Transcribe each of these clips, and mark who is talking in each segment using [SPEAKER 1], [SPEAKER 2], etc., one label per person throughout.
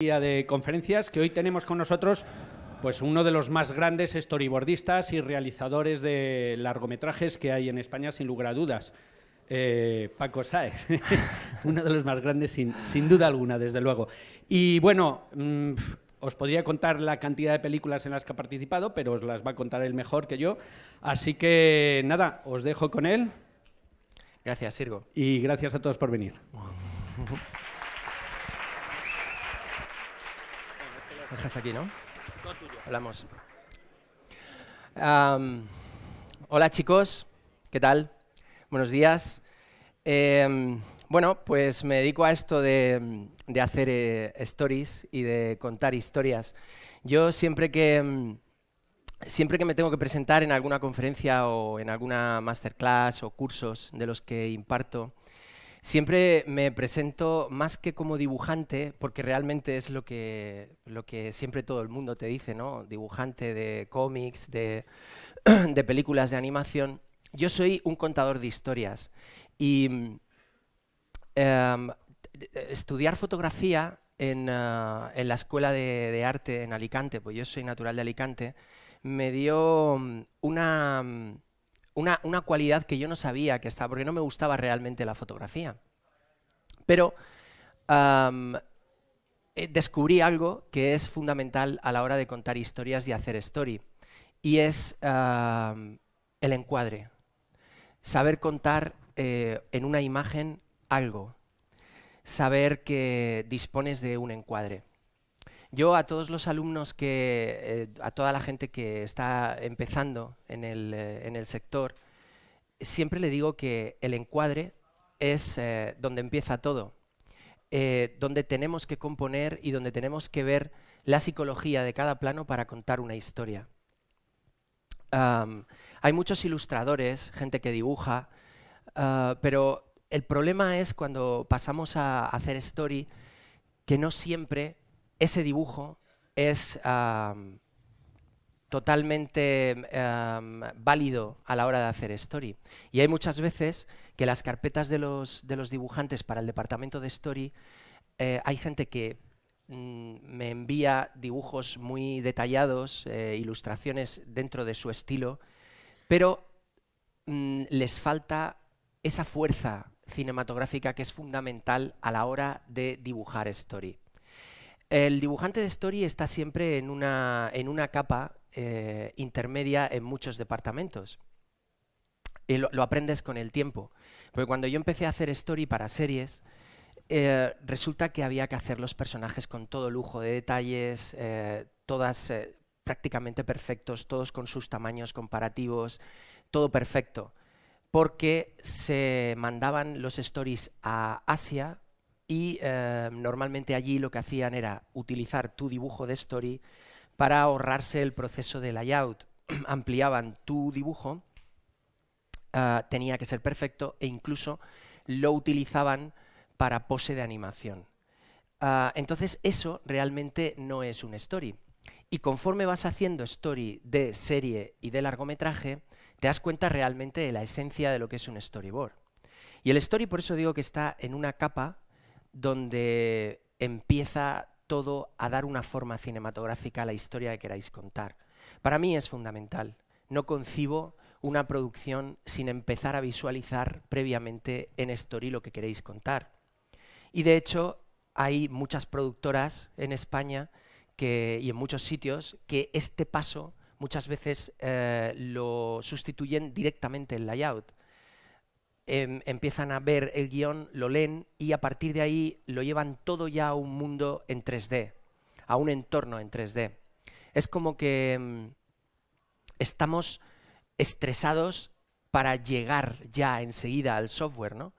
[SPEAKER 1] día de conferencias que hoy tenemos con nosotros pues uno de los más grandes storyboardistas y realizadores de largometrajes que hay en España sin lugar a dudas. Eh, Paco Sáez, uno de los más grandes sin, duda alguna, desde luego. Y bueno, mm, os podría contar la cantidad de películas en las que ha participado, pero os las va a contar él mejor que yo. Así que nada, os dejo con él. Gracias, Sirgo. Y gracias a todos por venir. Dejas aquí, ¿no? Hablamos. hola chicos, ¿qué tal? Buenos días. Em, bueno, pues me dedico a esto de, hacer eh, stories y de contar historias. Yo siempre que, em, siempre que me tengo que presentar en alguna conferencia o en alguna masterclass o cursos de los que imparto, Siempre me presento más que como dibujante, porque realmente es lo que, siempre todo el mundo te dice, ¿no? Dibujante de cómics, de, películas de animación. Yo soy un contador de historias y em, estudiar fotografía eh, en, la Escuela de, de, Arte en Alicante, pues yo soy natural de Alicante, me dio em, una em, una, cualidad que yo no sabía que estaba, porque no me gustaba realmente la fotografía. Pero eh, descubrí algo que es fundamental a la hora de contar historias y hacer story, y es el encuadre. Saber contar eh, en una imagen algo. Saber que dispones de un encuadre. Yo a todos los alumnos que, eh, a toda la gente que está empezando eh, en el, sector, siempre le digo que el encuadre es eh, donde empieza todo, donde tenemos que componer y donde tenemos que ver la psicología de cada plano para contar una historia. hay muchos ilustradores, gente que dibuja, ah, pero el problema es cuando pasamos a hacer story que no siempre ese dibujo es totalmente válido a la hora de hacer story. Y hay muchas veces que las carpetas de los, dibujantes para el departamento de story, eh, hay gente que mm, me envía dibujos muy detallados, eh, ilustraciones dentro de su estilo, pero mm, les falta esa fuerza cinematográfica que es fundamental a la hora de dibujar story. El dibujante de story está siempre en una, en una capa eh, intermedia en muchos departamentos. Y lo, aprendes con el tiempo. Porque cuando yo empecé a hacer story para series, eh, resulta que había que hacer los personajes con todo lujo de detalles, eh, todas prácticamente perfectos, todos con sus tamaños comparativos, todo perfecto. Porque se mandaban los stories a Asia y eh, normalmente allí lo que hacían era utilizar tu dibujo de story para ahorrarse el proceso de layout. Ampliaban tu dibujo, eh, tenía que ser perfecto e incluso lo utilizaban para pose de animación. Eh, entonces eso realmente no es un story. Y conforme vas haciendo story de serie y de largometraje, te das cuenta realmente de la esencia de lo que es un storyboard. Y el story por eso digo que está en una capa donde empieza todo a dar una forma cinematográfica a la historia que queráis contar. Para mí es fundamental. No concibo una producción sin empezar a visualizar previamente en Story lo que queréis contar. Y de hecho, hay muchas productoras en España y en muchos sitios que este paso muchas veces eh, lo sustituyen directamente en layout. Em, empiezan a ver el guión, lo leen y a partir de ahí lo llevan todo ya a un mundo en 3D, a un entorno en 3D. Es como que em, estamos estresados para llegar ya enseguida al software, ¿no?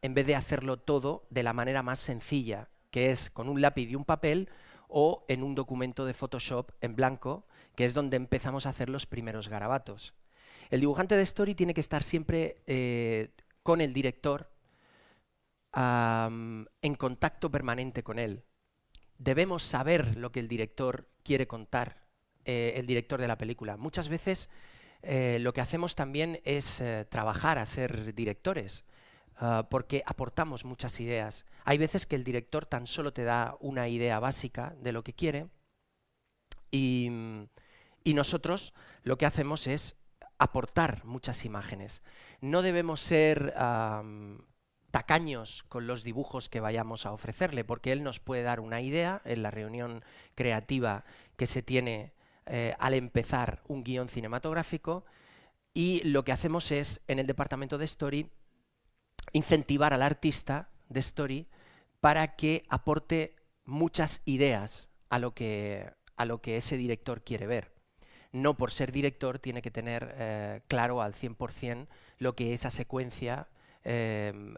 [SPEAKER 1] en vez de hacerlo todo de la manera más sencilla, que es con un lápiz y un papel o en un documento de Photoshop en blanco, que es donde empezamos a hacer los primeros garabatos. El dibujante de story tiene que estar siempre eh, con el director, en contacto permanente con él. Debemos saber lo que el director quiere contar, eh, el director de la película. Muchas veces eh, lo que hacemos también es trabajar a ser directores. Ah, porque aportamos muchas ideas. Hay veces que el director tan solo te da una idea básica de lo que quiere y nosotros lo que hacemos es aportar muchas imágenes. No debemos ser tacaños con los dibujos que vayamos a ofrecerle, porque él nos puede dar una idea en la reunión creativa que se tiene eh, al empezar un guión cinematográfico y lo que hacemos es, en el departamento de Story, incentivar al artista de Story para que aporte muchas ideas a lo que, a lo que ese director quiere ver no por ser director tiene que tener eh, claro al 100% lo que esa secuencia em,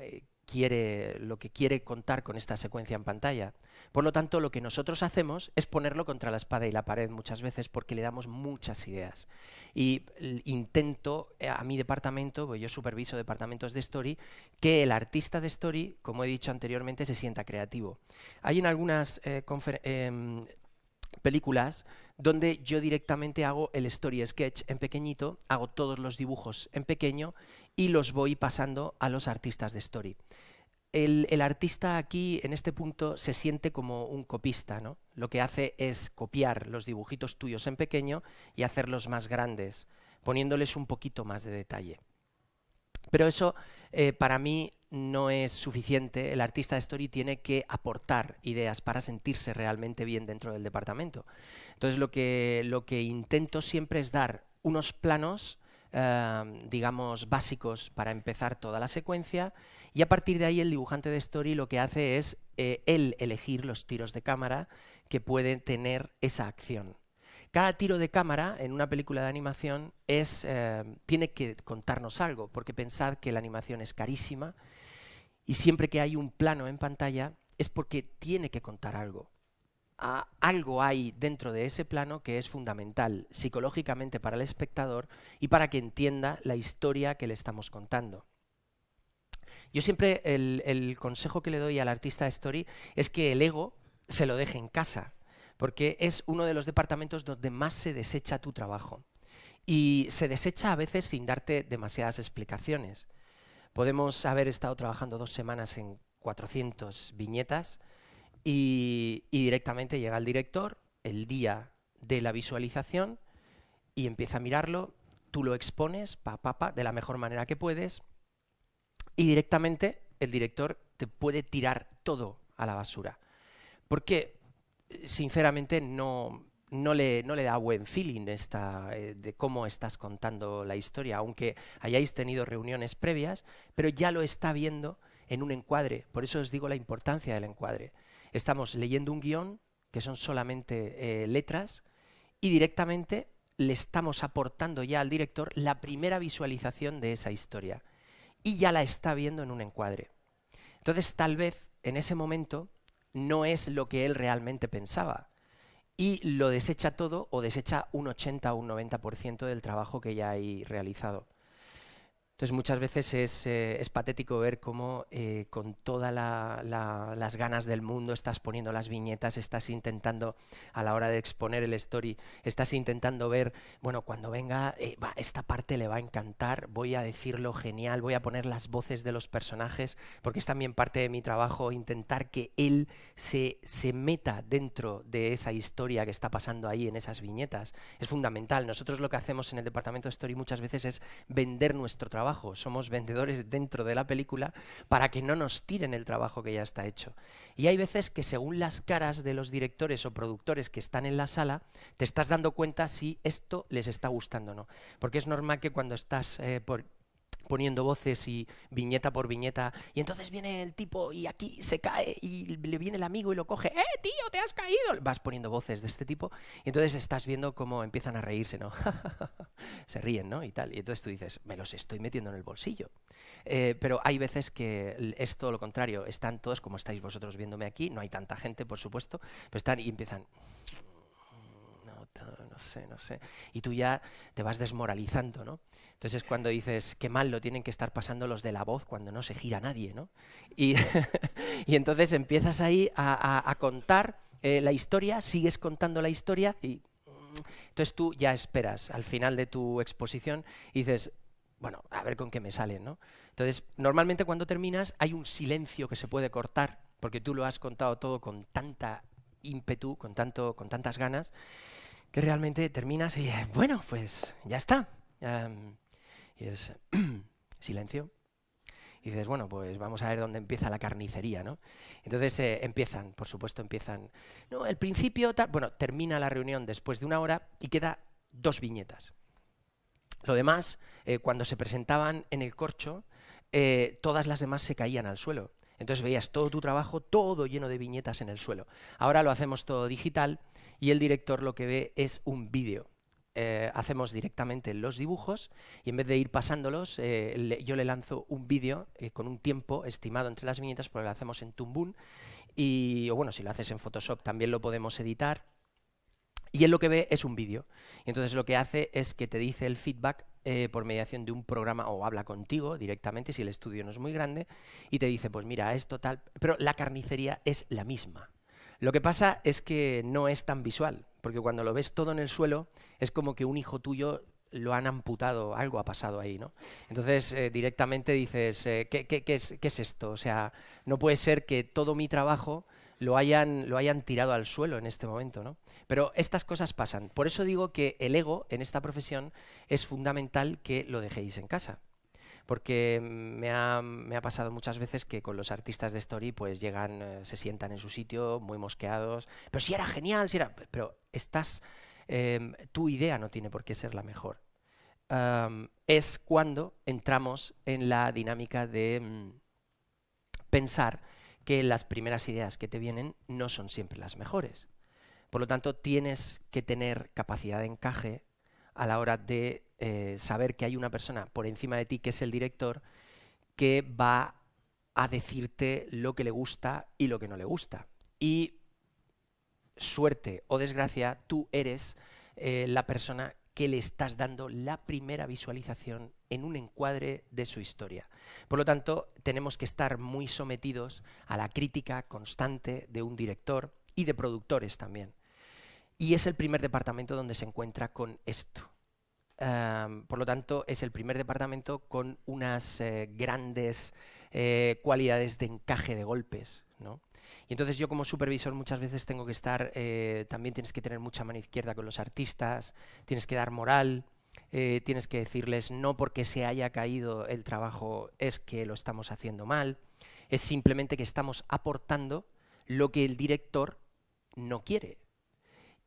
[SPEAKER 1] quiere, lo que quiere contar con esta secuencia en pantalla. Por lo tanto, lo que nosotros hacemos es ponerlo contra la espada y la pared muchas veces porque le damos muchas ideas. Y intento eh, a mi departamento, pues yo superviso departamentos de Story, que el artista de Story, como he dicho anteriormente, se sienta creativo. Hay en algunas eh, conferencias em, películas donde yo directamente hago el story sketch en pequeñito, hago todos los dibujos en pequeño y los voy pasando a los artistas de story. El, artista aquí, en este punto, se siente como un copista, ¿no? Lo que hace es copiar los dibujitos tuyos en pequeño y hacerlos más grandes, poniéndoles un poquito más de detalle. Pero eso, eh, para mí, no es suficiente, el artista de story tiene que aportar ideas para sentirse realmente bien dentro del departamento. Entonces lo que, intento siempre es dar unos planos, eh, digamos, básicos para empezar toda la secuencia y a partir de ahí el dibujante de story lo que hace es eh, él elegir los tiros de cámara que pueden tener esa acción. Cada tiro de cámara en una película de animación eh, tiene que contarnos algo, porque pensad que la animación es carísima, y siempre que hay un plano en pantalla es porque tiene que contar algo. Ah, algo hay dentro de ese plano que es fundamental psicológicamente para el espectador y para que entienda la historia que le estamos contando. Yo siempre el, el consejo que le doy al artista de story es que el ego se lo deje en casa, porque es uno de los departamentos donde más se desecha tu trabajo. Y se desecha a veces sin darte demasiadas explicaciones. Podemos haber estado trabajando dos semanas en 400 viñetas y, directamente llega el director el día de la visualización y empieza a mirarlo, tú lo expones pa, pa, de la mejor manera que puedes y directamente el director te puede tirar todo a la basura. Porque, sinceramente, no, no le, da buen feeling esta, eh, de cómo estás contando la historia, aunque hayáis tenido reuniones previas, pero ya lo está viendo en un encuadre. Por eso os digo la importancia del encuadre. Estamos leyendo un guión, que son solamente eh, letras, y directamente le estamos aportando ya al director la primera visualización de esa historia. Y ya la está viendo en un encuadre. Entonces, tal vez en ese momento no es lo que él realmente pensaba y lo desecha todo o desecha un 80 o un 90% del trabajo que ya hay realizado. Entonces muchas veces es, eh, patético ver cómo eh, con todas las ganas del mundo estás poniendo las viñetas, estás intentando a la hora de exponer el story, estás intentando ver, bueno, cuando venga, eh, esta parte le va a encantar, voy a decirlo genial, voy a poner las voces de los personajes, porque es también parte de mi trabajo intentar que él se meta dentro de esa historia que está pasando ahí en esas viñetas. Es fundamental. Nosotros lo que hacemos en el departamento de story muchas veces es vender nuestro trabajo somos vendedores dentro de la película para que no nos tiren el trabajo que ya está hecho. Y hay veces que según las caras de los directores o productores que están en la sala, te estás dando cuenta si esto les está gustando o no. Porque es normal que cuando estás eh, por, poniendo voces y viñeta por viñeta. Y entonces viene el tipo y aquí se cae y le viene el amigo y lo coge. ¡Eh, tío, te has caído! Vas poniendo voces de este tipo y entonces estás viendo cómo empiezan a reírse, ¿no? se ríen, ¿no? Y tal. Y entonces tú dices, me los estoy metiendo en el bolsillo. Eh, pero hay veces que es todo lo contrario. Están todos como estáis vosotros viéndome aquí. No hay tanta gente, por supuesto. Pero están y empiezan no sé, no sé. Y tú ya te vas desmoralizando, ¿no? Entonces cuando dices, qué mal lo tienen que estar pasando los de la voz cuando no se gira nadie, ¿no? Y, entonces empiezas ahí a, contar eh, la historia, sigues contando la historia y mm, entonces tú ya esperas al final de tu exposición y dices, bueno, a ver con qué me sale, ¿no? Entonces, normalmente cuando terminas hay un silencio que se puede cortar porque tú lo has contado todo con tanta ímpetu, con, tanto, con tantas ganas, que realmente terminas y bueno, pues ya está. Em, y es silencio. Y dices, bueno, pues vamos a ver dónde empieza la carnicería, ¿no? Entonces eh, empiezan, por supuesto, empiezan. No, el principio, Bueno, termina la reunión después de una hora y queda dos viñetas. Lo demás, eh, cuando se presentaban en el corcho, eh, todas las demás se caían al suelo. Entonces veías todo tu trabajo, todo lleno de viñetas en el suelo. Ahora lo hacemos todo digital y el director lo que ve es un vídeo. Eh, hacemos directamente los dibujos y en vez de ir pasándolos, eh, yo le lanzo un vídeo eh, con un tiempo estimado entre las viñetas, porque lo hacemos en Tumbun y, o bueno, si lo haces en Photoshop también lo podemos editar. Y él lo que ve es un vídeo. Y entonces lo que hace es que te dice el feedback por mediación de un programa o habla contigo directamente si el estudio no es muy grande y te dice, pues mira, esto tal, pero la carnicería es la misma. Lo que pasa es que no es tan visual, porque cuando lo ves todo en el suelo, es como que un hijo tuyo lo han amputado, algo ha pasado ahí, ¿no? Entonces eh, directamente dices, eh, ¿qué, es, esto? O sea, no puede ser que todo mi trabajo lo hayan, lo hayan tirado al suelo en este momento, ¿no? Pero estas cosas pasan. Por eso digo que el ego en esta profesión es fundamental que lo dejéis en casa porque me ha, pasado muchas veces que con los artistas de Story pues llegan, eh, se sientan en su sitio, muy mosqueados, pero si era genial, si era... Pero estás... Em, tu idea no tiene por qué ser la mejor. es cuando entramos en la dinámica de mm, pensar que las primeras ideas que te vienen no son siempre las mejores. Por lo tanto, tienes que tener capacidad de encaje a la hora de eh, saber que hay una persona por encima de ti, que es el director, que va a decirte lo que le gusta y lo que no le gusta. Y suerte o desgracia, tú eres eh, la persona que le estás dando la primera visualización en un encuadre de su historia. Por lo tanto, tenemos que estar muy sometidos a la crítica constante de un director y de productores también y es el primer departamento donde se encuentra con esto. por lo tanto, es el primer departamento con unas eh, grandes eh, cualidades de encaje de golpes. Y entonces yo como supervisor muchas veces tengo que estar, eh, también tienes que tener mucha mano izquierda con los artistas, tienes que dar moral, tienes que decirles no porque se haya caído el trabajo es que lo estamos haciendo mal, es simplemente que estamos aportando lo que el director no quiere.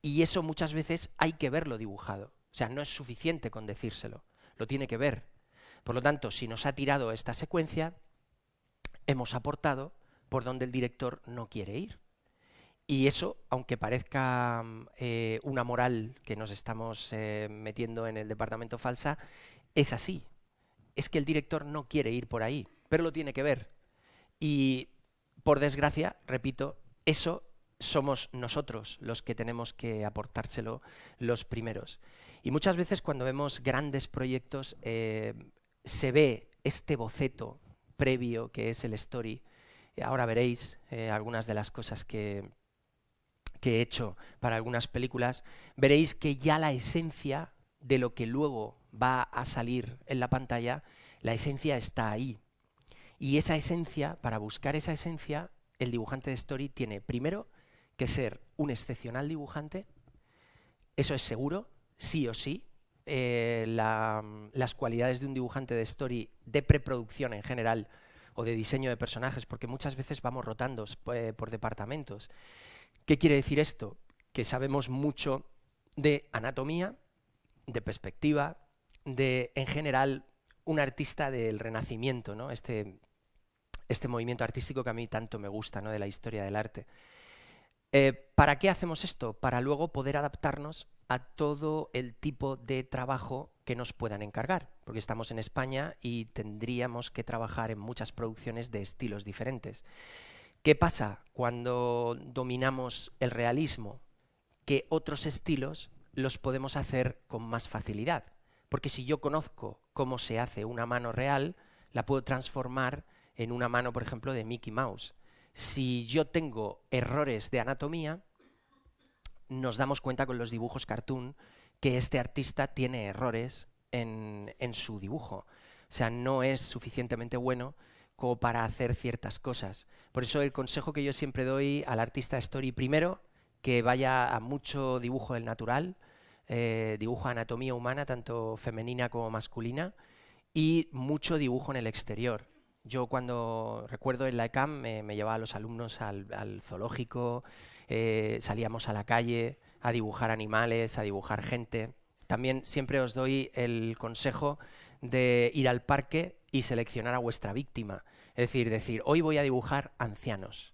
[SPEAKER 1] Y eso muchas veces hay que verlo dibujado. O sea, no es suficiente con decírselo, lo tiene que ver. Por lo tanto, si nos ha tirado esta secuencia, hemos aportado por donde el director no quiere ir. Y eso, aunque parezca eh, una moral que nos estamos eh, metiendo en el departamento falsa, es así. Es que el director no quiere ir por ahí, pero lo tiene que ver. Y, por desgracia, repito, eso somos nosotros los que tenemos que aportárselo los primeros. Y muchas veces cuando vemos grandes proyectos eh, se ve este boceto previo que es el story. Ahora veréis eh, algunas de las cosas que, que he hecho para algunas películas. Veréis que ya la esencia de lo que luego va a salir en la pantalla, la esencia está ahí. Y esa esencia, para buscar esa esencia, el dibujante de story tiene primero ser un excepcional dibujante, eso es seguro, sí o sí. Eh, las cualidades de un dibujante de story, de preproducción en general, o de diseño de personajes, porque muchas veces vamos rotando pues, eh, por departamentos. ¿Qué quiere decir esto? Que sabemos mucho de anatomía, de perspectiva, de, en general, un artista del Renacimiento, ¿no? este, este movimiento artístico que a mí tanto me gusta, ¿no? de la historia del arte. Eh, ¿Para qué hacemos esto? Para luego poder adaptarnos a todo el tipo de trabajo que nos puedan encargar, porque estamos en España y tendríamos que trabajar en muchas producciones de estilos diferentes. ¿Qué pasa cuando dominamos el realismo? Que otros estilos los podemos hacer con más facilidad, porque si yo conozco cómo se hace una mano real, la puedo transformar en una mano, por ejemplo, de Mickey Mouse si yo tengo errores de anatomía, nos damos cuenta con los dibujos cartoon que este artista tiene errores en, su dibujo. O sea, no es suficientemente bueno como para hacer ciertas cosas. Por eso el consejo que yo siempre doy al artista story primero, que vaya a mucho dibujo del natural, dibujo eh, dibujo anatomía humana, tanto femenina como masculina, y mucho dibujo en el exterior. Yo cuando recuerdo en la ECAM eh, me, llevaba a los alumnos al, zoológico, eh, salíamos a la calle a dibujar animales, a dibujar gente. También siempre os doy el consejo de ir al parque y seleccionar a vuestra víctima. Es decir, decir, hoy voy a dibujar ancianos.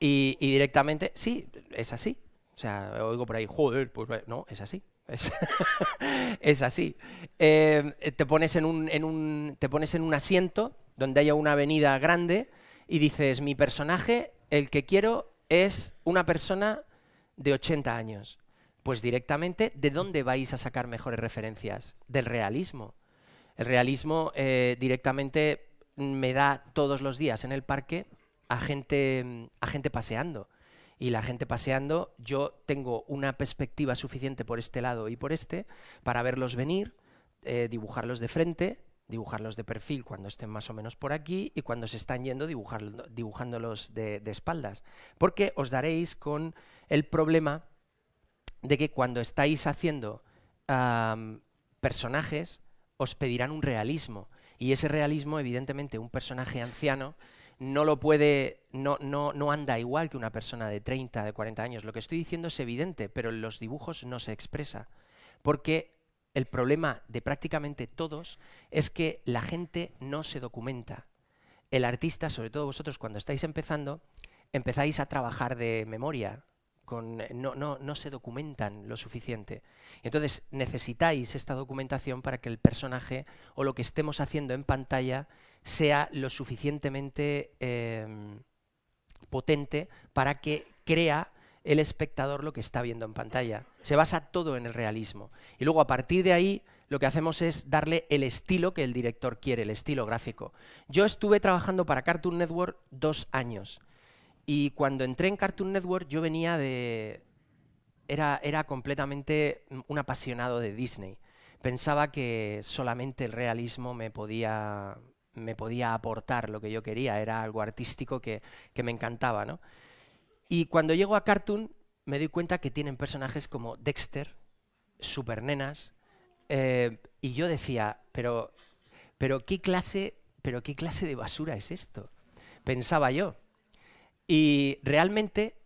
[SPEAKER 1] Y, directamente, sí, es así. O sea, oigo por ahí, joder, pues no, es así. Es, así. Eh, te, pones un, te pones en un asiento donde haya una avenida grande y dices, mi personaje, el que quiero es una persona de 80 años. Pues directamente, ¿de dónde vais a sacar mejores referencias? Del realismo. El realismo eh, directamente me da todos los días en el parque a gente, a gente paseando. Y la gente paseando, yo tengo una perspectiva suficiente por este lado y por este para verlos venir, eh, dibujarlos de frente, dibujarlos de perfil cuando estén más o menos por aquí y cuando se están yendo dibujándolos de, espaldas. Porque os daréis con el problema de que cuando estáis haciendo personajes os pedirán un realismo. Y ese realismo, evidentemente, un personaje anciano no lo puede, no, no, no anda igual que una persona de 30, de 40 años. Lo que estoy diciendo es evidente, pero en los dibujos no se expresa. Porque el problema de prácticamente todos es que la gente no se documenta. El artista, sobre todo vosotros cuando estáis empezando, empezáis a trabajar de memoria, no, no, no, se documentan lo suficiente. Entonces necesitáis esta documentación para que el personaje o lo que estemos haciendo en pantalla sea lo suficientemente em, potente para que crea el espectador lo que está viendo en pantalla. Se basa todo en el realismo. Y luego a partir de ahí lo que hacemos es darle el estilo que el director quiere, el estilo gráfico. Yo estuve trabajando para Cartoon Network dos años. Y cuando entré en Cartoon Network yo venía de... Era, era completamente un apasionado de Disney. Pensaba que solamente el realismo me podía, me podía aportar lo que yo quería. Era algo artístico que, que me encantaba, ¿no? Y cuando llego a Cartoon me doy cuenta que tienen personajes como Dexter, Super nenas, eh, y yo decía, pero, pero, ¿qué clase, pero qué clase de basura es esto, pensaba yo. Y realmente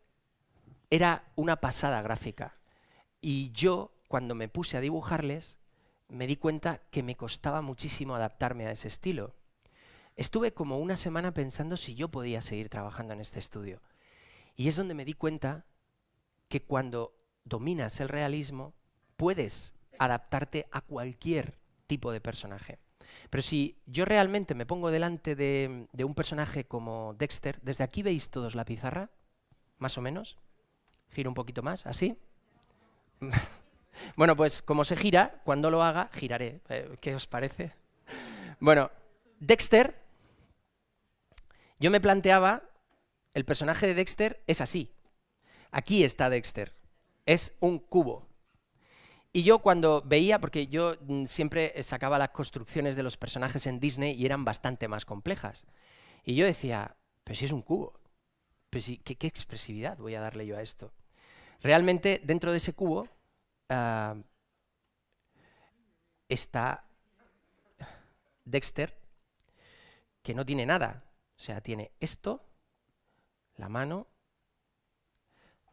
[SPEAKER 1] era una pasada gráfica. Y yo, cuando me puse a dibujarles, me di cuenta que me costaba muchísimo adaptarme a ese estilo. Estuve como una semana pensando si yo podía seguir trabajando en este estudio. Y es donde me di cuenta que cuando dominas el realismo, puedes adaptarte a cualquier tipo de personaje. Pero si yo realmente me pongo delante de, un personaje como Dexter, desde aquí veis todos la pizarra, más o menos. Giro un poquito más, así. bueno, pues como se gira, cuando lo haga, giraré. Eh, ¿Qué os parece? bueno, Dexter, yo me planteaba el personaje de Dexter es así. Aquí está Dexter. Es un cubo. Y yo cuando veía, porque yo mm, siempre sacaba las construcciones de los personajes en Disney y eran bastante más complejas. Y yo decía, pero si es un cubo, pero si, ¿qué, expresividad voy a darle yo a esto? Realmente dentro de ese cubo ah, está Dexter, que no tiene nada. O sea, tiene esto la mano,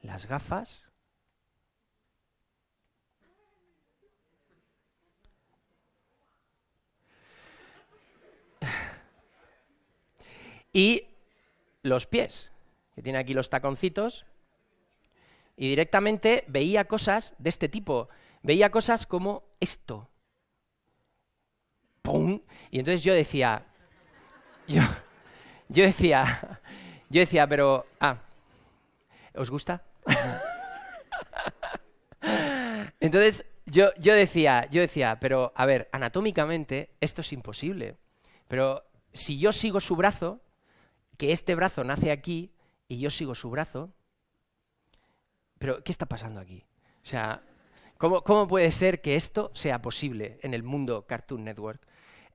[SPEAKER 1] las gafas, y los pies, que tiene aquí los taconcitos, y directamente veía cosas de este tipo, veía cosas como esto. ¡Pum! Y entonces yo decía, yo, yo decía, yo decía, pero. Ah, ¿os gusta? Entonces, yo, yo, decía, yo decía, pero a ver, anatómicamente esto es imposible. Pero si yo sigo su brazo, que este brazo nace aquí y yo sigo su brazo, pero ¿qué está pasando aquí? O sea, ¿cómo, puede ser que esto sea posible en el mundo Cartoon Network?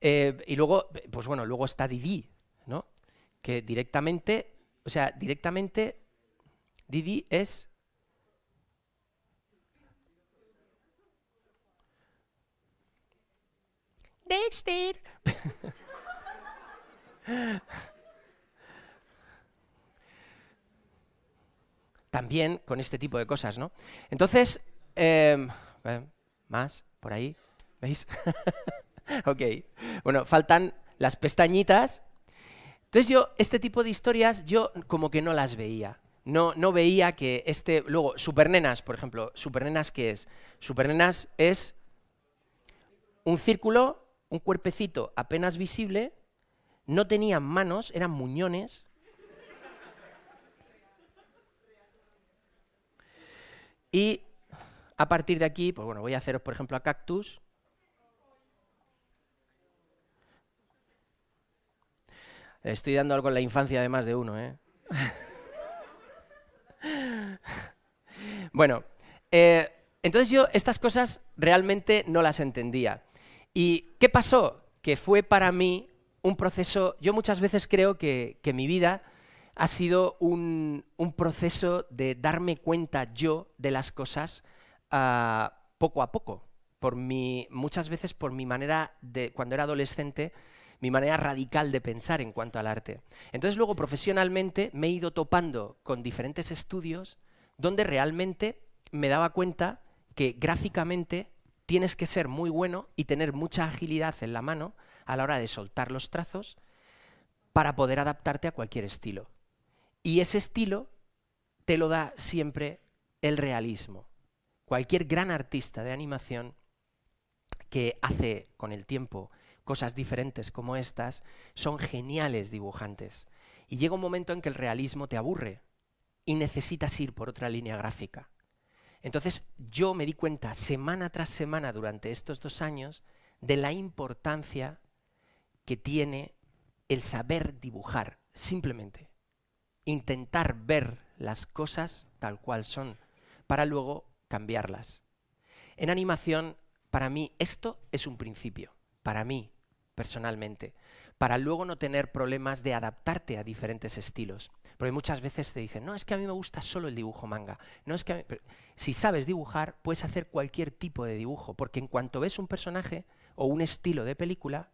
[SPEAKER 1] Eh, y luego, pues bueno, luego está Didi, ¿no? Que directamente o sea, directamente Didi es... Dexter. También con este tipo de cosas, ¿no? Entonces, em, eh, más por ahí, ¿veis? ok. Bueno, faltan las pestañitas entonces yo, este tipo de historias, yo como que no las veía. No, veía que este... Luego, Supernenas, por ejemplo. ¿Supernenas qué es? Supernenas es un círculo, un cuerpecito apenas visible, no tenían manos, eran muñones. Y a partir de aquí, pues bueno, voy a haceros, por ejemplo, a Cactus. Estoy dando algo en la infancia de más de uno, ¿eh? bueno, eh, entonces yo estas cosas realmente no las entendía. ¿Y qué pasó? Que fue para mí un proceso, yo muchas veces creo que, mi vida ha sido un, proceso de darme cuenta yo de las cosas ah, poco a poco, por mi, muchas veces por mi manera de, cuando era adolescente, mi manera radical de pensar en cuanto al arte. Entonces luego profesionalmente me he ido topando con diferentes estudios donde realmente me daba cuenta que gráficamente tienes que ser muy bueno y tener mucha agilidad en la mano a la hora de soltar los trazos para poder adaptarte a cualquier estilo. Y ese estilo te lo da siempre el realismo. Cualquier gran artista de animación que hace con el tiempo cosas diferentes como estas, son geniales dibujantes. Y llega un momento en que el realismo te aburre y necesitas ir por otra línea gráfica. Entonces yo me di cuenta semana tras semana durante estos dos años de la importancia que tiene el saber dibujar, simplemente. Intentar ver las cosas tal cual son, para luego cambiarlas. En animación, para mí, esto es un principio. Para mí, personalmente, para luego no tener problemas de adaptarte a diferentes estilos. Porque muchas veces te dicen, no, es que a mí me gusta solo el dibujo manga. No es que Si sabes dibujar, puedes hacer cualquier tipo de dibujo, porque en cuanto ves un personaje o un estilo de película,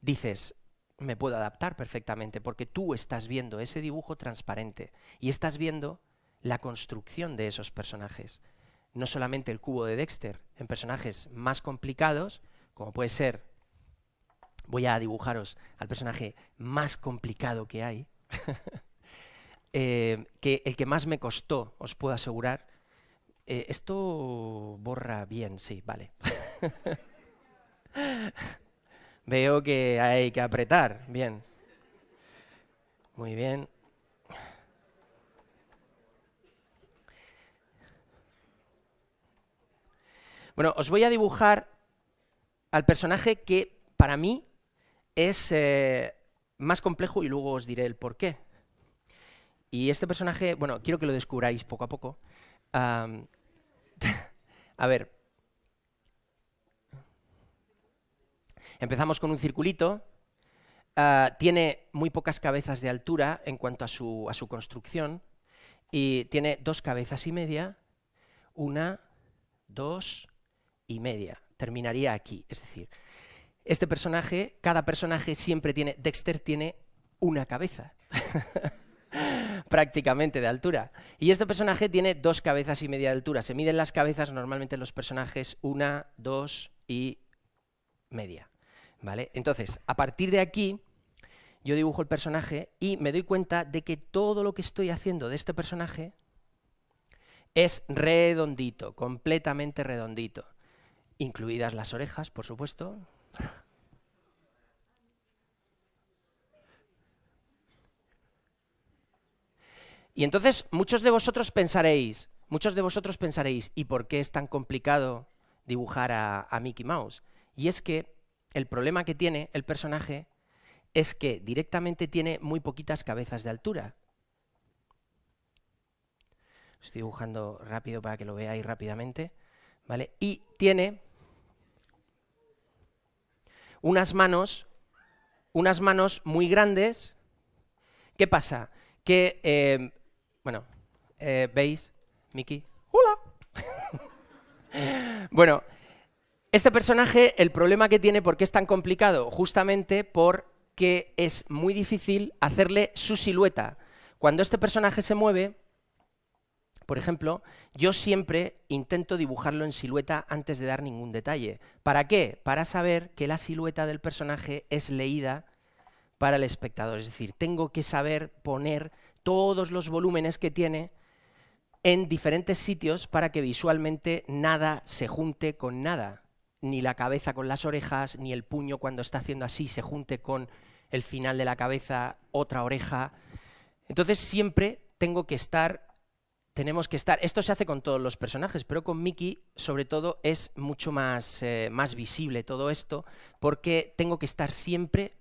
[SPEAKER 1] dices, me puedo adaptar perfectamente, porque tú estás viendo ese dibujo transparente y estás viendo la construcción de esos personajes. No solamente el cubo de Dexter, en personajes más complicados, como puede ser voy a dibujaros al personaje más complicado que hay, eh, que el que más me costó, os puedo asegurar. Eh, esto borra bien, sí, vale. Veo que hay que apretar, bien. Muy bien. Bueno, os voy a dibujar al personaje que para mí es eh, más complejo y luego os diré el por qué. Y este personaje, bueno, quiero que lo descubráis poco a poco. a ver. Empezamos con un circulito. Ah, tiene muy pocas cabezas de altura en cuanto a su, a su construcción. Y tiene dos cabezas y media. Una, dos y media. Terminaría aquí. Es decir, este personaje, cada personaje siempre tiene, Dexter tiene una cabeza, prácticamente de altura. Y este personaje tiene dos cabezas y media de altura. Se miden las cabezas normalmente los personajes una, dos y media. ¿Vale? Entonces, a partir de aquí, yo dibujo el personaje y me doy cuenta de que todo lo que estoy haciendo de este personaje es redondito, completamente redondito. Incluidas las orejas, por supuesto, Y entonces muchos de vosotros pensaréis, muchos de vosotros pensaréis, ¿y por qué es tan complicado dibujar a, Mickey Mouse? Y es que el problema que tiene el personaje es que directamente tiene muy poquitas cabezas de altura. Estoy dibujando rápido para que lo veáis rápidamente. ¿vale? Y tiene unas manos, unas manos muy grandes. ¿Qué pasa? Que eh, bueno, ¿veis? Eh, Miki. ¡Hola! bueno, este personaje, el problema que tiene, ¿por qué es tan complicado? Justamente porque es muy difícil hacerle su silueta. Cuando este personaje se mueve, por ejemplo, yo siempre intento dibujarlo en silueta antes de dar ningún detalle. ¿Para qué? Para saber que la silueta del personaje es leída para el espectador. Es decir, tengo que saber poner todos los volúmenes que tiene en diferentes sitios para que visualmente nada se junte con nada, ni la cabeza con las orejas, ni el puño cuando está haciendo así se junte con el final de la cabeza, otra oreja. Entonces siempre tengo que estar, tenemos que estar, esto se hace con todos los personajes, pero con Mickey sobre todo es mucho más, eh, más visible todo esto, porque tengo que estar siempre...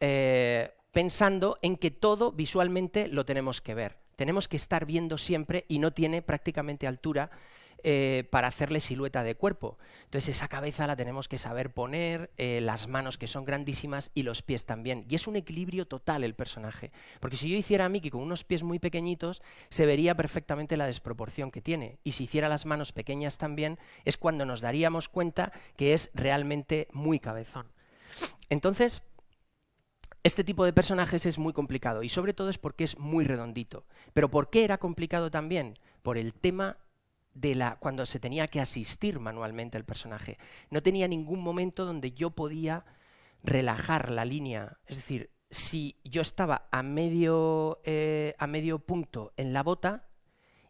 [SPEAKER 1] Eh, pensando en que todo visualmente lo tenemos que ver. Tenemos que estar viendo siempre y no tiene prácticamente altura eh, para hacerle silueta de cuerpo. Entonces esa cabeza la tenemos que saber poner, eh, las manos que son grandísimas y los pies también. Y es un equilibrio total el personaje. Porque si yo hiciera a Mickey con unos pies muy pequeñitos, se vería perfectamente la desproporción que tiene. Y si hiciera las manos pequeñas también, es cuando nos daríamos cuenta que es realmente muy cabezón. Entonces, este tipo de personajes es muy complicado y sobre todo es porque es muy redondito. Pero ¿por qué era complicado también? Por el tema de la cuando se tenía que asistir manualmente al personaje. No tenía ningún momento donde yo podía relajar la línea. Es decir, si yo estaba a medio, eh, a medio punto en la bota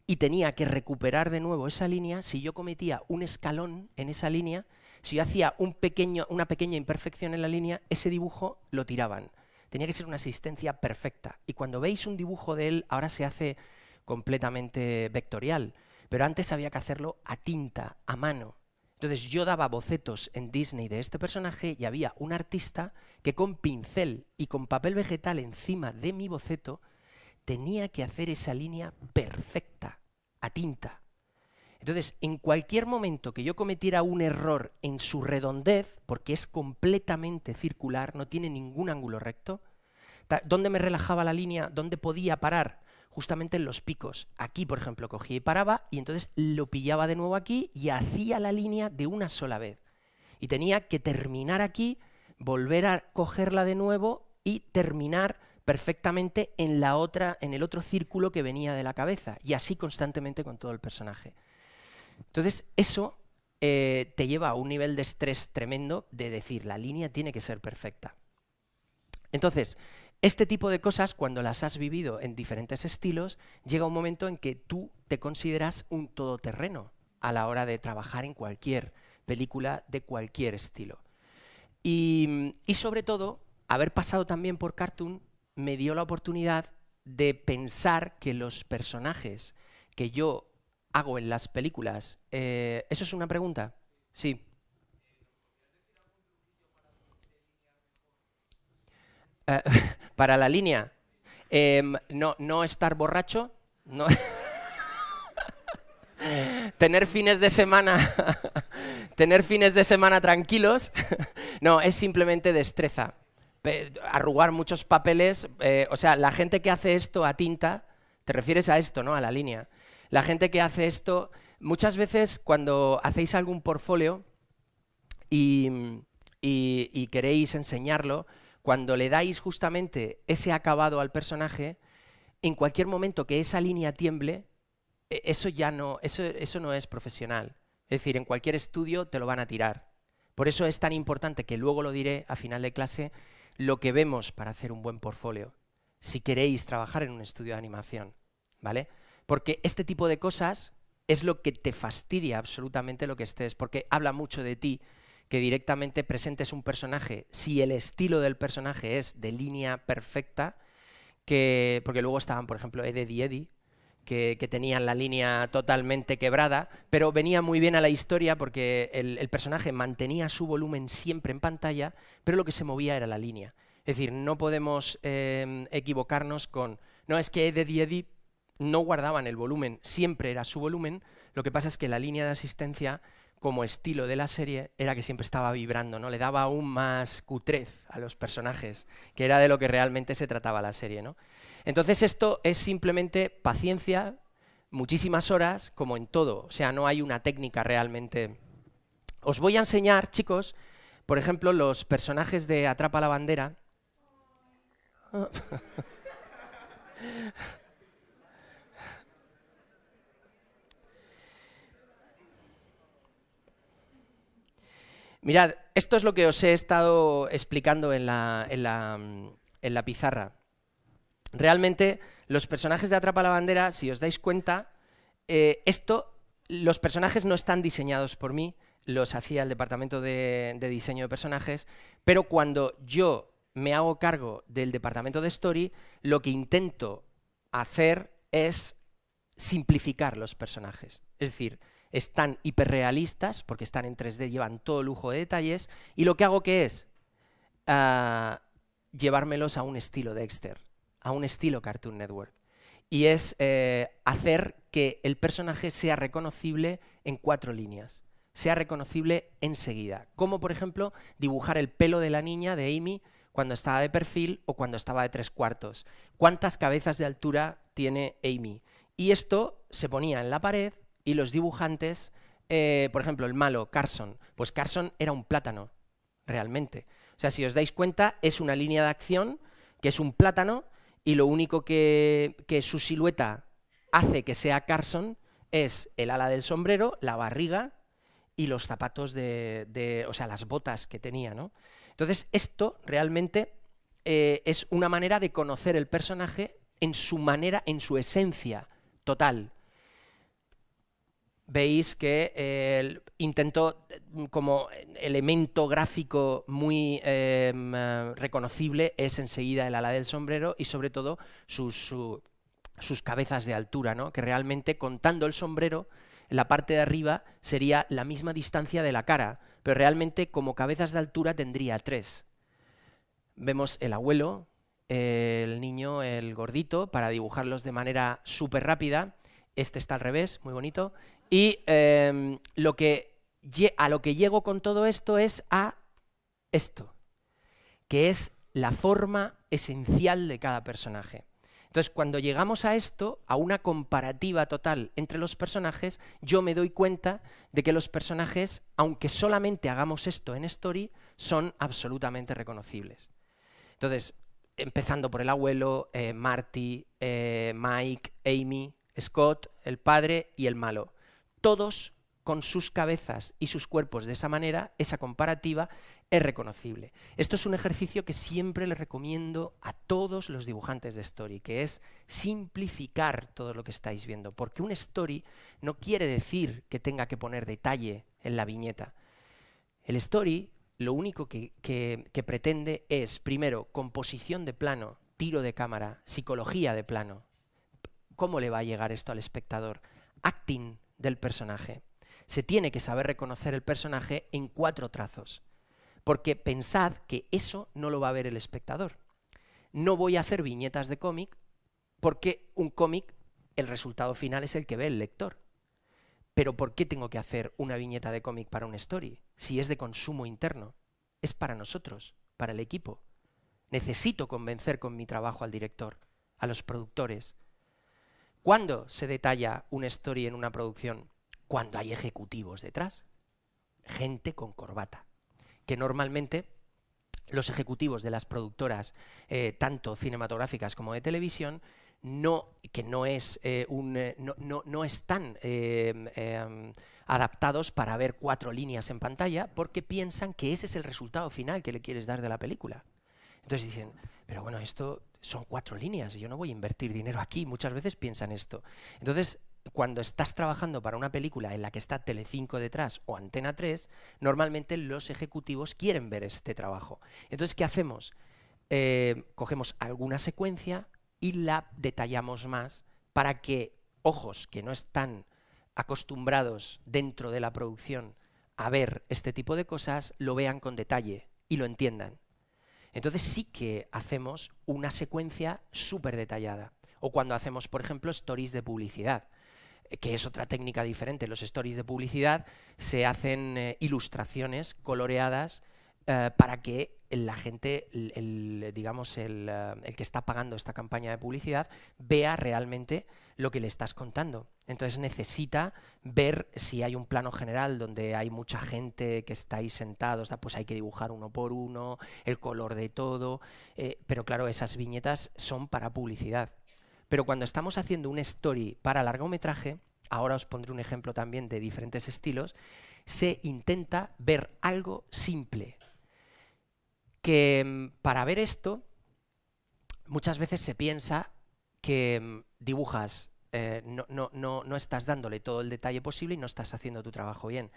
[SPEAKER 1] y tenía que recuperar de nuevo esa línea, si yo cometía un escalón en esa línea, si yo hacía un pequeño, una pequeña imperfección en la línea, ese dibujo lo tiraban tenía que ser una asistencia perfecta. Y cuando veis un dibujo de él, ahora se hace completamente vectorial, pero antes había que hacerlo a tinta, a mano. Entonces yo daba bocetos en Disney de este personaje y había un artista que con pincel y con papel vegetal encima de mi boceto tenía que hacer esa línea perfecta, a tinta. Entonces, en cualquier momento que yo cometiera un error en su redondez, porque es completamente circular, no tiene ningún ángulo recto, ¿dónde me relajaba la línea? ¿Dónde podía parar? Justamente en los picos. Aquí, por ejemplo, cogía y paraba y entonces lo pillaba de nuevo aquí y hacía la línea de una sola vez. Y tenía que terminar aquí, volver a cogerla de nuevo y terminar perfectamente en la otra en el otro círculo que venía de la cabeza y así constantemente con todo el personaje. Entonces, eso eh, te lleva a un nivel de estrés tremendo de decir, la línea tiene que ser perfecta. Entonces, este tipo de cosas, cuando las has vivido en diferentes estilos, llega un momento en que tú te consideras un todoterreno a la hora de trabajar en cualquier película de cualquier estilo. Y, y sobre todo, haber pasado también por Cartoon me dio la oportunidad de pensar que los personajes que yo hago en las películas? Eh, ¿Eso es una pregunta? Sí. Eh, para la línea, em, no, no estar borracho, tener fines de semana, tener fines de semana tranquilos, no, es simplemente destreza. Arrugar muchos papeles, eh, o sea, la gente que hace esto a tinta, te refieres a esto, ¿no? A la línea. La gente que hace esto, muchas veces cuando hacéis algún portfolio y, queréis enseñarlo, cuando le dais justamente ese acabado al personaje, en cualquier momento que esa línea tiemble, e, eso ya no, eso, eso no es profesional. Es decir, en cualquier estudio te lo van a tirar. Por eso es tan importante que luego lo diré a final de clase lo que vemos para hacer un buen portfolio. Si queréis trabajar en un estudio de animación, ¿vale? Porque este tipo de cosas es lo que te fastidia absolutamente lo que estés, porque habla mucho de ti que directamente presentes un personaje, si el estilo del personaje es de línea perfecta, que, porque luego estaban, por ejemplo, Eddie y que, tenían la línea totalmente quebrada, pero venía muy bien a la historia porque el, personaje mantenía su volumen siempre en pantalla, pero lo que se movía era la línea. Es decir, no podemos eh, equivocarnos con, no es que Eddie Eddie no guardaban el volumen, siempre era su volumen, lo que pasa es que la línea de asistencia como estilo de la serie era que siempre estaba vibrando, ¿no? Le daba aún más cutrez a los personajes, que era de lo que realmente se trataba la serie, ¿no? Entonces esto es simplemente paciencia, muchísimas horas, como en todo, o sea, no hay una técnica realmente. Os voy a enseñar, chicos, por ejemplo, los personajes de Atrapa la bandera. Mirad, esto es lo que os he estado explicando en la, pizarra. Realmente, los personajes de Atrapa la Bandera, si os dais cuenta, eh, esto, los personajes no están diseñados por mí, los hacía el departamento de diseño de personajes, pero cuando yo me hago cargo del departamento de story, lo que intento hacer es simplificar los personajes. Es decir, están hiperrealistas, porque están en 3D, llevan todo lujo de detalles, y lo que hago que es ah, llevármelos a un estilo Dexter, a un estilo Cartoon Network. Y es eh, hacer que el personaje sea reconocible en cuatro líneas sea reconocible enseguida. Como por ejemplo dibujar el pelo de la niña de Amy cuando estaba de perfil o cuando estaba de tres cuartos. ¿Cuántas cabezas de altura tiene Amy? Y esto se ponía en la pared y los dibujantes, eh, por ejemplo, el malo, Carson, pues Carson era un plátano, realmente. O sea, si os dais cuenta, es una línea de acción que es un plátano y lo único que, su silueta hace que sea Carson es el ala del sombrero, la barriga y los zapatos de, o sea, las botas que tenía, ¿no? Entonces, esto realmente eh, es una manera de conocer el personaje en su manera, en su esencia total veis que eh, el intento como elemento gráfico muy em, eh, reconocible es enseguida el ala del sombrero y sobre todo sus, sus cabezas de altura, ¿no? que realmente contando el sombrero, la parte de arriba sería la misma distancia de la cara, pero realmente como cabezas de altura tendría tres. Vemos el abuelo, el niño, el gordito, para dibujarlos de manera súper rápida. Este está al revés, muy bonito. Y em, lo que, a lo que llego con todo esto es a esto, que es la forma esencial de cada personaje. Entonces, cuando llegamos a esto, a una comparativa total entre los personajes, yo me doy cuenta de que los personajes, aunque solamente hagamos esto en Story, son absolutamente reconocibles. Entonces, empezando por el abuelo, eh, Marty, eh, Mike, Amy, Scott, el padre y el malo todos con sus cabezas y sus cuerpos de esa manera, esa comparativa es reconocible. Esto es un ejercicio que siempre le recomiendo a todos los dibujantes de story, que es simplificar todo lo que estáis viendo, porque un story no quiere decir que tenga que poner detalle en la viñeta. El story lo único que, que pretende es, primero, composición de plano, tiro de cámara, psicología de plano. ¿Cómo le va a llegar esto al espectador? Acting del personaje. Se tiene que saber reconocer el personaje en cuatro trazos, porque pensad que eso no lo va a ver el espectador. No voy a hacer viñetas de cómic porque un cómic, el resultado final es el que ve el lector. Pero ¿por qué tengo que hacer una viñeta de cómic para un story? Si es de consumo interno, es para nosotros, para el equipo. Necesito convencer con mi trabajo al director, a los productores, ¿Cuándo se detalla una story en una producción? Cuando hay ejecutivos detrás, gente con corbata, que normalmente los ejecutivos de las productoras, eh, tanto cinematográficas como de televisión, no, que no, es, eh, un, eh, no, no están em, adaptados para ver cuatro líneas en pantalla porque piensan que ese es el resultado final que le quieres dar de la película. Entonces dicen, pero bueno, esto son cuatro líneas y yo no voy a invertir dinero aquí. Muchas veces piensan esto. Entonces, cuando estás trabajando para una película en la que está Telecinco detrás o Antena 3, normalmente los ejecutivos quieren ver este trabajo. Entonces, ¿qué hacemos? Eh, cogemos alguna secuencia y la detallamos más para que ojos que no están acostumbrados dentro de la producción a ver este tipo de cosas lo vean con detalle y lo entiendan. Entonces sí que hacemos una secuencia súper detallada. O cuando hacemos, por ejemplo, stories de publicidad, eh, que es otra técnica diferente. Los stories de publicidad se hacen eh, ilustraciones coloreadas eh, para que la gente, el, digamos, eh, el, que está pagando esta campaña de publicidad, vea realmente lo que le estás contando. Entonces necesita ver si hay un plano general donde hay mucha gente que está ahí sentados, pues hay que dibujar uno por uno, el color de todo, eh, pero claro, esas viñetas son para publicidad. Pero cuando estamos haciendo un story para largometraje, ahora os pondré un ejemplo también de diferentes estilos, se intenta ver algo simple, que mm, para ver esto muchas veces se piensa que mm, dibujas, eh, no, no, no, no estás dándole todo el detalle posible y no estás haciendo tu trabajo bien.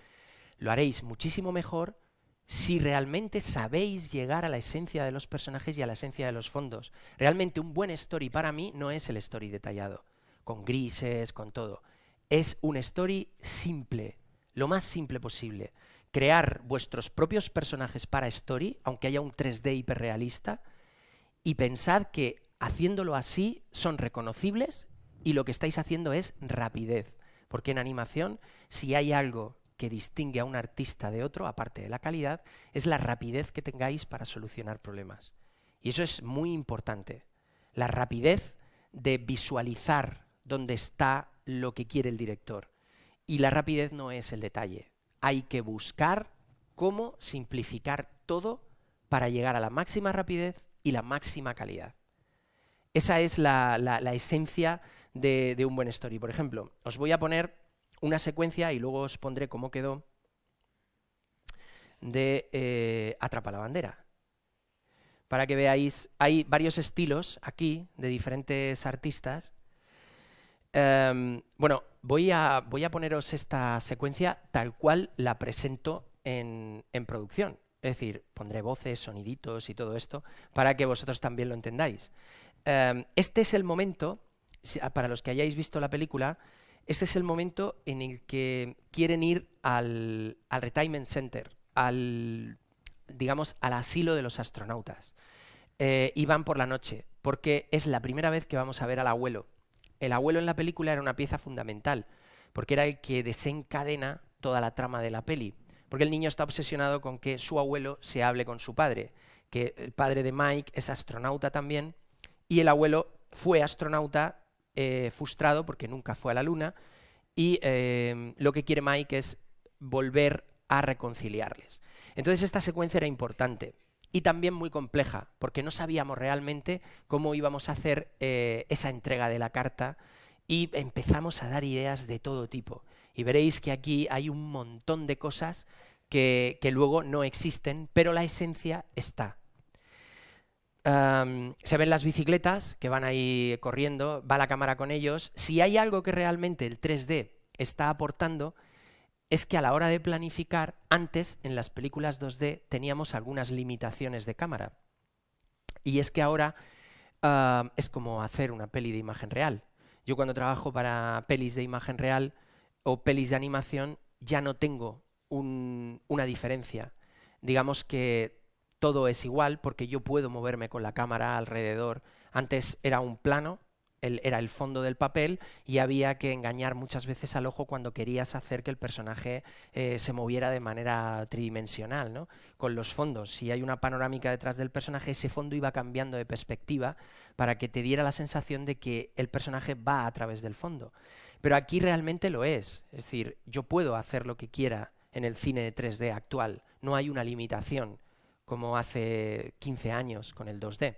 [SPEAKER 1] Lo haréis muchísimo mejor si realmente sabéis llegar a la esencia de los personajes y a la esencia de los fondos. Realmente un buen story para mí no es el story detallado, con grises, con todo. Es un story simple, lo más simple posible crear vuestros propios personajes para Story, aunque haya un 3D hiperrealista, y pensad que haciéndolo así son reconocibles y lo que estáis haciendo es rapidez. Porque en animación, si hay algo que distingue a un artista de otro, aparte de la calidad, es la rapidez que tengáis para solucionar problemas. Y eso es muy importante. La rapidez de visualizar dónde está lo que quiere el director. Y la rapidez no es el detalle hay que buscar cómo simplificar todo para llegar a la máxima rapidez y la máxima calidad. Esa es la, esencia de, un buen story. Por ejemplo, os voy a poner una secuencia y luego os pondré cómo quedó de eh, Atrapa la bandera. Para que veáis, hay varios estilos aquí de diferentes artistas. Em, bueno, Voy a, poneros esta secuencia tal cual la presento en, producción. Es decir, pondré voces, soniditos y todo esto para que vosotros también lo entendáis. Em, este es el momento, ah, para los que hayáis visto la película, este es el momento en el que quieren ir al, retirement center, al, digamos, al asilo de los astronautas. Eh, y van por la noche, porque es la primera vez que vamos a ver al abuelo el abuelo en la película era una pieza fundamental, porque era el que desencadena toda la trama de la peli. Porque el niño está obsesionado con que su abuelo se hable con su padre, que el padre de Mike es astronauta también, y el abuelo fue astronauta eh, frustrado porque nunca fue a la luna, y eh, lo que quiere Mike es volver a reconciliarles. Entonces esta secuencia era importante y también muy compleja, porque no sabíamos realmente cómo íbamos a hacer eh, esa entrega de la carta y empezamos a dar ideas de todo tipo. Y veréis que aquí hay un montón de cosas que, luego no existen, pero la esencia está. se ven las bicicletas que van ahí corriendo, va la cámara con ellos. Si hay algo que realmente el 3D está aportando, es que a la hora de planificar, antes en las películas 2D teníamos algunas limitaciones de cámara. Y es que ahora ah, es como hacer una peli de imagen real. Yo cuando trabajo para pelis de imagen real o pelis de animación ya no tengo una diferencia. Digamos que todo es igual porque yo puedo moverme con la cámara alrededor. Antes era un plano era el fondo del papel y había que engañar muchas veces al ojo cuando querías hacer que el personaje eh, se moviera de manera tridimensional, ¿no? Con los fondos, si hay una panorámica detrás del personaje, ese fondo iba cambiando de perspectiva para que te diera la sensación de que el personaje va a través del fondo. Pero aquí realmente lo es, es decir, yo puedo hacer lo que quiera en el cine de 3D actual, no hay una limitación como hace 15 años con el 2D.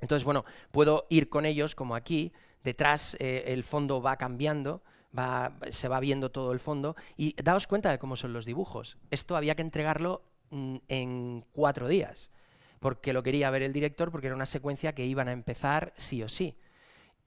[SPEAKER 1] Entonces, bueno, puedo ir con ellos como aquí, detrás eh, el fondo va cambiando, se va viendo todo el fondo y daos cuenta de cómo son los dibujos. Esto había que entregarlo mm, en cuatro días, porque lo quería ver el director, porque era una secuencia que iban a empezar sí o sí.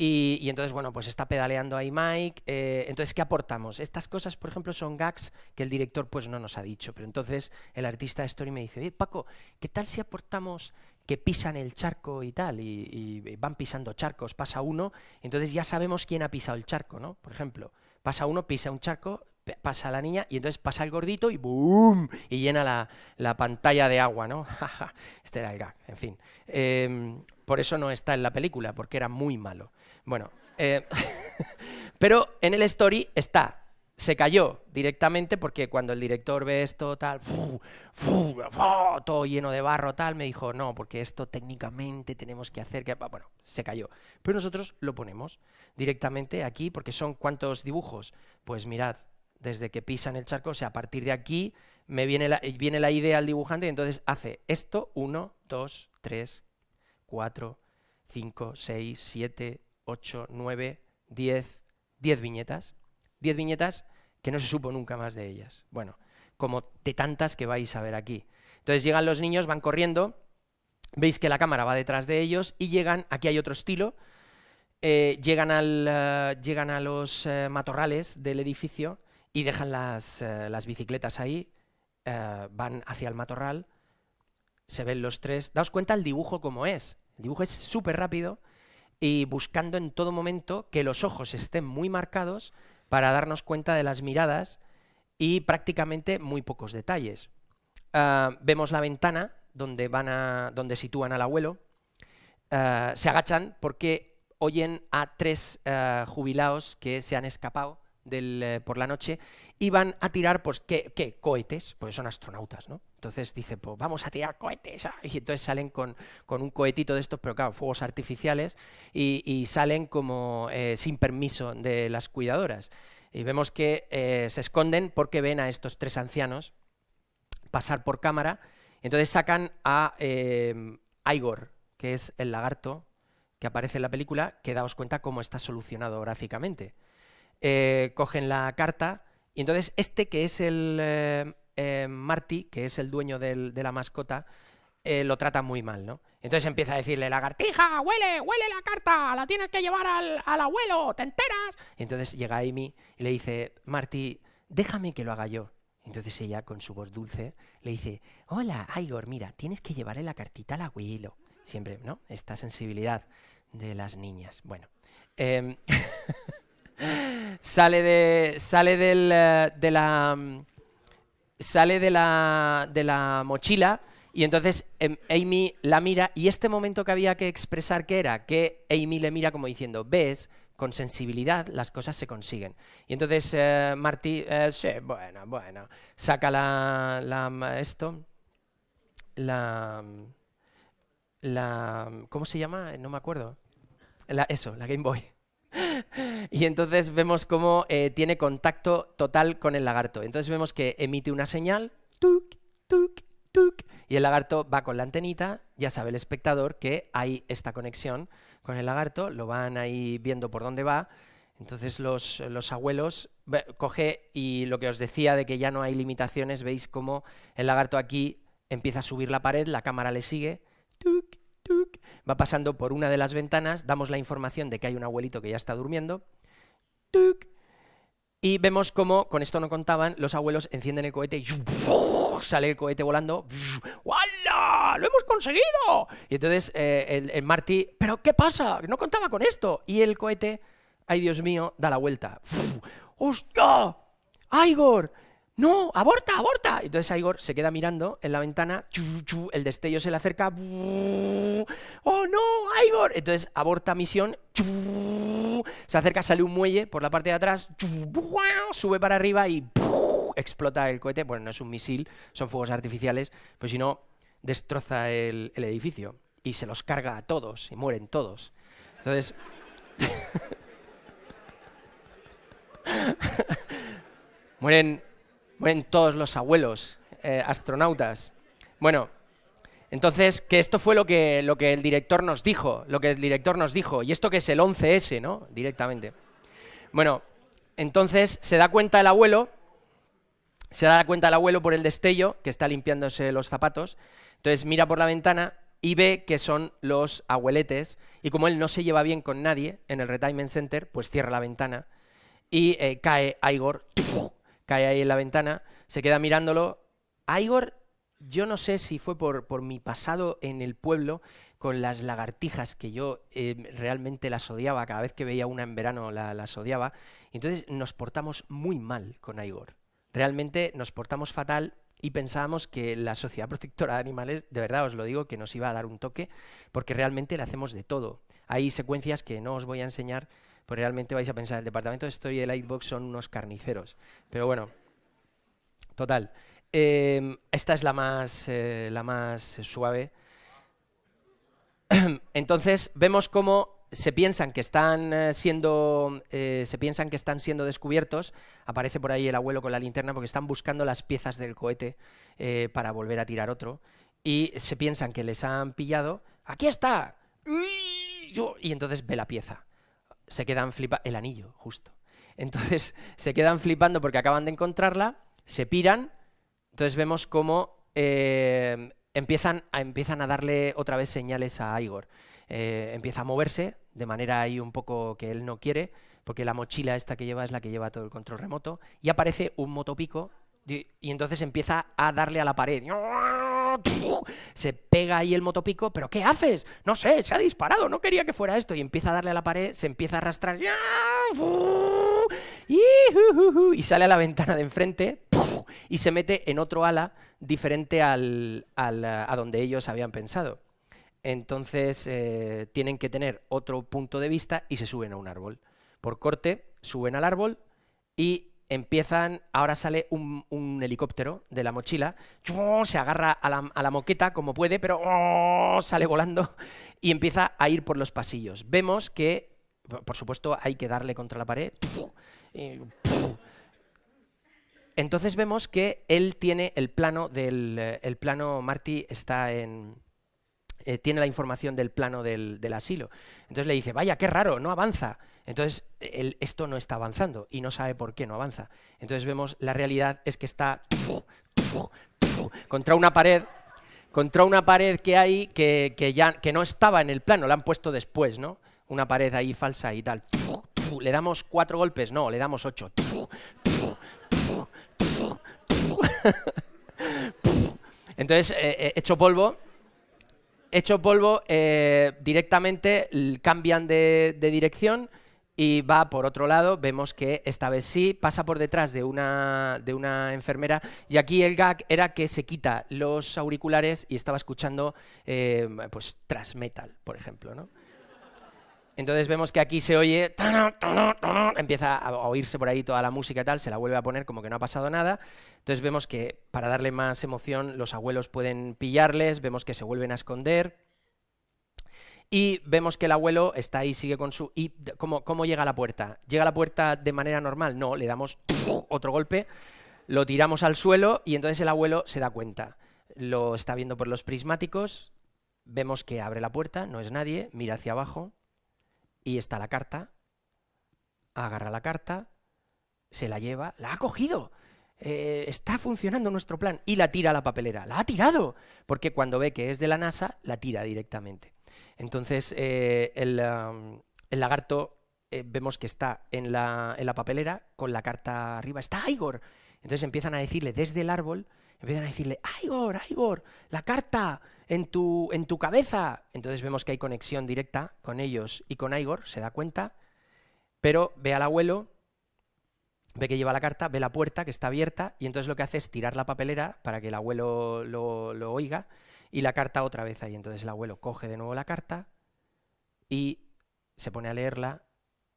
[SPEAKER 1] Y, entonces, bueno, pues está pedaleando ahí Mike. Eh, entonces, ¿qué aportamos? Estas cosas, por ejemplo, son gags que el director pues no nos ha dicho. Pero entonces el artista de Story me dice, oye, Paco, ¿qué tal si aportamos que pisan el charco y tal, y, van pisando charcos, pasa uno, entonces ya sabemos quién ha pisado el charco, ¿no? Por ejemplo, pasa uno, pisa un charco, pasa la niña, y entonces pasa el gordito y ¡boom! Y llena la, pantalla de agua, ¿no? este era el gag, en fin. Em, por eso no está en la película, porque era muy malo. Bueno, eh, pero en el story está se cayó directamente porque cuando el director ve esto, tal, todo lleno de barro, tal, me dijo, no, porque esto técnicamente tenemos que hacer que... Bueno, se cayó. Pero nosotros lo ponemos directamente aquí porque son cuántos dibujos. Pues mirad, desde que pisan el charco, o sea, a partir de aquí me viene la, viene la idea al dibujante y entonces hace esto, 1, 2, 3, 4, 5, 6, 7, 8, 9, 10, 10 viñetas. Diez viñetas que no se supo nunca más de ellas. Bueno, como de tantas que vais a ver aquí. Entonces llegan los niños, van corriendo, veis que la cámara va detrás de ellos y llegan, aquí hay otro estilo, eh, llegan, al, eh, llegan a los eh, matorrales del edificio y dejan las, las bicicletas ahí, van hacia el matorral, se ven los tres, daos cuenta el dibujo como es, el dibujo es súper rápido y buscando en todo momento que los ojos estén muy marcados para darnos cuenta de las miradas y prácticamente muy pocos detalles. Ah, vemos la ventana donde, van a, donde sitúan al abuelo. Ah, se agachan porque oyen a tres ah, jubilados que se han escapado eh, por la noche y van a tirar, pues, ¿qué, Cohetes, porque son astronautas, ¿no? Entonces dice, pues, vamos a tirar cohetes. Ah, y entonces salen con, un cohetito de estos, pero claro, fuegos artificiales, y, salen como eh, sin permiso de las cuidadoras. Y vemos que eh, se esconden porque ven a estos tres ancianos pasar por cámara. Entonces sacan a, a Igor, que es el lagarto que aparece en la película, que daos cuenta cómo está solucionado gráficamente. Eh, cogen la carta y entonces este que es el eh, eh Marty, que es el dueño de la mascota, eh, lo trata muy mal, ¿no? Entonces empieza a decirle, lagartija, huele, huele la carta, la tienes que llevar al, abuelo, ¿te enteras? Y entonces llega Amy y le dice, Marty, déjame que lo haga yo. Entonces ella, con su voz dulce, le dice, hola, Igor, mira, tienes que llevarle la cartita al abuelo. Siempre, ¿no? Esta sensibilidad de las niñas. Bueno. Em, sale de, sale del, eh, de la, mm, sale de la, de la mochila y entonces em, Amy la mira y este momento que había que expresar que era que Amy le mira como diciendo, ves, con sensibilidad las cosas se consiguen. Y entonces eh, Martí, eh, sí, bueno, bueno, saca la, la mm, esto, la, mm, la, ¿cómo se llama? No me acuerdo. eso, la Game Boy. Y entonces vemos cómo eh, tiene contacto total con el lagarto. Entonces vemos que emite una señal, tuk, tuk, tuk, y el lagarto va con la antenita, ya sabe el espectador que hay esta conexión con el lagarto, lo van ahí viendo por dónde va. Entonces los, los abuelos coge y lo que os decía de que ya no hay limitaciones, veis cómo el lagarto aquí empieza a subir la pared, la cámara le sigue, tuk, va pasando por una de las ventanas, damos la información de que hay un abuelito que ya está durmiendo, y vemos cómo, con esto no contaban, los abuelos encienden el cohete y sale el cohete volando, ¡Wala! ¡Lo hemos conseguido! Y entonces eh, el, ¿pero qué pasa? No contaba con esto. Y el cohete, ay Dios mío, da la vuelta. ¡Hostia! ¡Igor! no, aborta, aborta. Entonces Igor se queda mirando en la ventana, el destello se le acerca, oh no, Igor. Entonces aborta misión, se acerca, sale un muelle por la parte de atrás, sube para arriba y explota el cohete. Bueno, no es un misil, son fuegos artificiales, Pues, si no, destroza el edificio y se los carga a todos y mueren todos. Entonces... mueren mueren todos los abuelos eh, astronautas. Bueno, entonces, que esto fue lo que, lo que el director nos dijo, lo que el director nos dijo, y esto que es el 11S, ¿no? Directamente. Bueno, entonces se da cuenta el abuelo, se da cuenta el abuelo por el destello, que está limpiándose los zapatos, entonces mira por la ventana y ve que son los abueletes, y como él no se lleva bien con nadie en el retirement center, pues cierra la ventana y eh, cae Igor cae ahí en la ventana, se queda mirándolo. A Igor, yo no sé si fue por, por mi pasado en el pueblo con las lagartijas, que yo eh, realmente las odiaba, cada vez que veía una en verano las odiaba. Entonces nos portamos muy mal con Igor. Realmente nos portamos fatal y pensábamos que la Sociedad Protectora de Animales, de verdad os lo digo, que nos iba a dar un toque, porque realmente le hacemos de todo. Hay secuencias que no os voy a enseñar pues realmente vais a pensar, el departamento de Historia y el Lightbox son unos carniceros. Pero bueno, total. Em, esta es la más, eh, la más suave. Entonces vemos cómo se piensan que están eh, siendo eh, se piensan que están siendo descubiertos. Aparece por ahí el abuelo con la linterna porque están buscando las piezas del cohete para volver a tirar otro y se piensan que les han pillado. Aquí está. Y entonces ve la pieza se quedan flipando, el anillo, justo. Entonces se quedan flipando porque acaban de encontrarla, se piran, entonces vemos cómo eh, empiezan, a, empiezan a darle otra vez señales a Igor. Eh, empieza a moverse de manera ahí un poco que él no quiere, porque la mochila esta que lleva es la que lleva todo el control remoto, y aparece un motopico y entonces empieza a darle a la pared se pega ahí el motopico, pero ¿qué haces? No sé, se ha disparado, no quería que fuera esto. Y empieza a darle a la pared, se empieza a arrastrar y sale a la ventana de enfrente y se mete en otro ala diferente al, a donde ellos habían pensado. Entonces eh, tienen que tener otro punto de vista y se suben a un árbol. Por corte, suben al árbol y empiezan, ahora sale un, helicóptero de la mochila, se agarra a la, moqueta como puede, pero ¡oh! sale volando y empieza a ir por los pasillos. Vemos que, por supuesto, hay que darle contra la pared. Entonces vemos que él tiene el plano del eh, el plano Marty está en eh, tiene la información del plano del asilo. Entonces le dice, vaya, qué raro, no avanza. Entonces, esto no está avanzando y no sabe por qué no avanza. Entonces vemos, la realidad es que está contra una pared, contra una pared que hay que, ya, que no estaba en el plano, la han puesto después, ¿no? Una pared ahí falsa y tal. ¿Le damos cuatro golpes? No, le damos ocho. Entonces, eh, eh, hecho polvo, hecho polvo, eh, directamente cambian de dirección y va por otro lado, vemos que esta vez sí, pasa por detrás de una, enfermera y aquí el gag era que se quita los auriculares y estaba escuchando eh, pues metal, por ejemplo, ¿no? Entonces vemos que aquí se oye, empieza a oírse por ahí toda la música y tal, se la vuelve a poner como que no ha pasado nada. Entonces vemos que para darle más emoción los abuelos pueden pillarles, vemos que se vuelven a esconder, y vemos que el abuelo está ahí, sigue con su... ¿Y cómo, llega a la puerta? ¿Llega a la puerta de manera normal? No, le damos otro golpe, lo tiramos al suelo y entonces el abuelo se da cuenta. Lo está viendo por los prismáticos, vemos que abre la puerta, no es nadie, mira hacia abajo y está la carta. Agarra la carta, se la lleva, la ha cogido. Eh, está funcionando nuestro plan y la tira a la papelera. La ha tirado, porque cuando ve que es de la NASA, la tira directamente. Entonces, eh, um, el, lagarto eh, vemos que está en la, papelera con la carta arriba, está Igor. Entonces empiezan a decirle desde el árbol, empiezan a decirle, Igor, Igor, la carta en tu, en tu cabeza. Entonces vemos que hay conexión directa con ellos y con Igor, se da cuenta, pero ve al abuelo, ve que lleva la carta, ve la puerta que está abierta y entonces lo que hace es tirar la papelera para que el abuelo lo, lo oiga y la carta otra vez ahí. Entonces el abuelo coge de nuevo la carta y se pone a leerla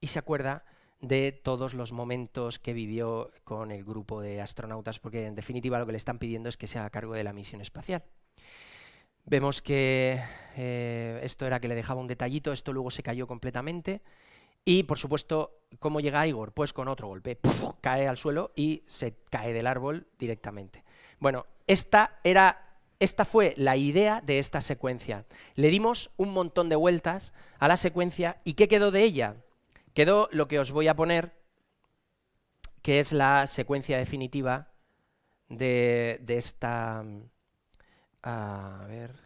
[SPEAKER 1] y se acuerda de todos los momentos que vivió con el grupo de astronautas, porque en definitiva lo que le están pidiendo es que sea a cargo de la misión espacial. Vemos que eh, esto era que le dejaba un detallito, esto luego se cayó completamente. Y por supuesto, ¿cómo llega Igor? Pues con otro golpe. Cae al suelo y se cae del árbol directamente. Bueno, esta era esta fue la idea de esta secuencia. Le dimos un montón de vueltas a la secuencia y ¿qué quedó de ella? Quedó lo que os voy a poner, que es la secuencia definitiva de, esta... Mm, ah, a ver...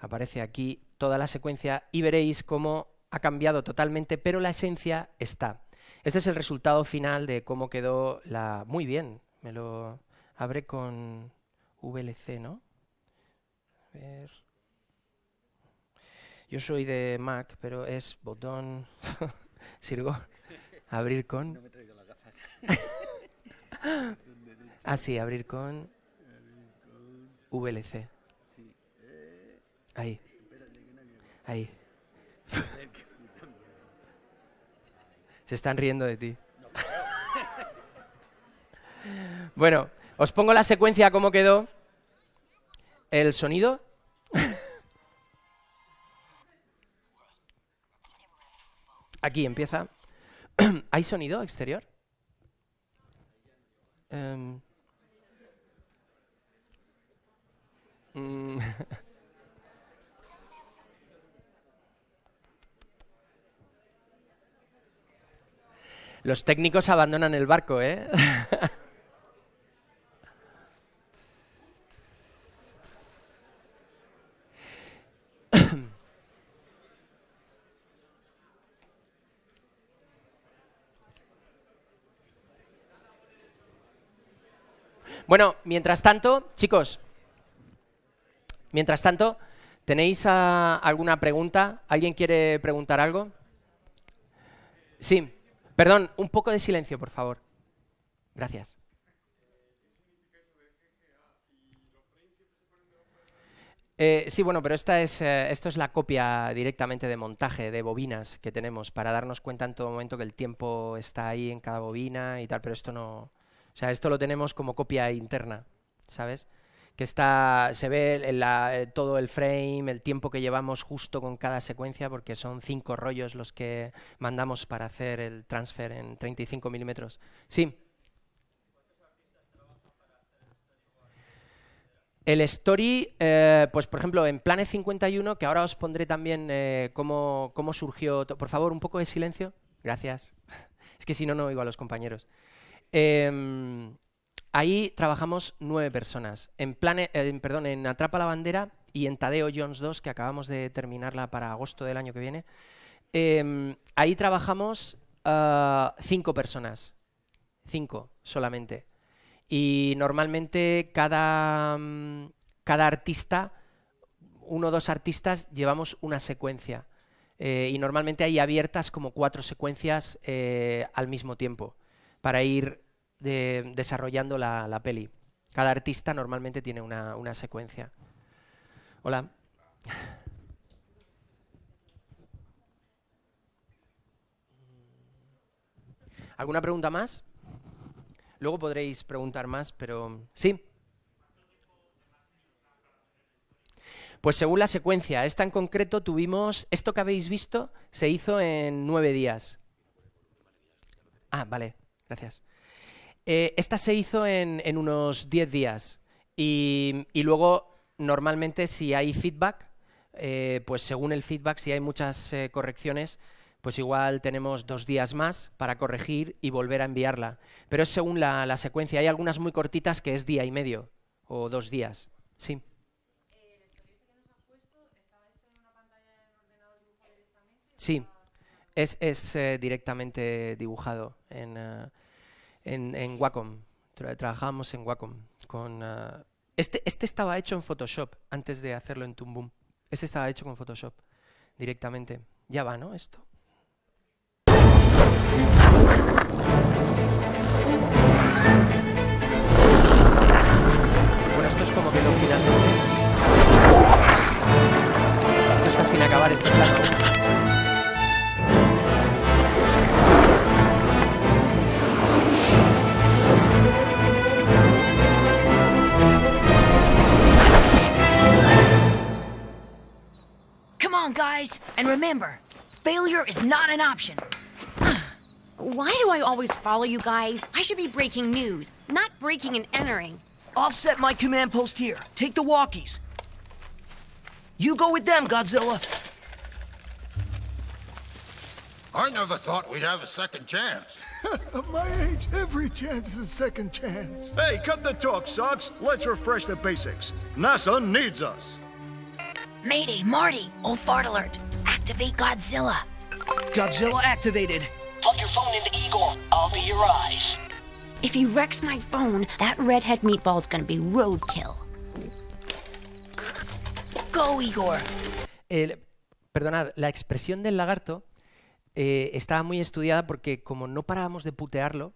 [SPEAKER 1] Aparece aquí toda la secuencia y veréis cómo ha cambiado totalmente, pero la esencia está. Este es el resultado final de cómo quedó la... Muy bien, me lo abre con VLC, ¿no? A ver. Yo soy de Mac, pero es botón... Sirgo, abrir con... No me he las gafas. ah, sí, abrir con... VLC. Eh, Ahí. Ahí. Se están riendo de ti. Bueno, os pongo la secuencia cómo quedó. El sonido. Aquí empieza. ¿Hay sonido exterior? Em. Mm. Los técnicos abandonan el barco, ¿eh? Bueno, mientras tanto, chicos, mientras tanto, ¿tenéis ah, alguna pregunta? ¿Alguien quiere preguntar algo? Sí. Perdón, un poco de silencio, por favor. Gracias. Eh, sí, bueno, pero esta es, eh, esto es la copia directamente de montaje de bobinas que tenemos para darnos cuenta en todo momento que el tiempo está ahí en cada bobina y tal, pero esto no... O sea, esto lo tenemos como copia interna, ¿sabes? que está, se ve eh, todo el frame, el tiempo que llevamos justo con cada secuencia, porque son cinco rollos los que mandamos para hacer el transfer en 35 milímetros. Sí. El story, eh, pues por ejemplo, en Planet 51, que ahora os pondré también eh, cómo, cómo, surgió. Por favor, un poco de silencio. Gracias. Es que si no, no oigo a los compañeros. Em, Ahí trabajamos nueve personas. En, plane, eh, perdón, en Atrapa la Bandera y en Tadeo Jones 2, que acabamos de terminarla para agosto del año que viene, em, ahí trabajamos ah, cinco personas. Cinco solamente. Y normalmente cada, mm, cada artista, uno o dos artistas, llevamos una secuencia. Eh, y normalmente hay abiertas como cuatro secuencias eh, al mismo tiempo para ir desarrollando la, peli. Cada artista normalmente tiene una, una secuencia. Hola. ¿Alguna pregunta más? Luego podréis preguntar más, pero sí. Pues según la secuencia, esta en concreto tuvimos, esto que habéis visto se hizo en nueve días. Ah, vale, gracias. Eh, esta se hizo en, unos 10 días y, luego normalmente si hay feedback, eh, pues según el feedback, si hay muchas eh, correcciones, pues igual tenemos dos días más para corregir y volver a enviarla. Pero es según la, secuencia. Hay algunas muy cortitas que es día y medio o dos días. Sí. Sí, es, directamente dibujado en en, Wacom. trabajábamos en Wacom. Con, ah, este, este estaba hecho en Photoshop antes de hacerlo en Tumbum. Este estaba hecho con Photoshop directamente. Ya va, ¿no? Esto. Bueno, esto es como que lo final. Esto está sin acabar este plano. on, guys. And remember, failure is not an option. Why do I always follow you guys? I should be breaking news, not breaking and entering. I'll set my command post here. Take the walkies. You go with them, Godzilla. I never thought we'd have a second chance. At my age, every chance is a second chance. Hey, cut the talk, Socks. Let's refresh the basics. NASA needs us. Mayday, Marty, old fart alert. Activate Godzilla. Godzilla activated. Plug your phone into Igor. I'll be your eyes. If he wrecks my phone, that redhead meatball's gonna be roadkill. Go, Igor. El, perdonad, la expresión del lagarto eh, estaba muy estudiada porque como no parábamos de putearlo,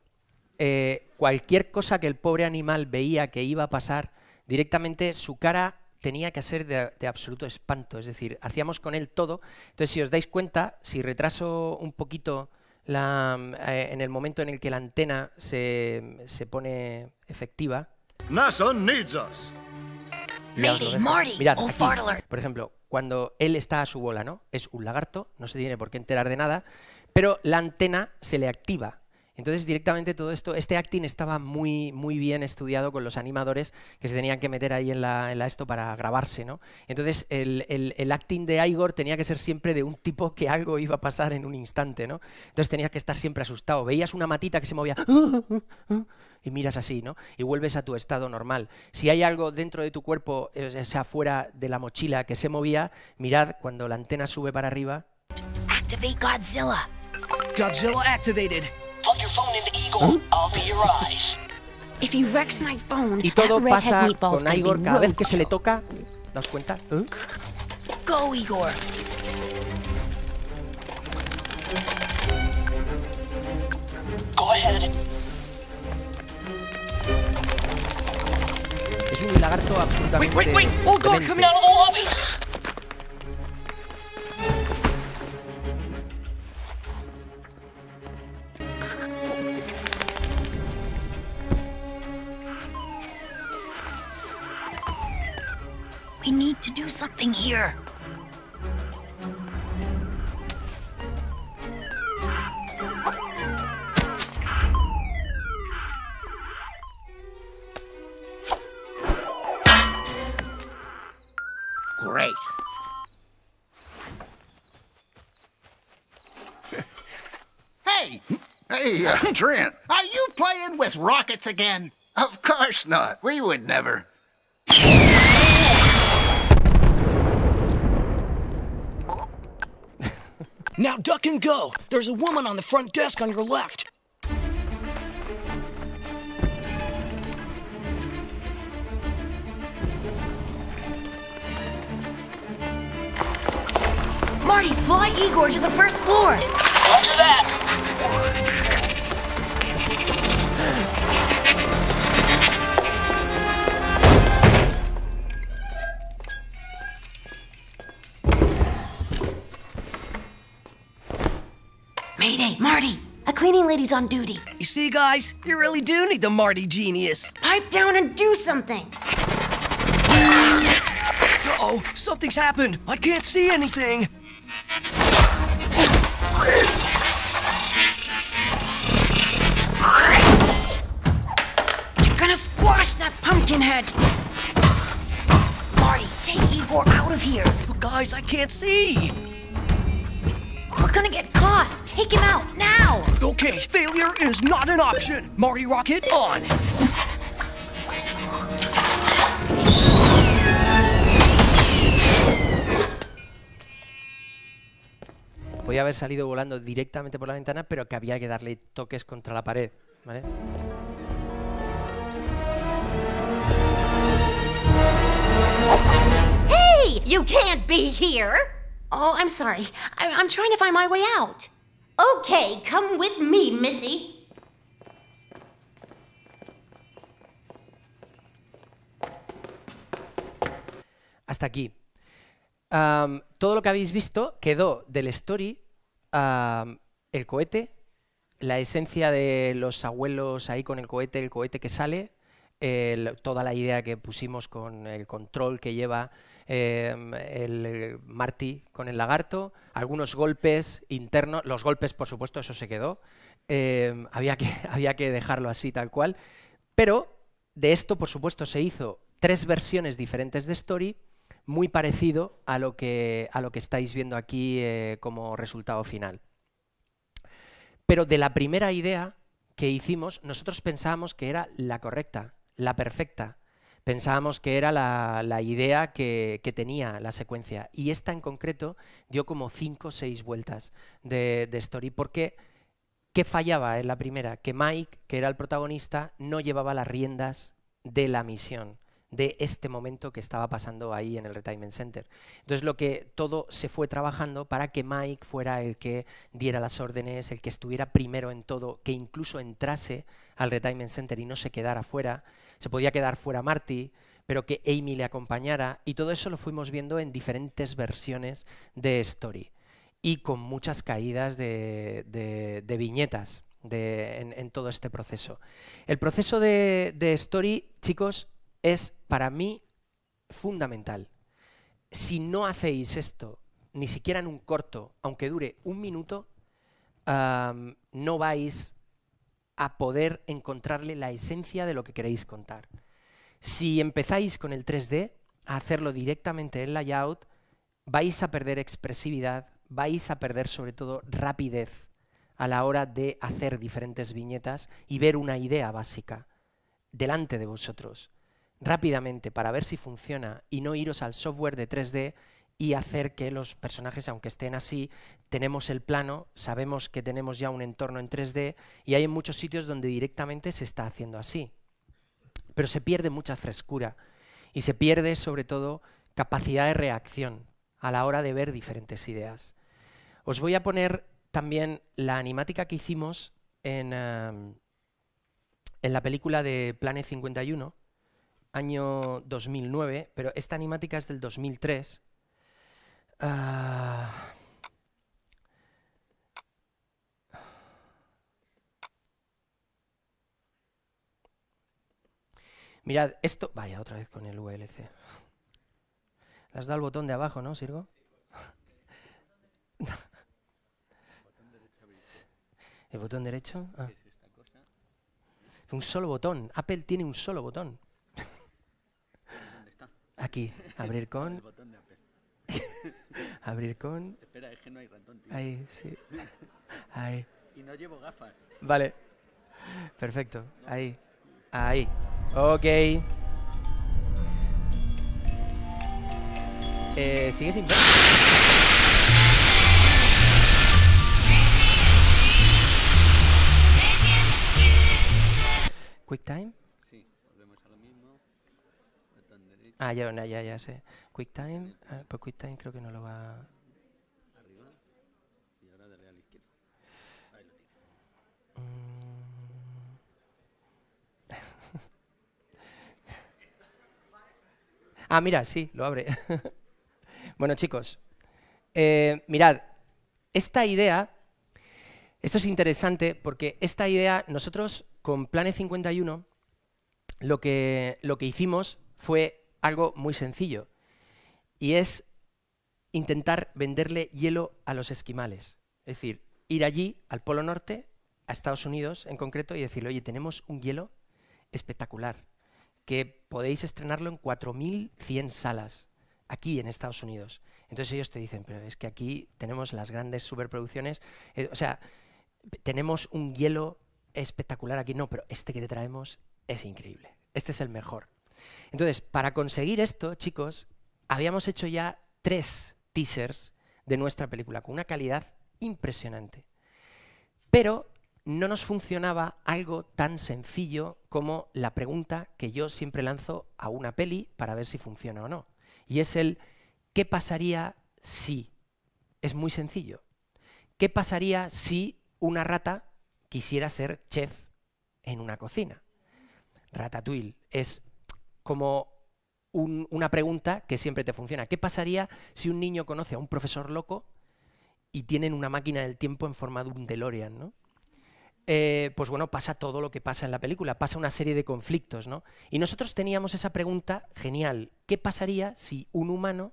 [SPEAKER 1] eh, cualquier cosa que el pobre animal veía que iba a pasar, directamente su cara tenía que ser de, absoluto espanto, es decir, hacíamos con él todo. Entonces, si os dais cuenta, si retraso un poquito la, eh, en el momento en el que la antena se, se pone efectiva... por ejemplo, cuando él está a su bola, ¿no? Es un lagarto, no se tiene por qué enterar de nada, pero la antena se le activa. Entonces, directamente todo esto, este acting estaba muy, muy bien estudiado con los animadores que se tenían que meter ahí en la, esto para grabarse, ¿no? Entonces, el, el, acting de Igor tenía que ser siempre de un tipo que algo iba a pasar en un instante, ¿no? Entonces tenías que estar siempre asustado. Veías una matita que se movía y miras así, ¿no? Y vuelves a tu estado normal. Si hay algo dentro de tu cuerpo, eh, o sea, fuera de la mochila que se movía, mirad cuando la antena sube para arriba. Activate Godzilla. Godzilla activated. ¿Eh? Y todo pasa con Igor cada vez que se le toca. ¿Daos cuenta? ¿Eh? Go, Igor. Es un lagarto absolutamente. Wait, wait, wait. Oh, God, nothing here. Great. hey! Hey, uh, Trent, are you playing with rockets again? Of course not. We would never. Now duck and go. There's a woman on the front desk on your left. Marty, fly Igor to the first floor. Under that. on duty. You see, guys, you really do need the Marty genius. Pipe down and do something. Uh-oh, something's happened. I can't see anything. I'm gonna squash that pumpkin head. Marty, take Igor out of here. But guys, I can't see. We're gonna get caught. Take him out now. Okay, failure is not an option. Marty Rocket on. Podía haber salido volando directamente por la ventana, pero que había que darle toques contra la pared, ¿vale? Hey, you can't be here. Oh, I'm sorry. I- trying to find my way out. Okay, come with me, Missy. Hasta aquí. todo lo que habéis visto quedó del story, el cohete, la esencia de los abuelos ahí con el cohete, el cohete que sale, toda la idea que pusimos con el control que lleva, Em, el, eh, Martí con el lagarto, algunos golpes internos, los golpes por supuesto eso se quedó, em, había, que, había que dejarlo así tal cual, pero de esto por supuesto se hizo tres versiones diferentes de Story, muy parecido a lo que, a lo que estáis viendo aquí eh, como resultado final. Pero de la primera idea que hicimos, nosotros pensábamos que era la correcta, la perfecta, pensábamos que era la, idea que, tenía la secuencia. Y esta en concreto dio como cinco o seis vueltas de, de story, porque ¿qué fallaba en la primera? Que Mike, que era el protagonista, no llevaba las riendas de la misión de este momento que estaba pasando ahí en el Retirement Center. Entonces lo que todo se fue trabajando para que Mike fuera el que diera las órdenes, el que estuviera primero en todo, que incluso entrase al Retirement Center y no se quedara fuera, se podía quedar fuera Marty, pero que Amy le acompañara, y todo eso lo fuimos viendo en diferentes versiones de Story, y con muchas caídas de, de, viñetas en, todo este proceso. El proceso de Story, chicos, es para mí fundamental. Si no hacéis esto, ni siquiera en un corto, aunque dure un minuto, no vais a poder encontrarle la esencia de lo que queréis contar. Si empezáis con el 3D, a hacerlo directamente en layout, vais a perder expresividad, vais a perder sobre todo rapidez a la hora de hacer diferentes viñetas y ver una idea básica delante de vosotros rápidamente para ver si funciona y no iros al software de 3D y hacer que los personajes, aunque estén así, tenemos el plano, sabemos que tenemos ya un entorno en 3D y hay muchos sitios donde directamente se está haciendo así. Pero se pierde mucha frescura y se pierde sobre todo capacidad de reacción a la hora de ver diferentes ideas. Os voy a poner también la animática que hicimos en, eh, en la película de Planet 51, año 2009, pero esta animática es del 2003 Ah. Mirad, esto... Vaya, otra vez con el VLC. has dado el botón de abajo, ¿no, Sirgo? ¿El botón derecho? Ah. Un solo botón. Apple tiene un solo botón. Aquí, abrir con... Abrir con. Espera, es que no hay ratón, tío. Ahí, sí. Ahí. Y no llevo gafas. Vale. Perfecto. Ahí. Ahí. Ok. Eh, Sigue sin ver. Quick time. Sí, volvemos a lo mismo. Ah, ya, ya, ya sé. QuickTime. time, pues creo que no lo va. Mm. a ah, mira, sí, lo abre. bueno, chicos. Eh, mirad, esta idea. Esto es interesante porque esta idea, nosotros con Plane 51, lo que, lo que hicimos fue algo muy sencillo y es intentar venderle hielo a los esquimales. Es decir, ir allí, al Polo Norte, a Estados Unidos en concreto, y decirle, oye, tenemos un hielo espectacular, que podéis estrenarlo en 4.100 salas aquí en Estados Unidos. Entonces ellos te dicen, pero es que aquí tenemos las grandes superproducciones, eh, o sea, tenemos un hielo espectacular aquí, no, pero este que te traemos es increíble, este es el mejor. Entonces, para conseguir esto, chicos, habíamos hecho ya tres teasers de nuestra película con una calidad impresionante. Pero no nos funcionaba algo tan sencillo como la pregunta que yo siempre lanzo a una peli para ver si funciona o no. Y es el ¿qué pasaría si? Es muy sencillo. ¿Qué pasaría si una rata quisiera ser chef en una cocina? Ratatouille es como una pregunta que siempre te funciona. ¿Qué pasaría si un niño conoce a un profesor loco y tienen una máquina del tiempo en forma de un DeLorean? ¿no? Eh, pues bueno, pasa todo lo que pasa en la película, pasa una serie de conflictos, ¿no? Y nosotros teníamos esa pregunta genial, ¿qué pasaría si un humano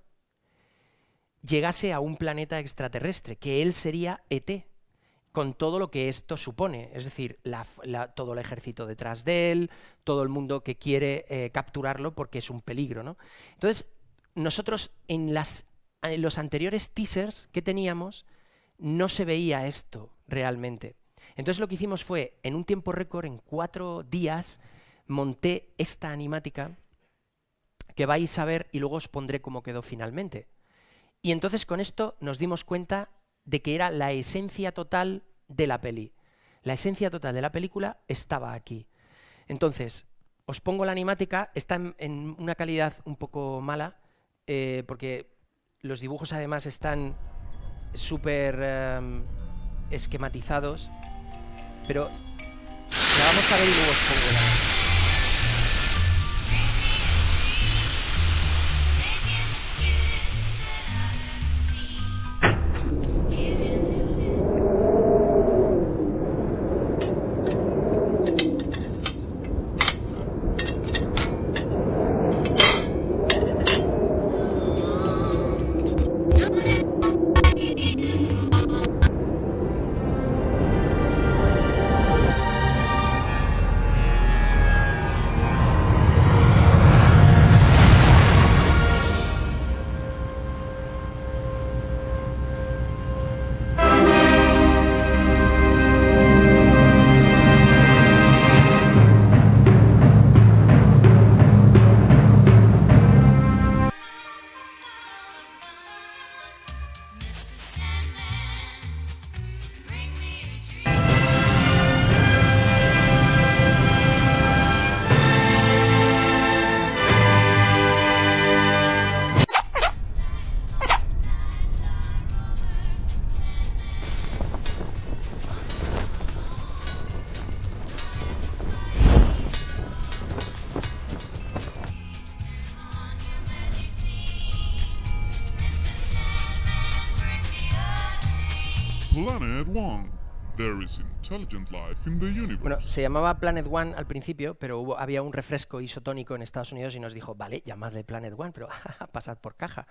[SPEAKER 1] llegase a un planeta extraterrestre, que él sería ET? con todo lo que esto supone, es decir, todo el ejército detrás de él, todo el mundo que quiere eh, capturarlo porque es un peligro. ¿no? Entonces, nosotros en, las, en los anteriores teasers que teníamos no se veía esto realmente. Entonces lo que hicimos fue, en un tiempo récord, en cuatro días, monté esta animática que vais a ver y luego os pondré cómo quedó finalmente. Y entonces con esto nos dimos cuenta de que era la esencia total de la peli. La esencia total de la película estaba aquí. Entonces, os pongo la animática, está en, una calidad un poco mala, eh, porque los dibujos además están súper em, esquematizados, pero la vamos a ver y luego os pongo se llamaba Planet One al principio, pero hubo, había un refresco isotónico en Estados Unidos y nos dijo, vale, llamadle Planet One, pero pasad por caja.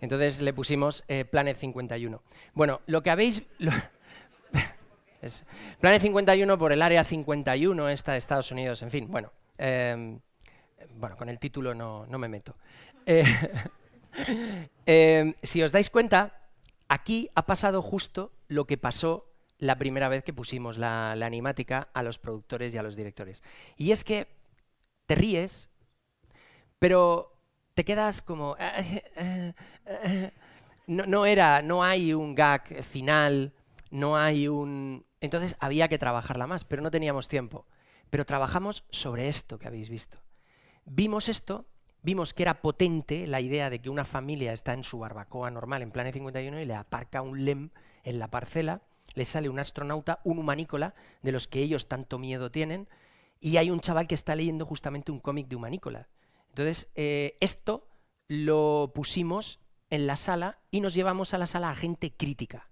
[SPEAKER 1] Entonces le pusimos eh, Planet 51. Bueno, lo que habéis... Planet 51 por el área 51 esta de Estados Unidos, en fin, bueno. Em, bueno, con el título no, me meto. Eh, em, si os dais cuenta, aquí ha pasado justo lo que pasó la primera vez que pusimos la, animática a los productores y a los directores. Y es que te ríes, pero te quedas como... Eh, eh, eh, no, era, no hay un gag final, no hay un... Entonces había que trabajarla más, pero no teníamos tiempo. Pero trabajamos sobre esto que habéis visto. Vimos esto, vimos que era potente la idea de que una familia está en su barbacoa normal en Plan 51 y le aparca un lem en la parcela le sale un astronauta, un humanícola, de los que ellos tanto miedo tienen, y hay un chaval que está leyendo justamente un cómic de humanícola. Entonces, eh, esto lo pusimos en la sala y nos llevamos a la sala a gente crítica.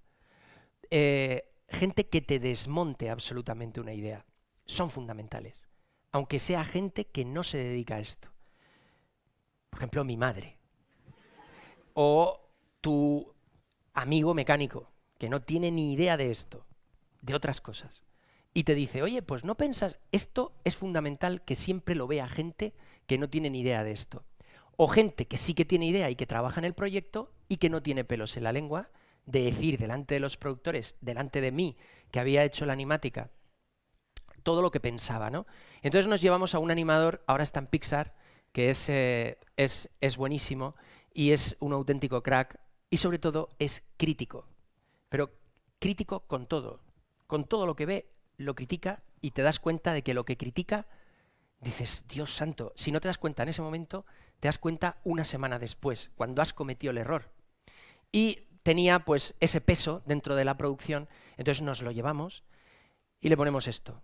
[SPEAKER 1] Eh, gente que te desmonte absolutamente una idea. Son fundamentales. Aunque sea gente que no se dedica a esto. Por ejemplo, mi madre. O tu amigo mecánico que no tiene ni idea de esto, de otras cosas, y te dice, oye, pues no pensas, esto es fundamental que siempre lo vea gente que no tiene ni idea de esto, o gente que sí que tiene idea y que trabaja en el proyecto y que no tiene pelos en la lengua, de decir delante de los productores, delante de mí, que había hecho la animática, todo lo que pensaba, ¿no? Entonces nos llevamos a un animador, ahora está en Pixar, que es, eh, es, es buenísimo y es un auténtico crack y sobre todo es crítico pero crítico con todo. Con todo lo que ve, lo critica y te das cuenta de que lo que critica, dices, Dios santo, si no te das cuenta en ese momento, te das cuenta una semana después, cuando has cometido el error. Y tenía pues ese peso dentro de la producción, entonces nos lo llevamos y le ponemos esto.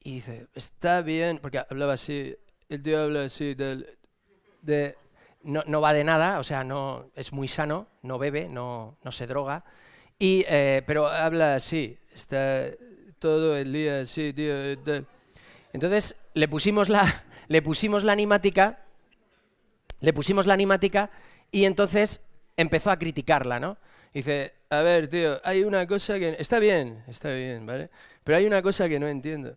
[SPEAKER 1] Y dice, está bien, porque hablaba así, el tío habla así, del, de, no, va de nada, o sea, no es muy sano, no bebe, no, no se droga, eh, pero habla así, está todo el día así, tío. Entonces le pusimos la, le pusimos la animática, le pusimos la animática y entonces empezó a criticarla, ¿no? Dice, a ver, tío, hay una cosa que... Está bien, está bien, ¿vale? Pero hay una cosa que no entiendo.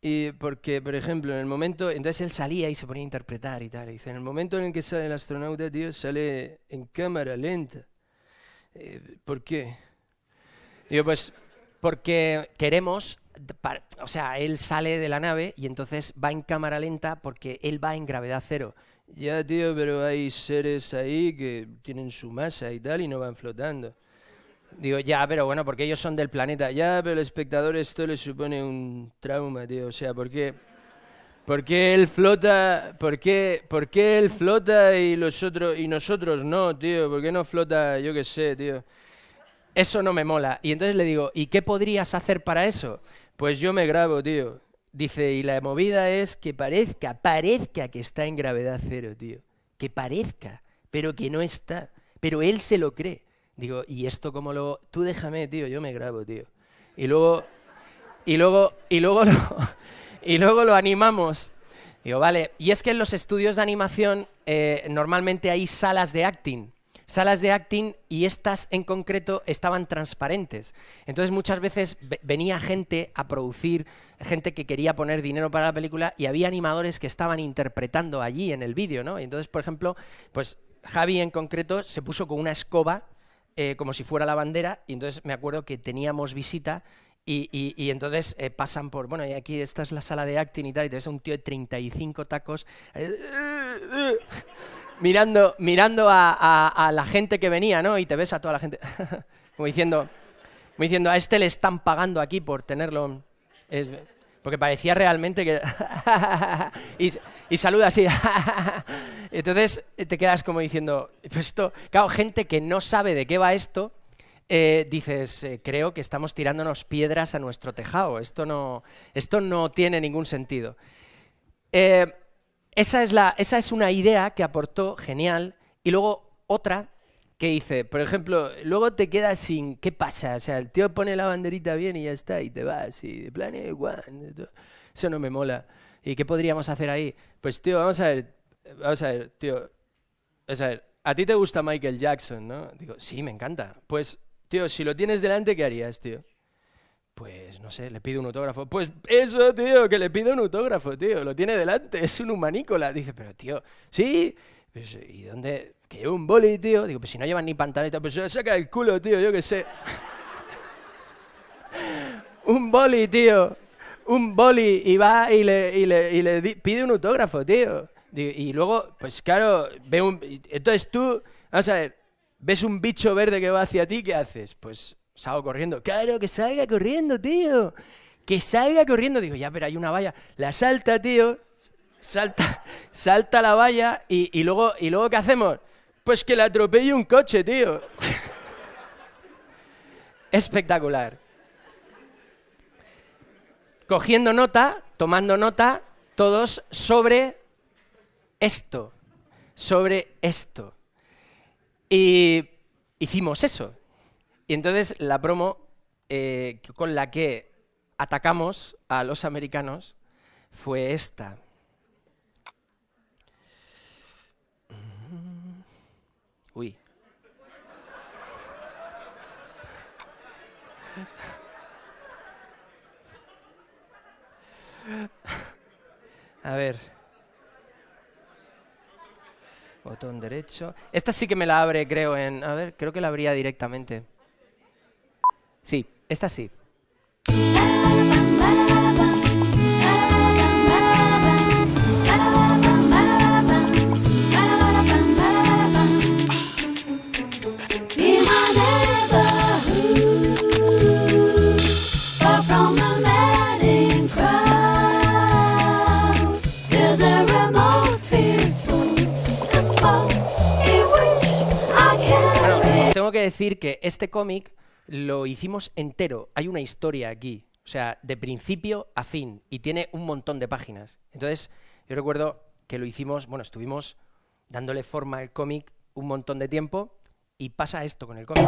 [SPEAKER 1] Y porque, por ejemplo, en el momento, entonces él salía y se ponía a interpretar y tal. dice, en el momento en el que sale el astronauta, tío, sale en cámara lenta. Eh, ¿Por qué? Digo, pues porque queremos, o sea, él sale de la nave y entonces va en cámara lenta porque él va en gravedad cero. Ya, tío, pero hay seres ahí que tienen su masa y tal y no van flotando. Digo, ya, pero bueno, porque ellos son del planeta. Ya, pero al espectador esto le supone un trauma, tío. O sea, ¿por qué, por qué él flota, por qué, él flota y los otros y nosotros no, tío? ¿Por qué no flota, yo qué sé, tío? eso no me mola. Y entonces le digo, ¿y qué podrías hacer para eso? Pues yo me grabo, tío. Dice, y la movida es que parezca, parezca que está en gravedad cero, tío. Que parezca, pero que no está. Pero él se lo cree. Digo, ¿y esto cómo lo...? Tú déjame, tío, yo me grabo, tío. Y luego... Y luego, y luego, lo, y luego lo animamos. Digo, vale. Y es que en los estudios de animación eh, normalmente hay salas de acting salas de acting y estas en concreto estaban transparentes. Entonces muchas veces venía gente a producir, gente que quería poner dinero para la película y había animadores que estaban interpretando allí en el vídeo, ¿no? Y entonces, por ejemplo, pues Javi en concreto se puso con una escoba eh, como si fuera la bandera y entonces me acuerdo que teníamos visita y, entonces eh, pasan por, bueno, y aquí esta es la sala de acting y tal, y te ves un tío de 35 tacos. Eh, mirando, mirando a, la gente que venía, ¿no? Y te ves a toda la gente, como diciendo, como diciendo, a este le están pagando aquí por tenerlo. porque parecía realmente que... y, saluda así. Entonces te quedas como diciendo, pues esto, claro, gente que no sabe de qué va esto, eh, dices, eh, creo que estamos tirándonos piedras a nuestro tejado, esto no, esto no tiene ningún sentido. Eh, esa es, la, esa es una idea que aportó genial. Y luego otra que dice, por ejemplo, luego te quedas sin, ¿qué pasa? O sea, el tío pone la banderita bien y ya está, y te vas, y de plan, igual, eso no me mola. ¿Y qué podríamos hacer ahí? Pues, tío, vamos a ver, vamos a ver, tío, vamos a ver, a ti te gusta Michael Jackson, ¿no? Digo, sí, me encanta. Pues, tío, si lo tienes delante, ¿qué harías, tío? pues no sé, le pido un autógrafo. Pues eso, tío, que le pido un autógrafo, tío, lo tiene delante, es un humanícola. Dice, pero tío, sí, pues, ¿y dónde? Que un boli, tío. Digo, pues si no llevan ni pantaleta, pues se saca el culo, tío, yo qué sé. un boli, tío. Un boli y va y le, y pide un autógrafo, tío. y luego, pues claro, ve un... Entonces tú, vamos a ver, ves un bicho verde que va hacia ti, ¿qué haces? Pues Salgo corriendo. Claro, que salga corriendo, tío. Que salga corriendo. Digo, ya, pero hay una valla. La salta, tío. Salta, salta la valla y, luego, ¿y luego qué hacemos? Pues que le atropelle un coche, tío. Espectacular. Cogiendo nota, tomando nota, todos sobre esto, sobre esto. Y hicimos eso. Y entonces la promo eh, con la que atacamos a los americanos fue esta. Uy. A ver. Botón derecho. Esta sí que me la abre, creo, en... A ver, creo que la abría directamente. Sí, esta sí. tengo que decir que este cómic lo hicimos entero. Hay una historia aquí, o sea, de principio a fin, y tiene un montón de páginas. Entonces, yo recuerdo que lo hicimos, bueno, estuvimos dándole forma al cómic un montón de tiempo, y pasa esto con el cómic.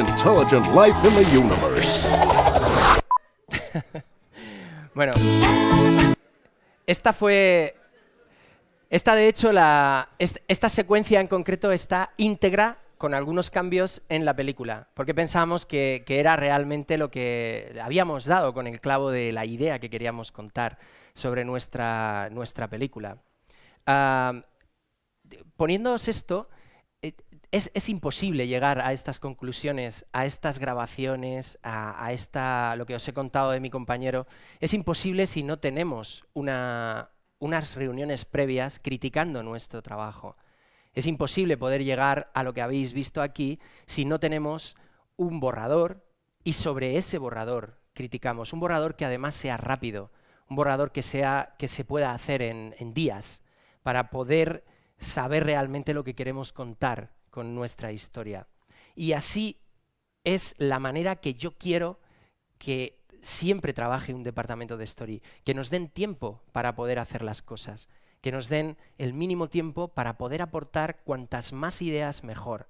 [SPEAKER 1] intelligent life in the universe. bueno. Esta fue. Esta, de hecho, la, esta secuencia en concreto está íntegra con algunos cambios en la película, porque pensábamos que, era realmente lo que habíamos dado con el clavo de la idea que queríamos contar sobre nuestra, nuestra película. poniéndonos ah, poniéndoos esto, es, imposible llegar a estas conclusiones, a estas grabaciones, a, lo que os he contado de mi compañero. Es imposible si no tenemos unas reuniones previas criticando nuestro trabajo. Es imposible poder llegar a lo que habéis visto aquí si no tenemos un borrador y sobre ese borrador criticamos. Un borrador que además sea rápido, un borrador que, se pueda hacer en días para poder saber realmente lo que queremos contar con nuestra historia. Y así es la manera que yo quiero que siempre trabaje un departamento de story, que nos den tiempo para poder hacer las cosas, que nos den el mínimo tiempo para poder aportar cuantas más ideas mejor.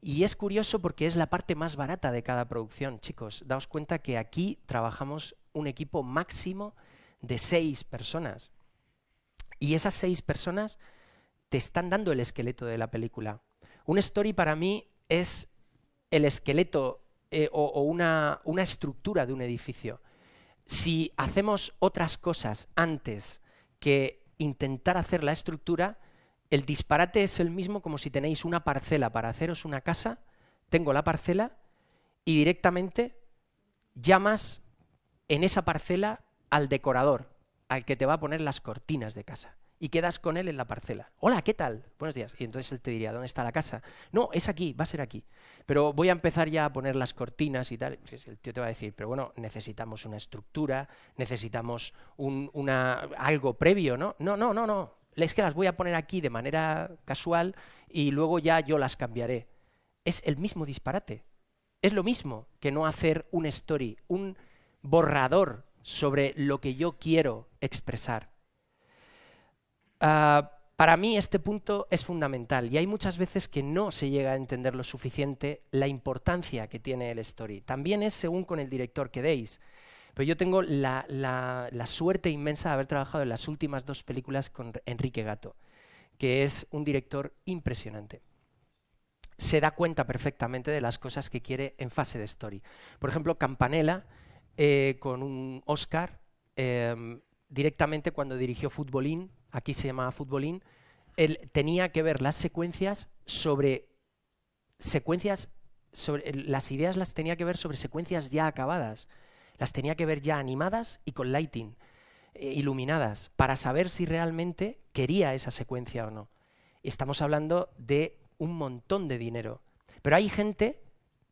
[SPEAKER 1] Y es curioso porque es la parte más barata de cada producción, chicos. Daos cuenta que aquí trabajamos un equipo máximo de seis personas. Y esas seis personas te están dando el esqueleto de la película. Un story para mí es el esqueleto eh, o, una estructura de un edificio. Si hacemos otras cosas antes que intentar hacer la estructura, el disparate es el mismo como si tenéis una parcela para haceros una casa, tengo la parcela y directamente llamas en esa parcela al decorador, al que te va a poner las cortinas de casa y quedas con él en la parcela. Hola, ¿qué tal? Buenos días. Y entonces él te diría, ¿dónde está la casa? No, es aquí, va a ser aquí. Pero voy a empezar ya a poner las cortinas y tal. El tío te va a decir, pero bueno, necesitamos una estructura, necesitamos una, algo previo, ¿no? No, no, no, no. Es que las voy a poner aquí de manera casual y luego ya yo las cambiaré. Es el mismo disparate. Es lo mismo que no hacer un story, un borrador sobre lo que yo quiero expresar. Ah, para mí este punto es fundamental y hay muchas veces que no se llega a entender lo suficiente la importancia que tiene el story. También es según con el director que deis. Pero yo tengo la, suerte inmensa de haber trabajado en las últimas dos películas con Enrique Gato, que es un director impresionante se da cuenta perfectamente de las cosas que quiere en fase de story. Por ejemplo, Campanella, eh, con un Oscar, eh, directamente cuando dirigió Futbolín, aquí se llamaba Futbolín, él tenía que ver las secuencias sobre secuencias, sobre, eh, las ideas las tenía que ver sobre secuencias ya acabadas, las tenía que ver ya animadas y con lighting, eh, iluminadas, para saber si realmente quería esa secuencia o no. Estamos hablando de un montón de dinero. Pero hay gente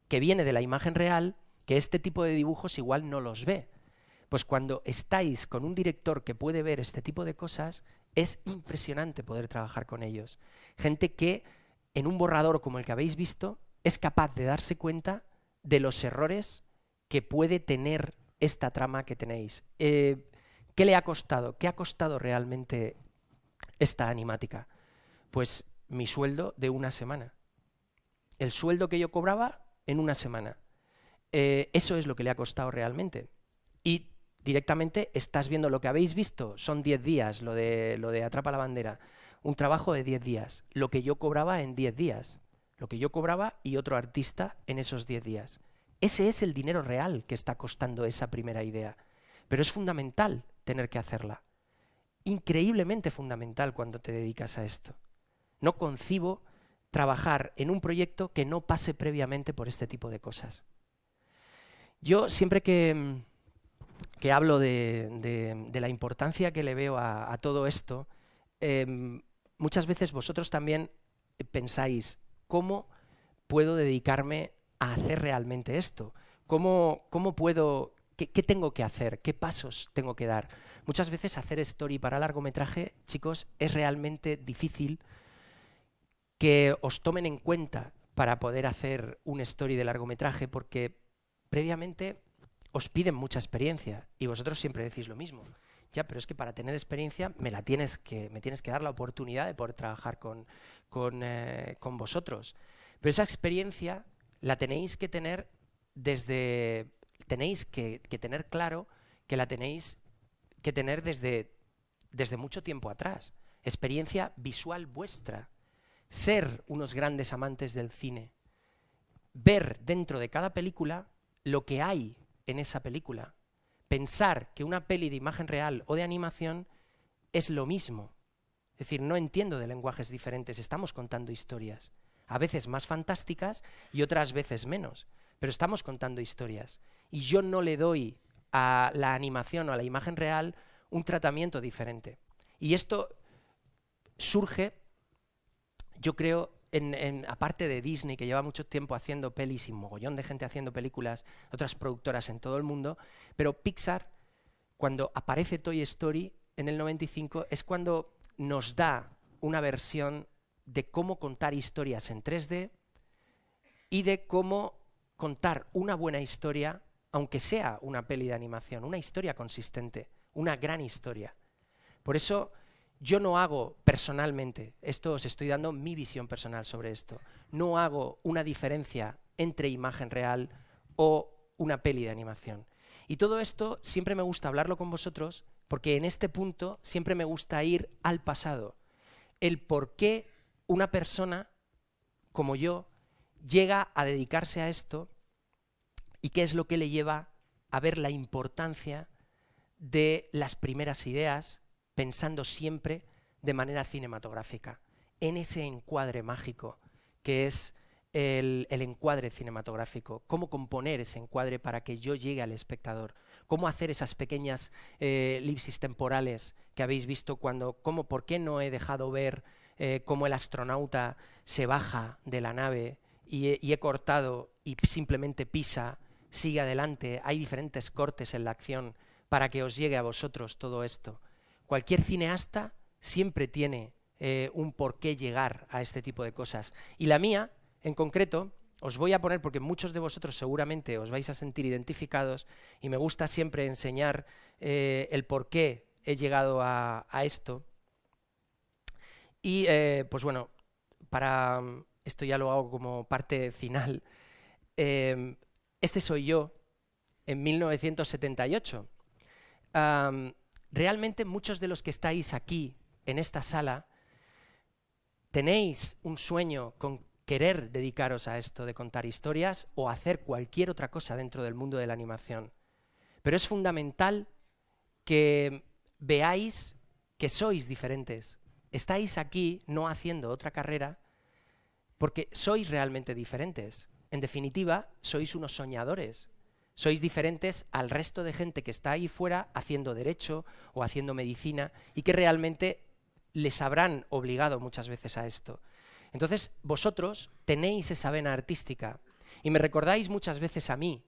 [SPEAKER 1] que viene de la imagen real que este tipo de dibujos igual no los ve. Pues cuando estáis con un director que puede ver este tipo de cosas, es impresionante poder trabajar con ellos. Gente que en un borrador como el que habéis visto es capaz de darse cuenta de los errores que puede tener esta trama que tenéis. Eh, ¿Qué le ha costado? ¿Qué ha costado realmente esta animática? Pues mi sueldo de una semana. El sueldo que yo cobraba en una semana. Eh, eso es lo que le ha costado realmente. Y directamente estás viendo lo que habéis visto, son 10 días, lo de, lo de atrapa la bandera, un trabajo de 10 días, lo que yo cobraba en 10 días, lo que yo cobraba y otro artista en esos 10 días. Ese es el dinero real que está costando esa primera idea, pero es fundamental tener que hacerla, increíblemente fundamental cuando te dedicas a esto. No concibo trabajar en un proyecto que no pase previamente por este tipo de cosas. Yo siempre que, mm, que hablo de, la importancia que le veo a, todo esto, em, muchas veces vosotros también pensáis, ¿cómo puedo dedicarme a hacer realmente esto? ¿Cómo, puedo, qué, qué, tengo que hacer? ¿Qué pasos tengo que dar? Muchas veces hacer story para largometraje, chicos, es realmente difícil que os tomen en cuenta para poder hacer un story de largometraje porque previamente os piden mucha experiencia y vosotros siempre decís lo mismo. Ya, pero es que para tener experiencia me, la tienes, que, me tienes que dar la oportunidad de poder trabajar con, eh, vosotros. Pero esa experiencia la tenéis que tener desde... Tenéis que, tener claro que la tenéis que tener desde, desde mucho tiempo atrás. Experiencia visual vuestra. Ser unos grandes amantes del cine. Ver dentro de cada película lo que hay en esa película. Pensar que una peli de imagen real o de animación es lo mismo. Es decir, no entiendo de lenguajes diferentes, estamos contando historias, a veces más fantásticas y otras veces menos, pero estamos contando historias. Y yo no le doy a la animación o a la imagen real un tratamiento diferente. Y esto surge, yo creo, en, aparte de Disney, que lleva mucho tiempo haciendo pelis y mogollón de gente haciendo películas, otras productoras en todo el mundo, pero Pixar, cuando aparece Toy Story en el 95, es cuando nos da una versión de cómo contar historias en 3D y de cómo contar una buena historia, aunque sea una peli de animación, una historia consistente, una gran historia. Por eso yo no hago personalmente, esto os estoy dando mi visión personal sobre esto, no hago una diferencia entre imagen real o una peli de animación. Y todo esto siempre me gusta hablarlo con vosotros porque en este punto siempre me gusta ir al pasado. El por qué una persona como yo llega a dedicarse a esto y qué es lo que le lleva a ver la importancia de las primeras ideas, pensando siempre de manera cinematográfica, en ese encuadre mágico que es el, encuadre cinematográfico, cómo componer ese encuadre para que yo llegue al espectador, cómo hacer esas pequeñas eh, elipsis temporales que habéis visto cuando, por qué no he dejado ver eh, cómo el astronauta se baja de la nave y he cortado y simplemente pisa, sigue adelante, hay diferentes cortes en la acción para que os llegue a vosotros todo esto. Cualquier cineasta siempre tiene eh, un por qué llegar a este tipo de cosas. Y la mía, en concreto, os voy a poner, porque muchos de vosotros seguramente os vais a sentir identificados, y me gusta siempre enseñar eh, el por qué he llegado a, esto. Y eh, pues bueno, para esto ya lo hago como parte final. este soy yo en 1978 realmente muchos de los que estáis aquí, en esta sala, tenéis un sueño con querer dedicaros a esto de contar historias o hacer cualquier otra cosa dentro del mundo de la animación. Pero es fundamental que veáis que sois diferentes. Estáis aquí no haciendo otra carrera porque sois realmente diferentes. En definitiva, sois unos soñadores, sois diferentes al resto de gente que está ahí fuera haciendo derecho o haciendo medicina y que realmente les habrán obligado muchas veces a esto. Entonces, vosotros tenéis esa vena artística y me recordáis muchas veces a mí.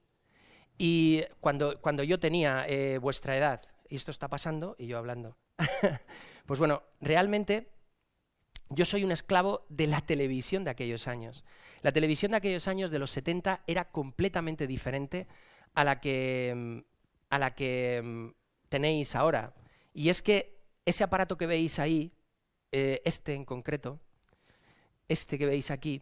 [SPEAKER 1] Y cuando, cuando yo tenía eh, vuestra edad, y esto está pasando y yo hablando, pues bueno, realmente yo soy un esclavo de la televisión de aquellos años. La televisión de aquellos años de los 70 era completamente diferente a la que, a la que mm, tenéis ahora. Y es que ese aparato que veis ahí, eh, este en concreto, este que veis aquí,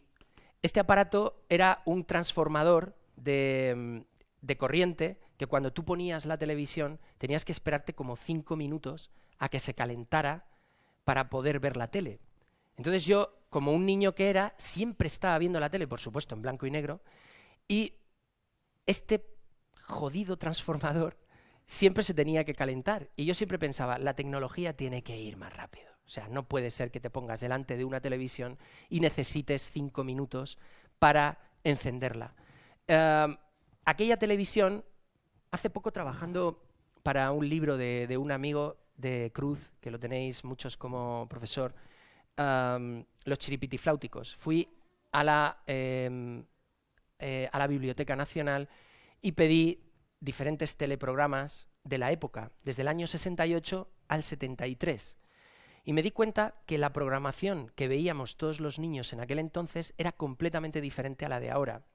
[SPEAKER 1] este aparato era un transformador de, mm, de corriente que cuando tú ponías la televisión tenías que esperarte como cinco minutos a que se calentara para poder ver la tele. Entonces yo, como un niño que era, siempre estaba viendo la tele, por supuesto, en blanco y negro, y este jodido transformador siempre se tenía que calentar. Y yo siempre pensaba, la tecnología tiene que ir más rápido. O sea, no puede ser que te pongas delante de una televisión y necesites cinco minutos para encenderla. Em, aquella televisión, hace poco trabajando para un libro de, un amigo de Cruz, que lo tenéis muchos como profesor, em, Los chiripitifláuticos, fui a la, em, eh, a la Biblioteca Nacional y pedí diferentes teleprogramas de la época, desde el año 68 al 73. Y me di cuenta que la programación que veíamos todos los niños en aquel entonces era completamente diferente a la de ahora.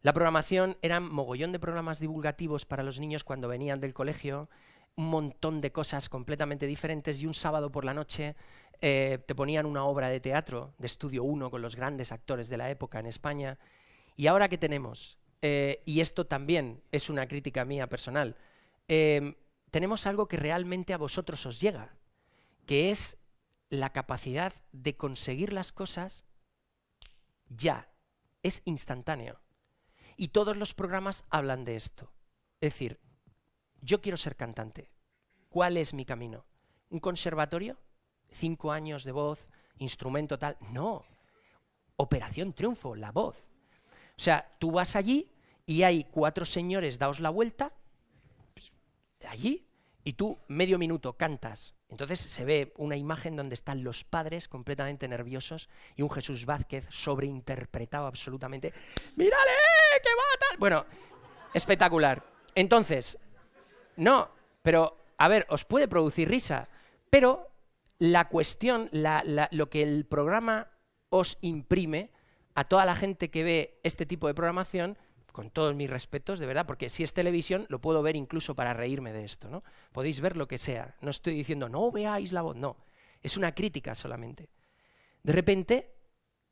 [SPEAKER 1] La programación un mogollón de programas divulgativos para los niños cuando venían del colegio, un montón de cosas completamente diferentes y un sábado por la noche eh, te ponían una obra de teatro de estudio 1 con los grandes actores de la época en España. ¿Y ahora que tenemos? Eh, y esto también es una crítica mía personal, em, tenemos algo que realmente a vosotros os llega, que es la capacidad de conseguir las cosas ya, es instantáneo. Y todos los programas hablan de esto. Es decir, yo quiero ser cantante. ¿Cuál es mi camino? ¿Un conservatorio? ¿Cinco años de voz? ¿Instrumento tal? No. Operación Triunfo, la voz. O sea, tú vas allí y hay cuatro señores, daos la vuelta, pues, allí, y tú medio minuto cantas. Entonces se ve una imagen donde están los padres completamente nerviosos y un Jesús Vázquez sobreinterpretado absolutamente. ¡Mírale! ¡Que tal! Bueno, espectacular. Entonces, no, pero a ver, os puede producir risa, pero la cuestión, lo que el programa os imprime a toda la gente que ve este tipo de programación con todos mis respetos, de verdad, porque si es televisión lo puedo ver incluso para reírme de esto, ¿no? Podéis ver lo que sea. No estoy diciendo, no veáis la voz, no. Es una crítica solamente. De repente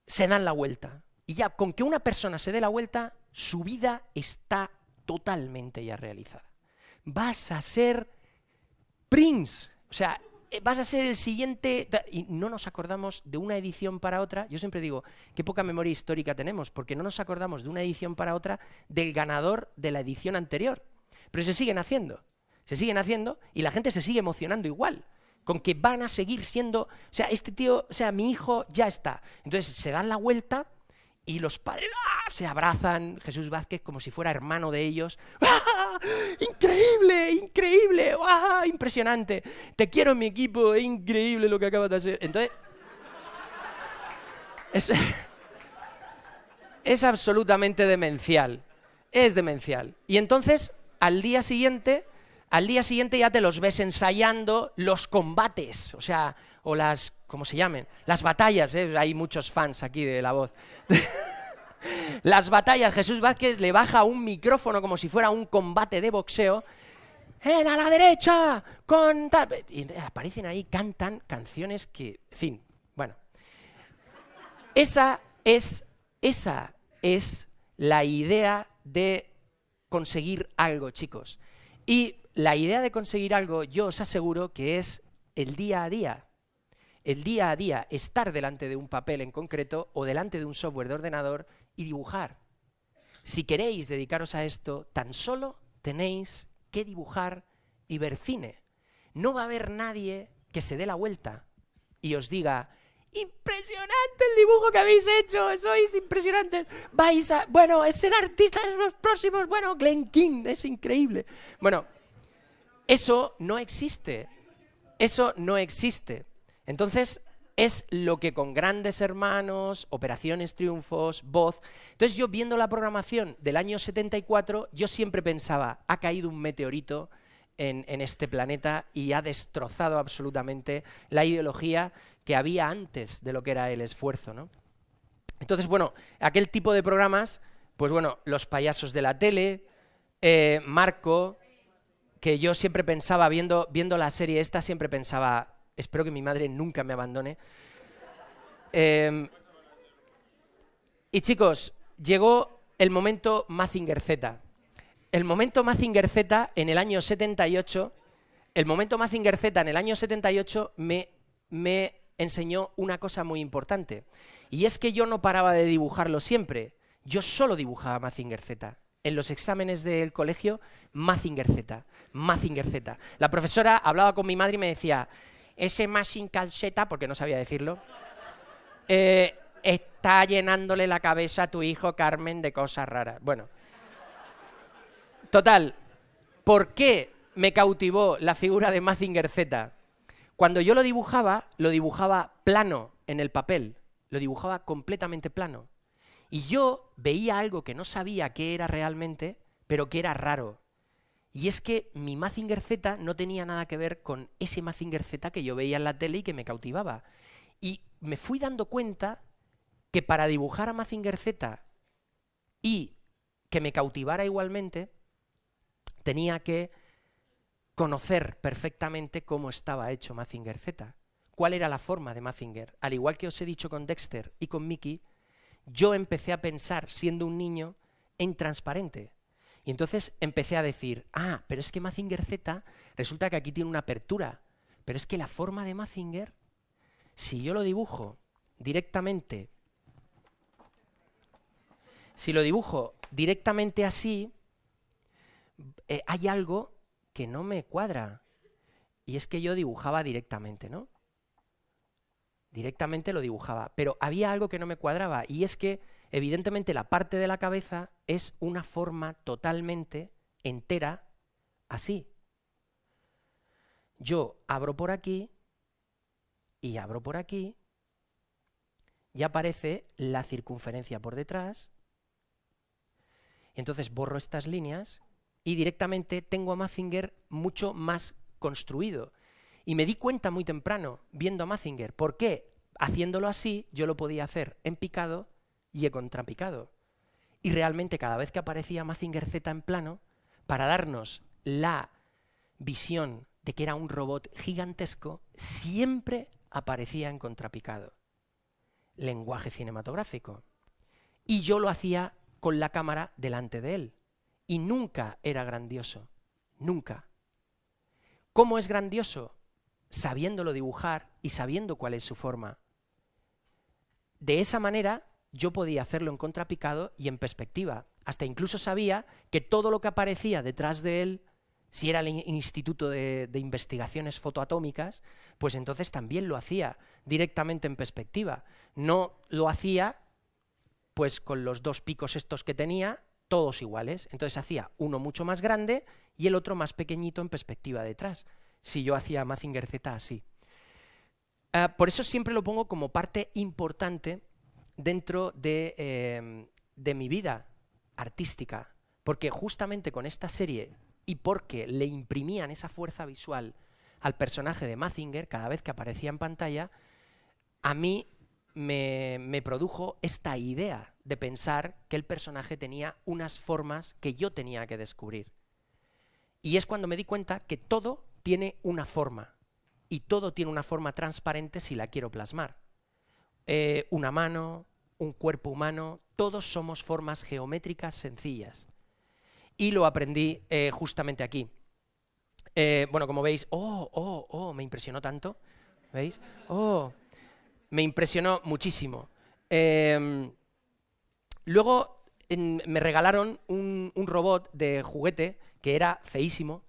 [SPEAKER 1] se dan la vuelta. Y ya con que una persona se dé la vuelta, su vida está totalmente ya realizada. Vas a ser Prince. O sea, eh, vas a ser el siguiente... Y no nos acordamos de una edición para otra. Yo siempre digo, qué poca memoria histórica tenemos, porque no nos acordamos de una edición para otra del ganador de la edición anterior. Pero se siguen haciendo, se siguen haciendo y la gente se sigue emocionando igual con que van a seguir siendo, o sea, este tío, o sea, mi hijo ya está. Entonces se dan la vuelta y los padres ¡ah! se abrazan, Jesús Vázquez como si fuera hermano de ellos. ¡Ah! increíble, increíble, ¡Wow! impresionante, te quiero en mi equipo, es increíble lo que acabas de hacer. Entonces, es, es absolutamente demencial, es demencial. Y entonces, al día siguiente, al día siguiente ya te los ves ensayando los combates, o sea, o las, ¿cómo se llamen? Las batallas, ¿eh? hay muchos fans aquí de la voz. Las batallas, Jesús Vázquez le baja un micrófono como si fuera un combate de boxeo. ¡En a la derecha! Con Y aparecen ahí, cantan canciones que. En fin, bueno. Esa es. Esa es la idea de conseguir algo, chicos. Y la idea de conseguir algo, yo os aseguro que es el día a día. El día a día, estar delante de un papel en concreto o delante de un software de ordenador y dibujar. Si queréis dedicaros a esto, tan solo tenéis que dibujar y ver cine. No va a haber nadie que se dé la vuelta y os diga, impresionante el dibujo que habéis hecho, sois impresionantes, vais a, bueno, es ser artista de los próximos, bueno, Glenn King, es increíble. Bueno, eso no existe, eso no existe. Entonces, es lo que con grandes hermanos, operaciones, triunfos, voz. Entonces yo viendo la programación del año 74, yo siempre pensaba, ha caído un meteorito en, este planeta y ha destrozado absolutamente la ideología que había antes de lo que era el esfuerzo. Entonces, bueno, aquel tipo de programas, pues bueno, los payasos de la tele, eh, Marco, que yo siempre pensaba, viendo, viendo la serie esta, siempre pensaba, Espero que mi madre nunca me abandone. Em, y chicos, llegó el momento Mazinger Z. El momento Mazinger Z en el año 78, el momento Mazinger Z en el año 78 me, me enseñó una cosa muy importante. Y es que yo no paraba de dibujarlo siempre. Yo solo dibujaba Mazinger Z. En los exámenes del colegio, Mazinger Z. Mazinger Z. La profesora hablaba con mi madre y me decía, ese sin calceta, porque no sabía decirlo, eh, está llenándole la cabeza a tu hijo Carmen de cosas raras. Bueno, total, ¿por qué me cautivó la figura de Mazinger Z? Cuando yo lo dibujaba, lo dibujaba plano en el papel, lo dibujaba completamente plano. Y yo veía algo que no sabía qué era realmente, pero que era raro. Y es que mi Mazinger Z no tenía nada que ver con ese Mazinger Z que yo veía en la tele y que me cautivaba. Y me fui dando cuenta que para dibujar a Mazinger Z y que me cautivara igualmente, tenía que conocer perfectamente cómo estaba hecho Mazinger Z, cuál era la forma de Mazinger. Al igual que os he dicho con Dexter y con Mickey, yo empecé a pensar, siendo un niño, en transparente. Y entonces empecé a decir, ah, pero es que Mazinger Z resulta que aquí tiene una apertura, pero es que la forma de Mazinger, si yo lo dibujo directamente, si lo dibujo directamente así, eh, hay algo que no me cuadra. Y es que yo dibujaba directamente, ¿no? Directamente lo dibujaba, pero había algo que no me cuadraba y es que Evidentemente la parte de la cabeza es una forma totalmente entera así. Yo abro por aquí y abro por aquí y aparece la circunferencia por detrás. Entonces borro estas líneas y directamente tengo a Mazinger mucho más construido. Y me di cuenta muy temprano viendo a Mazinger. ¿Por qué? Haciéndolo así, yo lo podía hacer en picado y he contrapicado. Y realmente cada vez que aparecía Mazinger Z en plano, para darnos la visión de que era un robot gigantesco, siempre aparecía en contrapicado. Lenguaje cinematográfico. Y yo lo hacía con la cámara delante de él. Y nunca era grandioso. Nunca. ¿Cómo es grandioso? Sabiéndolo dibujar y sabiendo cuál es su forma. De esa manera yo podía hacerlo en contrapicado y en perspectiva. Hasta incluso sabía que todo lo que aparecía detrás de él, si era el Instituto de, Investigaciones Fotoatómicas, pues entonces también lo hacía directamente en perspectiva. No lo hacía pues con los dos picos estos que tenía, todos iguales. Entonces hacía uno mucho más grande y el otro más pequeñito en perspectiva detrás. Si yo hacía Mazinger Z así. Ah, por eso siempre lo pongo como parte importante dentro em, de, mi vida artística, porque justamente con esta serie y porque le imprimían esa fuerza visual al personaje de Mazinger cada vez que aparecía en pantalla, a mí me, me, produjo esta idea de pensar que el personaje tenía unas formas que yo tenía que descubrir. Y es cuando me di cuenta que todo tiene una forma, y todo tiene una forma transparente si la quiero plasmar. Eh, una mano, un cuerpo humano, todos somos formas geométricas sencillas. Y lo aprendí eh, justamente aquí. Eh, bueno, como veis, oh, oh, oh, me impresionó tanto. ¿Veis? Oh, me impresionó muchísimo. Em, luego me regalaron un, un robot de juguete que era feísimo,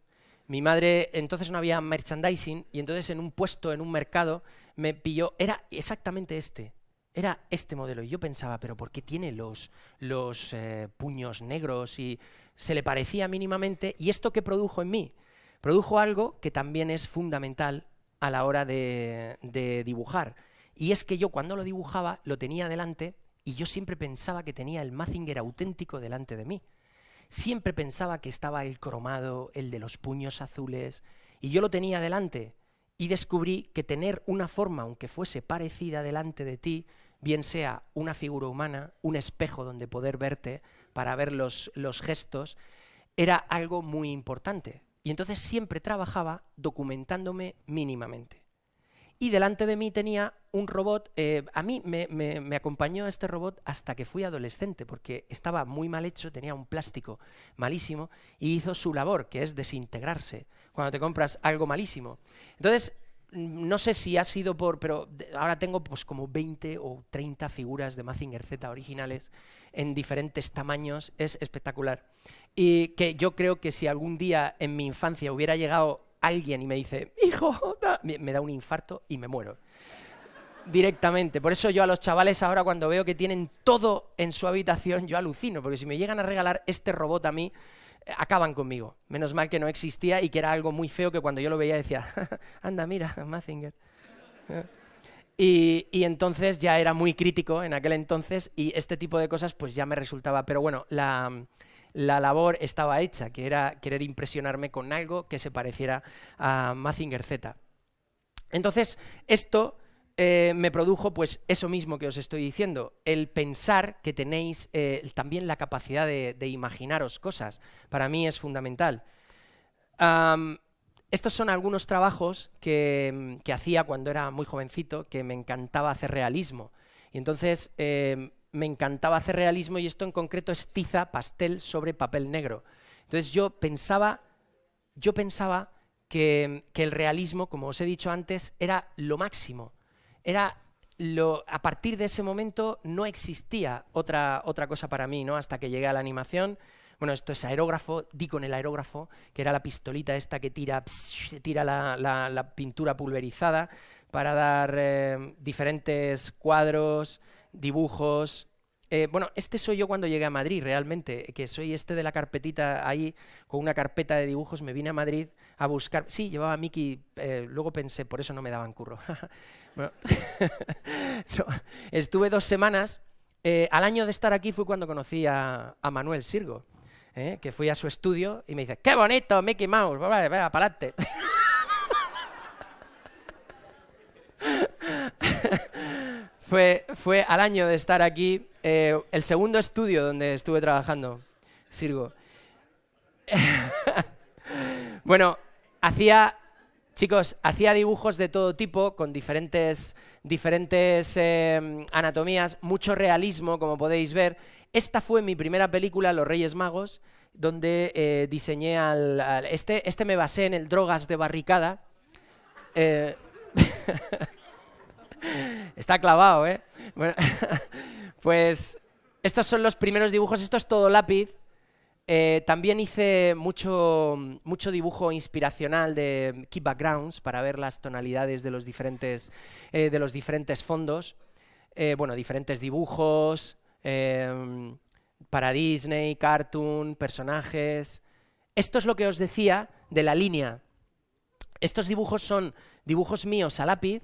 [SPEAKER 1] mi madre entonces no había merchandising y entonces en un puesto, en un mercado, me pilló, era exactamente este, era este modelo. Y yo pensaba, pero ¿por qué tiene los, los eh, puños negros? Y se le parecía mínimamente. ¿Y esto qué produjo en mí? Produjo algo que también es fundamental a la hora de, de dibujar. Y es que yo cuando lo dibujaba lo tenía delante y yo siempre pensaba que tenía el Mazinger auténtico delante de mí. Siempre pensaba que estaba el cromado, el de los puños azules, y yo lo tenía delante y descubrí que tener una forma, aunque fuese parecida delante de ti, bien sea una figura humana, un espejo donde poder verte para ver los, gestos, era algo muy importante. Y entonces siempre trabajaba documentándome mínimamente. Y delante de mí tenía un robot, eh, a mí me, me acompañó este robot hasta que fui adolescente, porque estaba muy mal hecho, tenía un plástico malísimo, y hizo su labor, que es desintegrarse, cuando te compras algo malísimo. Entonces, no sé si ha sido por, pero ahora tengo pues como 20 o 30 figuras de Mazinger Z originales en diferentes tamaños, es espectacular. Y que yo creo que si algún día en mi infancia hubiera llegado alguien y me dice, hijo, me da un infarto y me muero. Directamente. Por eso yo a los chavales ahora cuando veo que tienen todo en su habitación, yo alucino, porque si me llegan a regalar este robot a mí, acaban conmigo. Menos mal que no existía y que era algo muy feo que cuando yo lo veía decía, anda, mira, Mazinger. Y, entonces ya era muy crítico en aquel entonces y este tipo de cosas pues ya me resultaba. Pero bueno, la, la labor estaba hecha, que era querer impresionarme con algo que se pareciera a Mazinger Z. Entonces, esto eh, me produjo pues eso mismo que os estoy diciendo, el pensar que tenéis eh, también la capacidad de, imaginaros cosas. Para mí es fundamental. estos son algunos trabajos mm, que, hacía cuando era muy jovencito, que me encantaba hacer realismo. Y entonces em, me encantaba hacer realismo y esto en concreto es tiza, pastel sobre papel negro. Entonces yo pensaba, yo pensaba que el realismo, como os he dicho antes, era lo máximo era lo, a partir de ese momento no existía otra, otra cosa para mí, ¿no? Hasta que llegué a la animación. Bueno, esto es aerógrafo, di con el aerógrafo, que era la pistolita esta que tira, tira la, la, pintura pulverizada para dar eh, diferentes cuadros, dibujos, eh, bueno, este soy yo cuando llegué a Madrid, realmente, que soy este de la carpetita ahí, con una carpeta de dibujos, me vine a Madrid a buscar. Sí, llevaba a Mickey, eh, luego pensé, por eso no me daban curro. estuve dos semanas. Eh, al año de estar aquí fue cuando conocí a, Manuel Sirgo, que fui a su estudio y me dice: ¡Qué bonito, Mickey Mouse! ¡Vale, para adelante! fue, al año de estar aquí eh, el segundo estudio donde estuve trabajando, Sirgo. bueno, hacía, chicos, hacía dibujos de todo tipo, con diferentes, diferentes em, anatomías, mucho realismo, como podéis ver. Esta fue mi primera película, Los Reyes Magos, donde eh, diseñé al, este, este me basé en el Drogas de Barricada. Eh, Está clavado, ¿eh? Bueno, pues estos son los primeros dibujos, esto es todo lápiz. Eh, también hice mucho, mucho dibujo inspiracional de Key Backgrounds para ver las tonalidades de los diferentes, eh, de los diferentes fondos. Eh, bueno, diferentes dibujos para Disney, cartoon, personajes. Esto es lo que os decía de la línea. Estos dibujos son dibujos míos a lápiz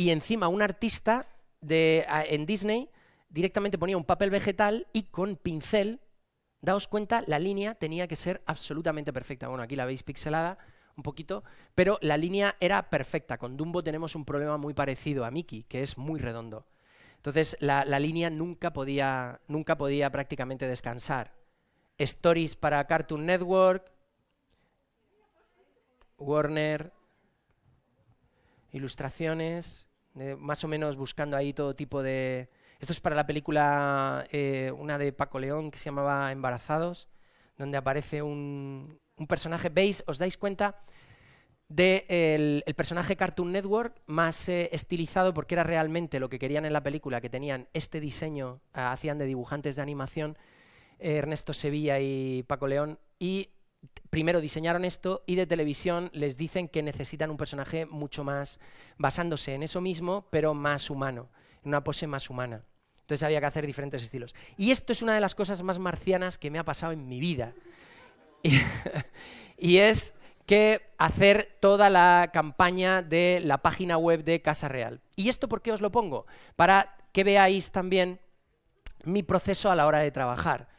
[SPEAKER 1] y encima un artista de, en Disney directamente ponía un papel vegetal y con pincel, daos cuenta, la línea tenía que ser absolutamente perfecta. Bueno, aquí la veis pixelada un poquito, pero la línea era perfecta. Con Dumbo tenemos un problema muy parecido a Mickey, que es muy redondo. Entonces la, la línea nunca podía, nunca podía prácticamente descansar. Stories para Cartoon Network, Warner, ilustraciones, más o menos buscando ahí todo tipo de... Esto es para la película, eh, una de Paco León, que se llamaba Embarazados, donde aparece un, un personaje, veis, os dais cuenta del de el, personaje Cartoon Network más eh, estilizado, porque era realmente lo que querían en la película, que tenían este diseño, eh, hacían de dibujantes de animación, Ernesto Sevilla y Paco León, y primero diseñaron esto y de televisión les dicen que necesitan un personaje mucho más basándose en eso mismo, pero más humano, en una pose más humana. Entonces había que hacer diferentes estilos. Y esto es una de las cosas más marcianas que me ha pasado en mi vida. Y, es que hacer toda la campaña de la página web de Casa Real. ¿Y esto por qué os lo pongo? Para que veáis también mi proceso a la hora de trabajar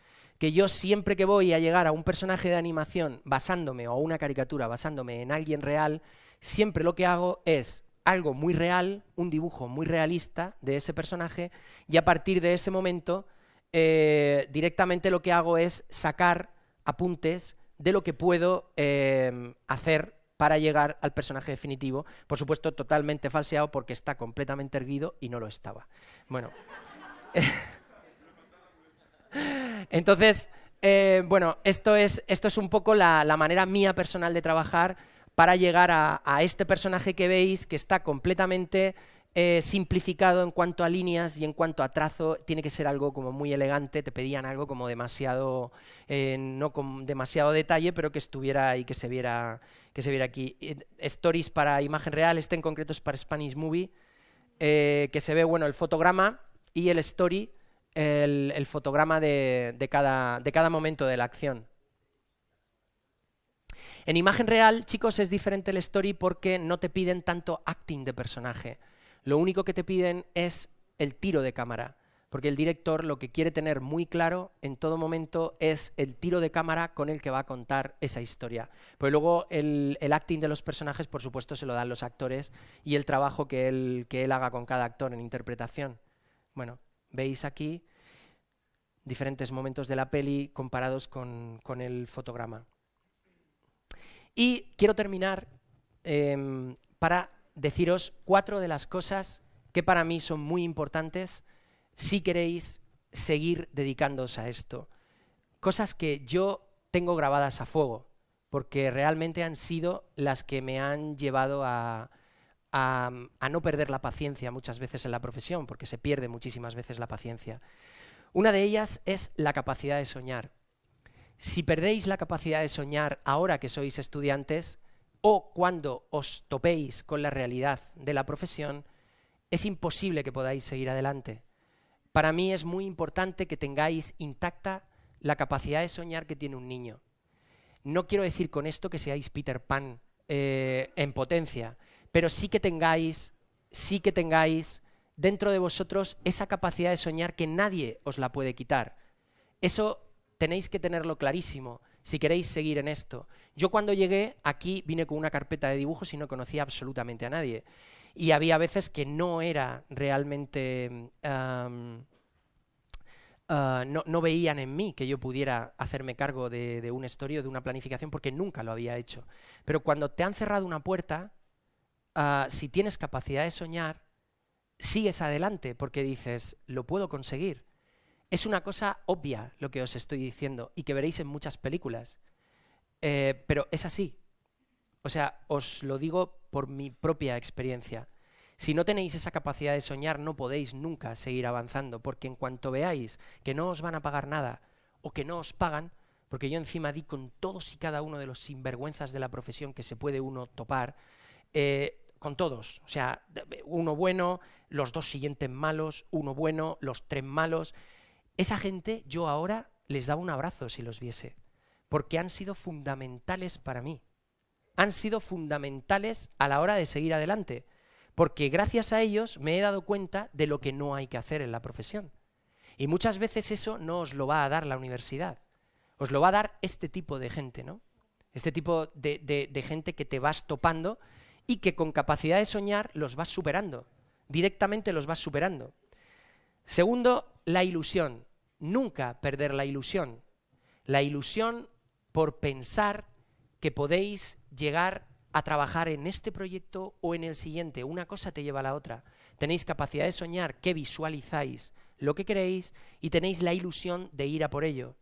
[SPEAKER 1] que yo siempre que voy a llegar a un personaje de animación basándome, o a una caricatura basándome en alguien real, siempre lo que hago es algo muy real, un dibujo muy realista de ese personaje, y a partir de ese momento eh, directamente lo que hago es sacar apuntes de lo que puedo em, hacer para llegar al personaje definitivo, por supuesto totalmente falseado porque está completamente erguido y no lo estaba. Bueno. Entonces, eh, bueno, esto es, esto es un poco la, manera mía personal de trabajar para llegar a, este personaje que veis, que está completamente eh, simplificado en cuanto a líneas y en cuanto a trazo, tiene que ser algo como muy elegante, te pedían algo como demasiado, eh, no con demasiado detalle, pero que estuviera y que se viera, que se viera aquí. Stories para imagen real, este en concreto es para Spanish Movie, que se ve, bueno, el fotograma y el story, el, fotograma de, cada, momento de la acción. En imagen real, chicos, es diferente el story porque no te piden tanto acting de personaje. Lo único que te piden es el tiro de cámara, porque el director lo que quiere tener muy claro en todo momento es el tiro de cámara con el que va a contar esa historia. Pues luego el, acting de los personajes, por supuesto, se lo dan los actores y el trabajo que él, que él haga con cada actor en interpretación. Bueno, Veis aquí diferentes momentos de la peli comparados con, el fotograma. Y quiero terminar em, para deciros cuatro de las cosas que para mí son muy importantes si queréis seguir dedicándoos a esto. Cosas que yo tengo grabadas a fuego, porque realmente han sido las que me han llevado a, a, no perder la paciencia muchas veces en la profesión, porque se pierde muchísimas veces la paciencia. Una de ellas es la capacidad de soñar. Si perdéis la capacidad de soñar ahora que sois estudiantes o cuando os topéis con la realidad de la profesión, es imposible que podáis seguir adelante. Para mí es muy importante que tengáis intacta la capacidad de soñar que tiene un niño. No quiero decir con esto que seáis Peter Pan eh, en potencia, pero sí que tengáis, sí que tengáis dentro de vosotros esa capacidad de soñar que nadie os la puede quitar. Eso tenéis que tenerlo clarísimo si queréis seguir en esto. Yo cuando llegué aquí vine con una carpeta de dibujos y no conocía absolutamente a nadie. Y había veces que no era realmente... Ah, no, veían en mí que yo pudiera hacerme cargo de, un estorio, de una planificación, porque nunca lo había hecho. Pero cuando te han cerrado una puerta, Ah, si tienes capacidad de soñar, sigues adelante porque dices, lo puedo conseguir. Es una cosa obvia lo que os estoy diciendo y que veréis en muchas películas, eh, pero es así. O sea, os lo digo por mi propia experiencia. Si no tenéis esa capacidad de soñar, no podéis nunca seguir avanzando, porque en cuanto veáis que no os van a pagar nada o que no os pagan, porque yo encima di con todos y cada uno de los sinvergüenzas de la profesión que se puede uno topar, eh, con todos. O sea, uno bueno, los dos siguientes malos, uno bueno, los tres malos. Esa gente yo ahora les daba un abrazo si los viese, porque han sido fundamentales para mí. Han sido fundamentales a la hora de seguir adelante, porque gracias a ellos me he dado cuenta de lo que no hay que hacer en la profesión. Y muchas veces eso no os lo va a dar la universidad, os lo va a dar este tipo de gente, ¿no? Este tipo de, de gente que te vas topando y que con capacidad de soñar los vas superando, directamente los vas superando. Segundo, la ilusión. Nunca perder la ilusión. La ilusión por pensar que podéis llegar a trabajar en este proyecto o en el siguiente. Una cosa te lleva a la otra. Tenéis capacidad de soñar, que visualizáis lo que queréis y tenéis la ilusión de ir a por ello.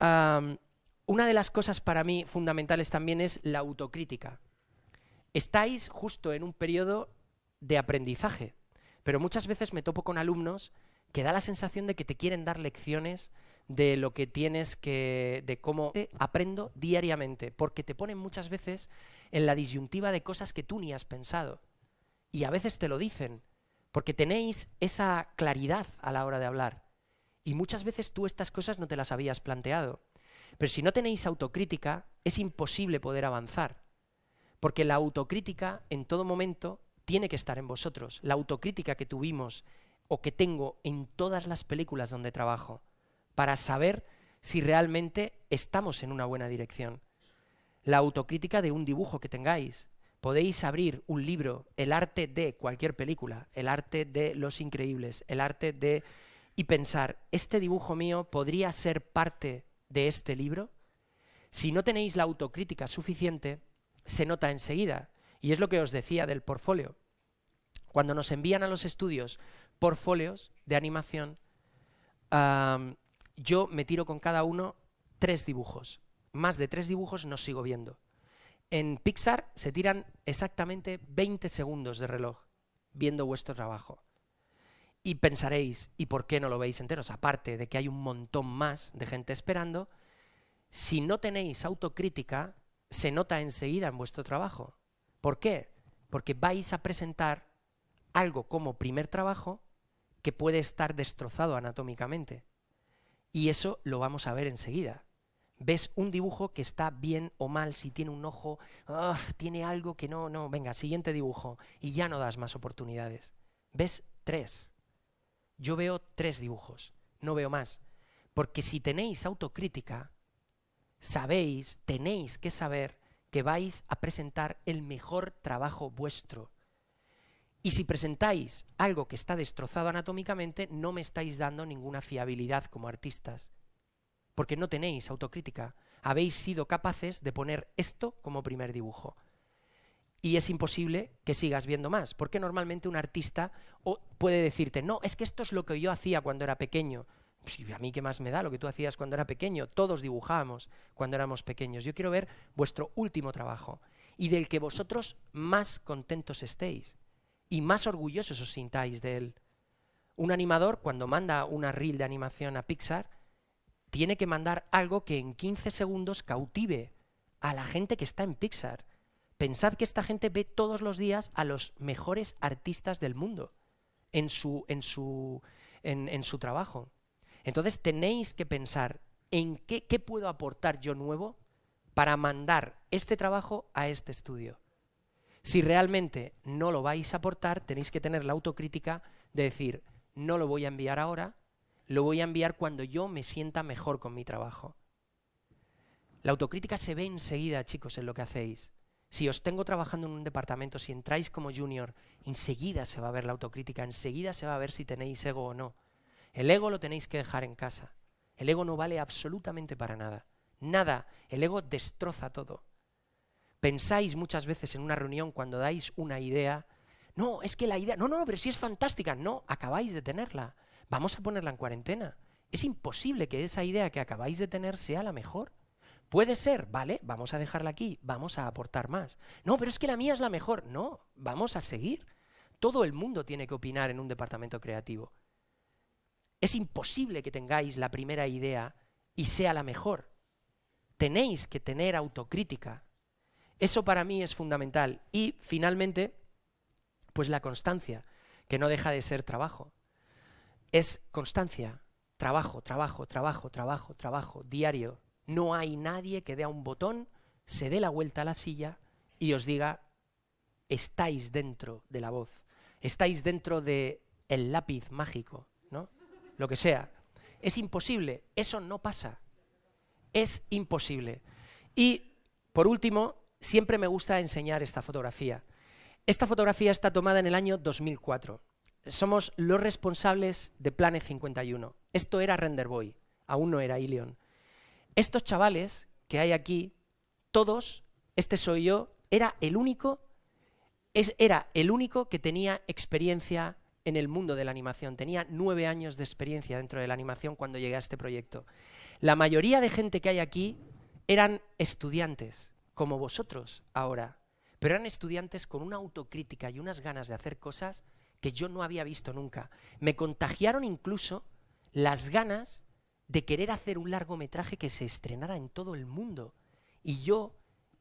[SPEAKER 1] una de las cosas para mí fundamentales también es la autocrítica estáis justo en un periodo de aprendizaje, pero muchas veces me topo con alumnos que da la sensación de que te quieren dar lecciones de lo que tienes que, de cómo eh. aprendo diariamente, porque te ponen muchas veces en la disyuntiva de cosas que tú ni has pensado. Y a veces te lo dicen, porque tenéis esa claridad a la hora de hablar. Y muchas veces tú estas cosas no te las habías planteado. Pero si no tenéis autocrítica, es imposible poder avanzar. Porque la autocrítica en todo momento tiene que estar en vosotros. La autocrítica que tuvimos o que tengo en todas las películas donde trabajo, para saber si realmente estamos en una buena dirección. La autocrítica de un dibujo que tengáis. Podéis abrir un libro, el arte de cualquier película, el arte de Los Increíbles, el arte de... y pensar, ¿este dibujo mío podría ser parte de este libro? Si no tenéis la autocrítica suficiente, se nota enseguida. Y es lo que os decía del portfolio. Cuando nos envían a los estudios portfolios de animación, yo me tiro con cada uno tres dibujos. Más de tres dibujos no sigo viendo. En Pixar se tiran exactamente 20 segundos de reloj viendo vuestro trabajo. Y pensaréis, ¿y por qué no lo veis enteros? Aparte de que hay un montón más de gente esperando, si no tenéis autocrítica, se nota enseguida en vuestro trabajo. ¿Por qué? Porque vais a presentar algo como primer trabajo que puede estar destrozado anatómicamente. Y eso lo vamos a ver enseguida. Ves un dibujo que está bien o mal, si tiene un ojo, tiene algo que no, no, venga, siguiente dibujo, y ya no das más oportunidades. Ves tres. Yo veo tres dibujos, no veo más. Porque si tenéis autocrítica, sabéis, tenéis que saber que vais a presentar el mejor trabajo vuestro. Y si presentáis algo que está destrozado anatómicamente, no me estáis dando ninguna fiabilidad como artistas, porque no tenéis autocrítica. Habéis sido capaces de poner esto como primer dibujo. Y es imposible que sigas viendo más, porque normalmente un artista puede decirte, no, es que esto es lo que yo hacía cuando era pequeño, a mí qué más me da lo que tú hacías cuando era pequeño, todos dibujábamos cuando éramos pequeños. Yo quiero ver vuestro último trabajo y del que vosotros más contentos estéis y más orgullosos os sintáis de él. Un animador cuando manda una reel de animación a Pixar tiene que mandar algo que en 15 segundos cautive a la gente que está en Pixar. Pensad que esta gente ve todos los días a los mejores artistas del mundo en su, en su trabajo. Entonces tenéis que pensar en qué, puedo aportar yo nuevo para mandar este trabajo a este estudio. Si realmente no lo vais a aportar, tenéis que tener la autocrítica de decir, no lo voy a enviar ahora, lo voy a enviar cuando yo me sienta mejor con mi trabajo. La autocrítica se ve enseguida, chicos, en lo que hacéis. Si os tengo trabajando en un departamento, si entráis como junior, enseguida se va a ver la autocrítica, enseguida se va a ver si tenéis ego o no. El ego lo tenéis que dejar en casa. El ego no vale absolutamente para nada. Nada. El ego destroza todo. Pensáis muchas veces en una reunión cuando dais una idea. No, es que la idea... No, no, pero si es fantástica. No, acabáis de tenerla. Vamos a ponerla en cuarentena. Es imposible que esa idea que acabáis de tener sea la mejor. Puede ser, vale, vamos a dejarla aquí, vamos a aportar más. No, pero es que la mía es la mejor. No, vamos a seguir. Todo el mundo tiene que opinar en un departamento creativo. Es imposible que tengáis la primera idea y sea la mejor. Tenéis que tener autocrítica. Eso para mí es fundamental. Y finalmente, pues la constancia, que no deja de ser trabajo. Es constancia, trabajo, trabajo, trabajo, trabajo, trabajo, diario. No hay nadie que dé a un botón, se dé la vuelta a la silla y os diga, estáis dentro de la voz, estáis dentro del el lápiz mágico, ¿no? lo que sea. Es imposible, eso no pasa. Es imposible. Y, por último, siempre me gusta enseñar esta fotografía. Esta fotografía está tomada en el año 2004. Somos los responsables de Planet 51. Esto era Renderboy, aún no era Ilion. Estos chavales que hay aquí, todos, este soy yo, era el único, es, era el único que tenía experiencia en el mundo de la animación. Tenía nueve años de experiencia dentro de la animación cuando llegué a este proyecto. La mayoría de gente que hay aquí eran estudiantes, como vosotros ahora, pero eran estudiantes con una autocrítica y unas ganas de hacer cosas que yo no había visto nunca. Me contagiaron incluso las ganas de querer hacer un largometraje que se estrenara en todo el mundo. Y yo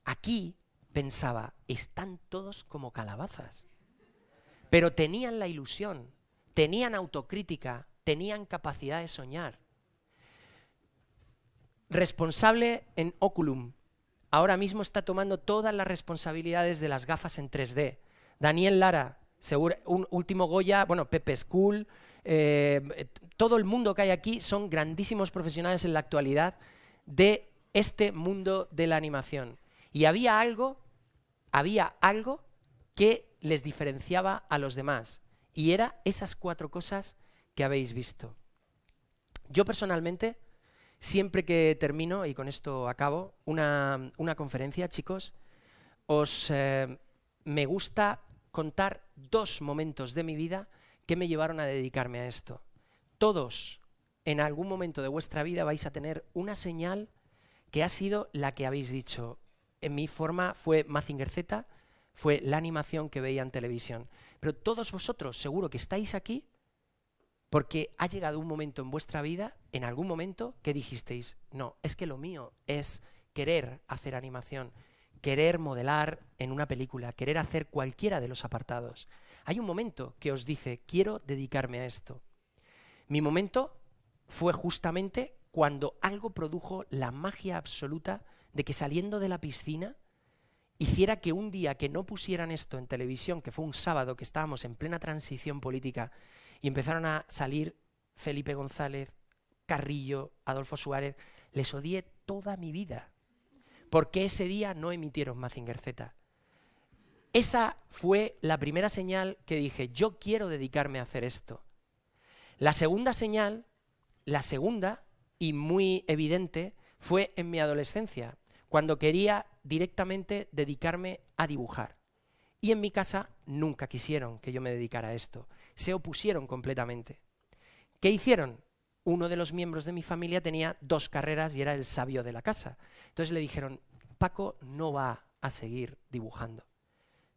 [SPEAKER 1] aquí pensaba, están todos como calabazas. Pero tenían la ilusión, tenían autocrítica, tenían capacidad de soñar. Responsable en Oculum, ahora mismo está tomando todas las responsabilidades de las gafas en 3D. Daniel Lara, seguro, un último Goya, bueno, Pepe School, eh, todo el mundo que hay aquí son grandísimos profesionales en la actualidad de este mundo de la animación. Y había algo, había algo que les diferenciaba a los demás. Y era esas cuatro cosas que habéis visto. Yo personalmente, siempre que termino, y con esto acabo, una, conferencia, chicos, os eh, me gusta contar dos momentos de mi vida que me llevaron a dedicarme a esto. Todos, en algún momento de vuestra vida, vais a tener una señal que ha sido la que habéis dicho. En mi forma fue Mazinger Z, fue la animación que veía en televisión. Pero todos vosotros seguro que estáis aquí porque ha llegado un momento en vuestra vida, en algún momento, que dijisteis, no, es que lo mío es querer hacer animación, querer modelar en una película, querer hacer cualquiera de los apartados. Hay un momento que os dice, quiero dedicarme a esto. Mi momento fue justamente cuando algo produjo la magia absoluta de que saliendo de la piscina hiciera que un día que no pusieran esto en televisión, que fue un sábado que estábamos en plena transición política, y empezaron a salir Felipe González, Carrillo, Adolfo Suárez, les odié toda mi vida, porque ese día no emitieron Mazinger Z. Esa fue la primera señal que dije, yo quiero dedicarme a hacer esto. La segunda señal, la segunda y muy evidente, fue en mi adolescencia cuando quería directamente dedicarme a dibujar. Y en mi casa nunca quisieron que yo me dedicara a esto. Se opusieron completamente. ¿Qué hicieron? Uno de los miembros de mi familia tenía dos carreras y era el sabio de la casa. Entonces le dijeron, Paco no va a seguir dibujando.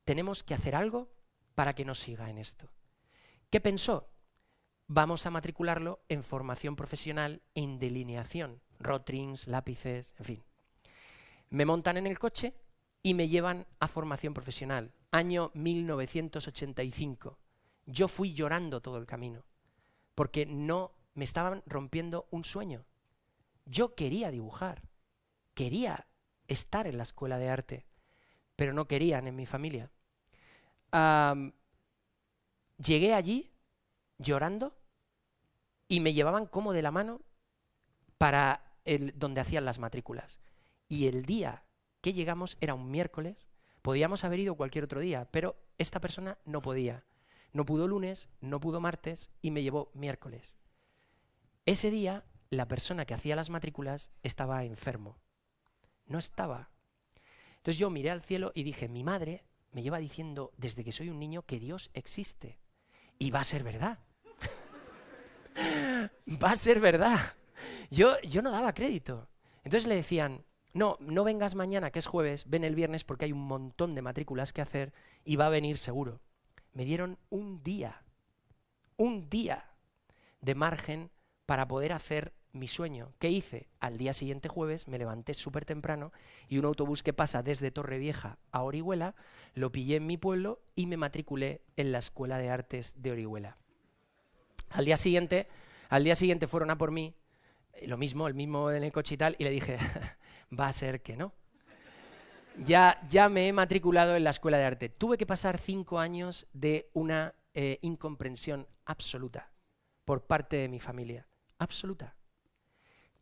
[SPEAKER 1] Tenemos que hacer algo para que no siga en esto. ¿Qué pensó? Vamos a matricularlo en formación profesional en delineación, rotrings, lápices, en fin me montan en el coche y me llevan a formación profesional, año 1985. Yo fui llorando todo el camino, porque no me estaban rompiendo un sueño. Yo quería dibujar, quería estar en la escuela de arte, pero no querían en mi familia. llegué allí llorando y me llevaban como de la mano para el, donde hacían las matrículas. Y el día que llegamos era un miércoles, podíamos haber ido cualquier otro día, pero esta persona no podía. No pudo lunes, no pudo martes y me llevó miércoles. Ese día la persona que hacía las matrículas estaba enfermo. No estaba. Entonces yo miré al cielo y dije, mi madre me lleva diciendo desde que soy un niño que Dios existe. Y va a ser verdad. va a ser verdad. Yo, yo no daba crédito. Entonces le decían, no, no vengas mañana, que es jueves, ven el viernes porque hay un montón de matrículas que hacer y va a venir seguro. Me dieron un día, un día de margen para poder hacer mi sueño. ¿Qué hice? Al día siguiente jueves me levanté súper temprano y un autobús que pasa desde Torrevieja a Orihuela lo pillé en mi pueblo y me matriculé en la Escuela de Artes de Orihuela. Al día siguiente, al día siguiente fueron a por mí, eh, lo mismo, el mismo en el coche y tal, y le dije, va a ser que no. Ya, ya me he matriculado en la escuela de arte. Tuve que pasar cinco años de una eh, incomprensión absoluta por parte de mi familia. Absoluta.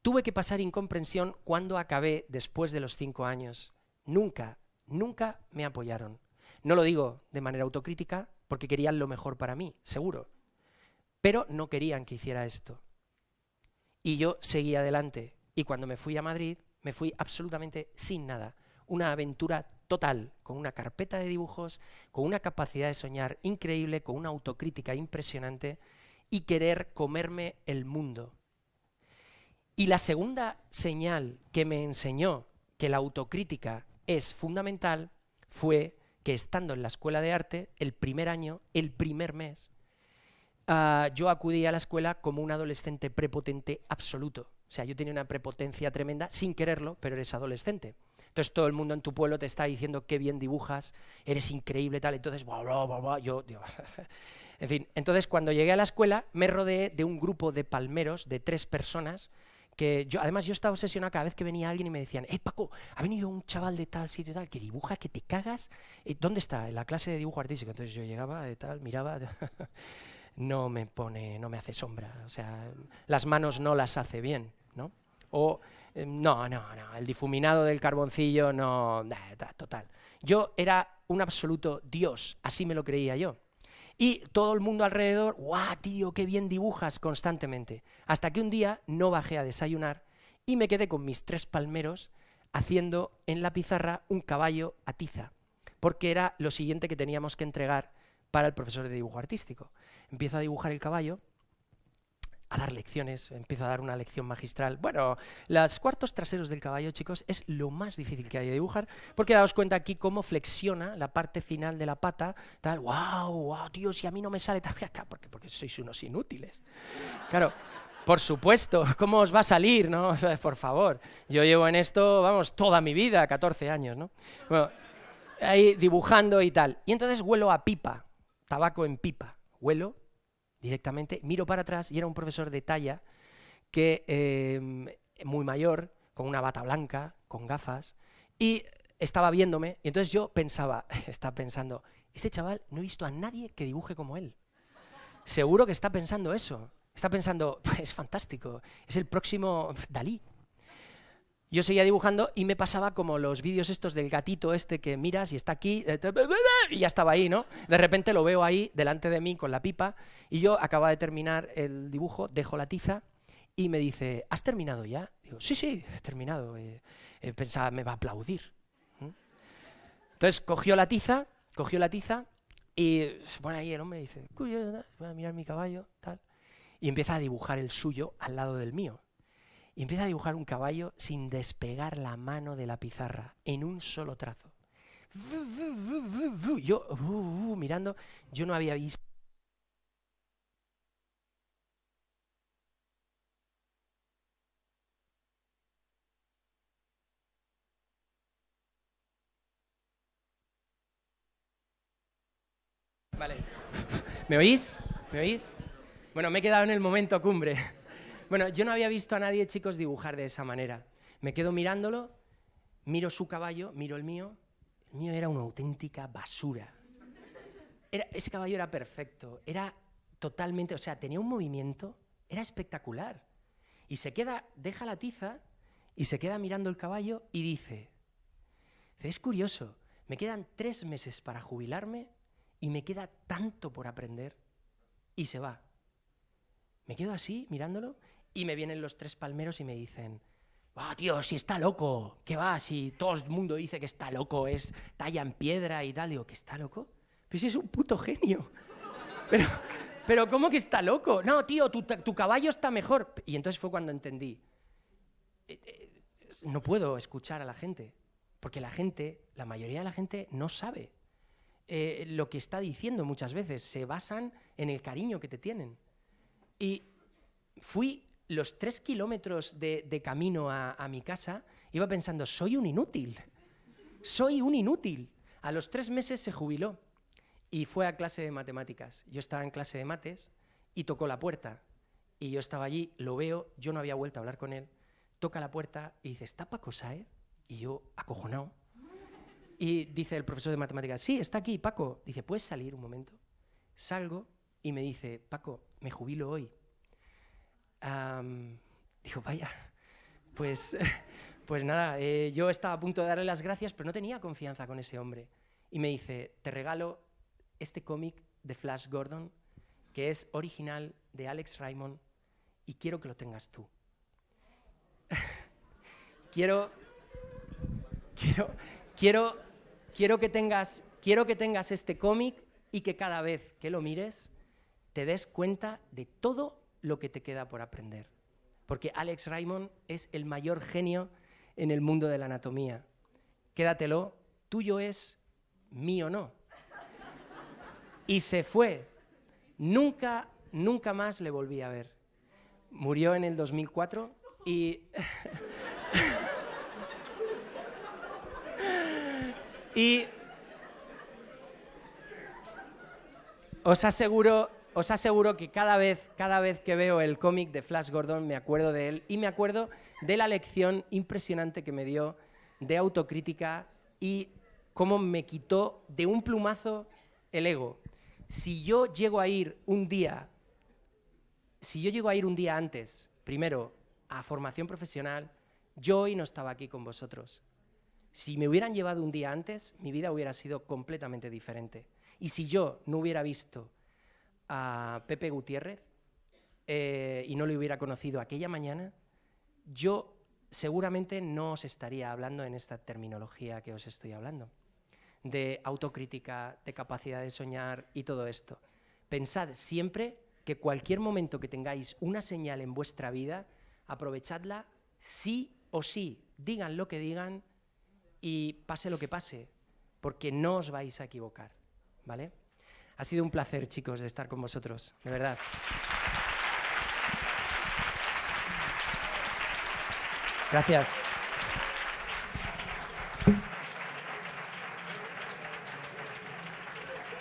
[SPEAKER 1] Tuve que pasar incomprensión cuando acabé después de los cinco años. Nunca, nunca me apoyaron. No lo digo de manera autocrítica porque querían lo mejor para mí, seguro. Pero no querían que hiciera esto. Y yo seguí adelante. Y cuando me fui a Madrid, me fui absolutamente sin nada. Una aventura total, con una carpeta de dibujos, con una capacidad de soñar increíble, con una autocrítica impresionante y querer comerme el mundo. Y la segunda señal que me enseñó que la autocrítica es fundamental fue que estando en la escuela de arte, el primer año, el primer mes, ah, yo acudí a la escuela como un adolescente prepotente absoluto. O sea, yo tenía una prepotencia tremenda sin quererlo, pero eres adolescente. Entonces todo el mundo en tu pueblo te está diciendo qué bien dibujas, eres increíble, tal. Entonces, bla, bla, bla, yo... en fin, entonces cuando llegué a la escuela me rodeé de un grupo de palmeros, de tres personas, que yo, además yo estaba obsesionado cada vez que venía alguien y me decían, eh, Paco, ha venido un chaval de tal sitio y tal, que dibuja, que te cagas, eh, ¿dónde está? En la clase de dibujo artístico. Entonces yo llegaba, de tal, miraba, no me pone, no me hace sombra, o sea, las manos no las hace bien. ¿no? O, eh, no, no, no, el difuminado del carboncillo, no, total. Yo era un absoluto dios, así me lo creía yo. Y todo el mundo alrededor, guau, tío, qué bien dibujas constantemente. Hasta que un día no bajé a desayunar y me quedé con mis tres palmeros haciendo en la pizarra un caballo a tiza, porque era lo siguiente que teníamos que entregar para el profesor de dibujo artístico. Empiezo a dibujar el caballo a dar lecciones, empiezo a dar una lección magistral. Bueno, las cuartos traseros del caballo, chicos, es lo más difícil que hay de dibujar, porque daos cuenta aquí cómo flexiona la parte final de la pata, tal, wow, wow, tío, y a mí no me sale, también acá, porque, porque sois unos inútiles. Claro, por supuesto, ¿cómo os va a salir, no? Por favor, yo llevo en esto, vamos, toda mi vida, 14 años, ¿no? Bueno, ahí dibujando y tal. Y entonces huelo a pipa, tabaco en pipa, huelo directamente, miro para atrás y era un profesor de talla que em, muy mayor, con una bata blanca, con gafas, y estaba viéndome, y entonces yo pensaba, está pensando, este chaval no he visto a nadie que dibuje como él. Seguro que está pensando eso. Está pensando, pues es fantástico, es el próximo Dalí, yo seguía dibujando y me pasaba como los vídeos estos del gatito este que miras y está aquí eh, y ya estaba ahí, ¿no? De repente lo veo ahí delante de mí con la pipa y yo acaba de terminar el dibujo, dejo la tiza y me dice, ¿has terminado ya? Digo, sí, sí, he terminado. Eh, eh, pensaba, me va a aplaudir. Entonces cogió la tiza, cogió la tiza y se pone ahí el hombre y dice, voy a mirar mi caballo, tal. Y empieza a dibujar el suyo al lado del mío. Y empieza a dibujar un caballo sin despegar la mano de la pizarra, en un solo trazo. Yo uh, uh, uh, mirando, yo no había visto Vale. ¿Me oís? ¿Me oís? Bueno, me he quedado en el momento cumbre. Bueno, yo no había visto a nadie, chicos, dibujar de esa manera. Me quedo mirándolo, miro su caballo, miro el mío. El mío era una auténtica basura. ese caballo era perfecto, era totalmente, o sea, tenía un movimiento, era espectacular. Y se queda, deja la tiza y se queda mirando el caballo y dice, es curioso, me quedan tres meses para jubilarme y me queda tanto por aprender. Y se va. Me quedo así mirándolo y me vienen los tres palmeros y me dicen, ¡Ah, tío, si está loco! ¿Qué va? Si todo el mundo dice que está loco, es talla en piedra y tal. Digo, ¿que está loco? Pues es un puto genio. Pero, pero ¿cómo que está loco? No, tío, tu, tu caballo está mejor. Y entonces fue cuando entendí. Eh, eh, no puedo escuchar a la gente, porque la gente, la mayoría de la gente no sabe eh, lo que está diciendo muchas veces. Se basan en el cariño que te tienen. Y fui los tres kilómetros de, camino a, a, mi casa, iba pensando, soy un inútil, soy un inútil. A los tres meses se jubiló y fue a clase de matemáticas. Yo estaba en clase de mates y tocó la puerta. Y yo estaba allí, lo veo, yo no había vuelto a hablar con él. Toca la puerta y dice, ¿está Paco Saez? Y yo, acojonado. Y dice el profesor de matemáticas, sí, está aquí, Paco. Dice, ¿puedes salir un momento? Salgo y me dice, Paco, me jubilo hoy. Dijo, vaya, pues, pues nada, eh, yo estaba a punto de darle las gracias, pero no tenía confianza con ese hombre. Y me dice, te regalo este cómic de Flash Gordon, que es original de Alex Raymond, y quiero que lo tengas tú. quiero, quiero, quiero, quiero, que tengas, quiero que tengas este cómic y que cada vez que lo mires te des cuenta de todo lo que te queda por aprender. Porque Alex Raymond es el mayor genio en el mundo de la anatomía. Quédatelo, tuyo es, mío no. Y se fue. Nunca, nunca más le volví a ver. Murió en el 2004 y... y... Os aseguro os aseguro que cada vez, cada vez que veo el cómic de Flash Gordon me acuerdo de él y me acuerdo de la lección impresionante que me dio de autocrítica y cómo me quitó de un plumazo el ego. Si yo llego a ir un día, si yo llego a ir un día antes, primero, a formación profesional, yo hoy no estaba aquí con vosotros. Si me hubieran llevado un día antes, mi vida hubiera sido completamente diferente. Y si yo no hubiera visto a Pepe Gutiérrez eh, y no le hubiera conocido aquella mañana, yo seguramente no os estaría hablando en esta terminología que os estoy hablando, de autocrítica, de capacidad de soñar y todo esto. Pensad siempre que cualquier momento que tengáis una señal en vuestra vida, aprovechadla sí o sí, digan lo que digan y pase lo que pase, porque no os vais a equivocar, ¿vale? Ha sido un placer, chicos, de estar con vosotros, de verdad. Gracias.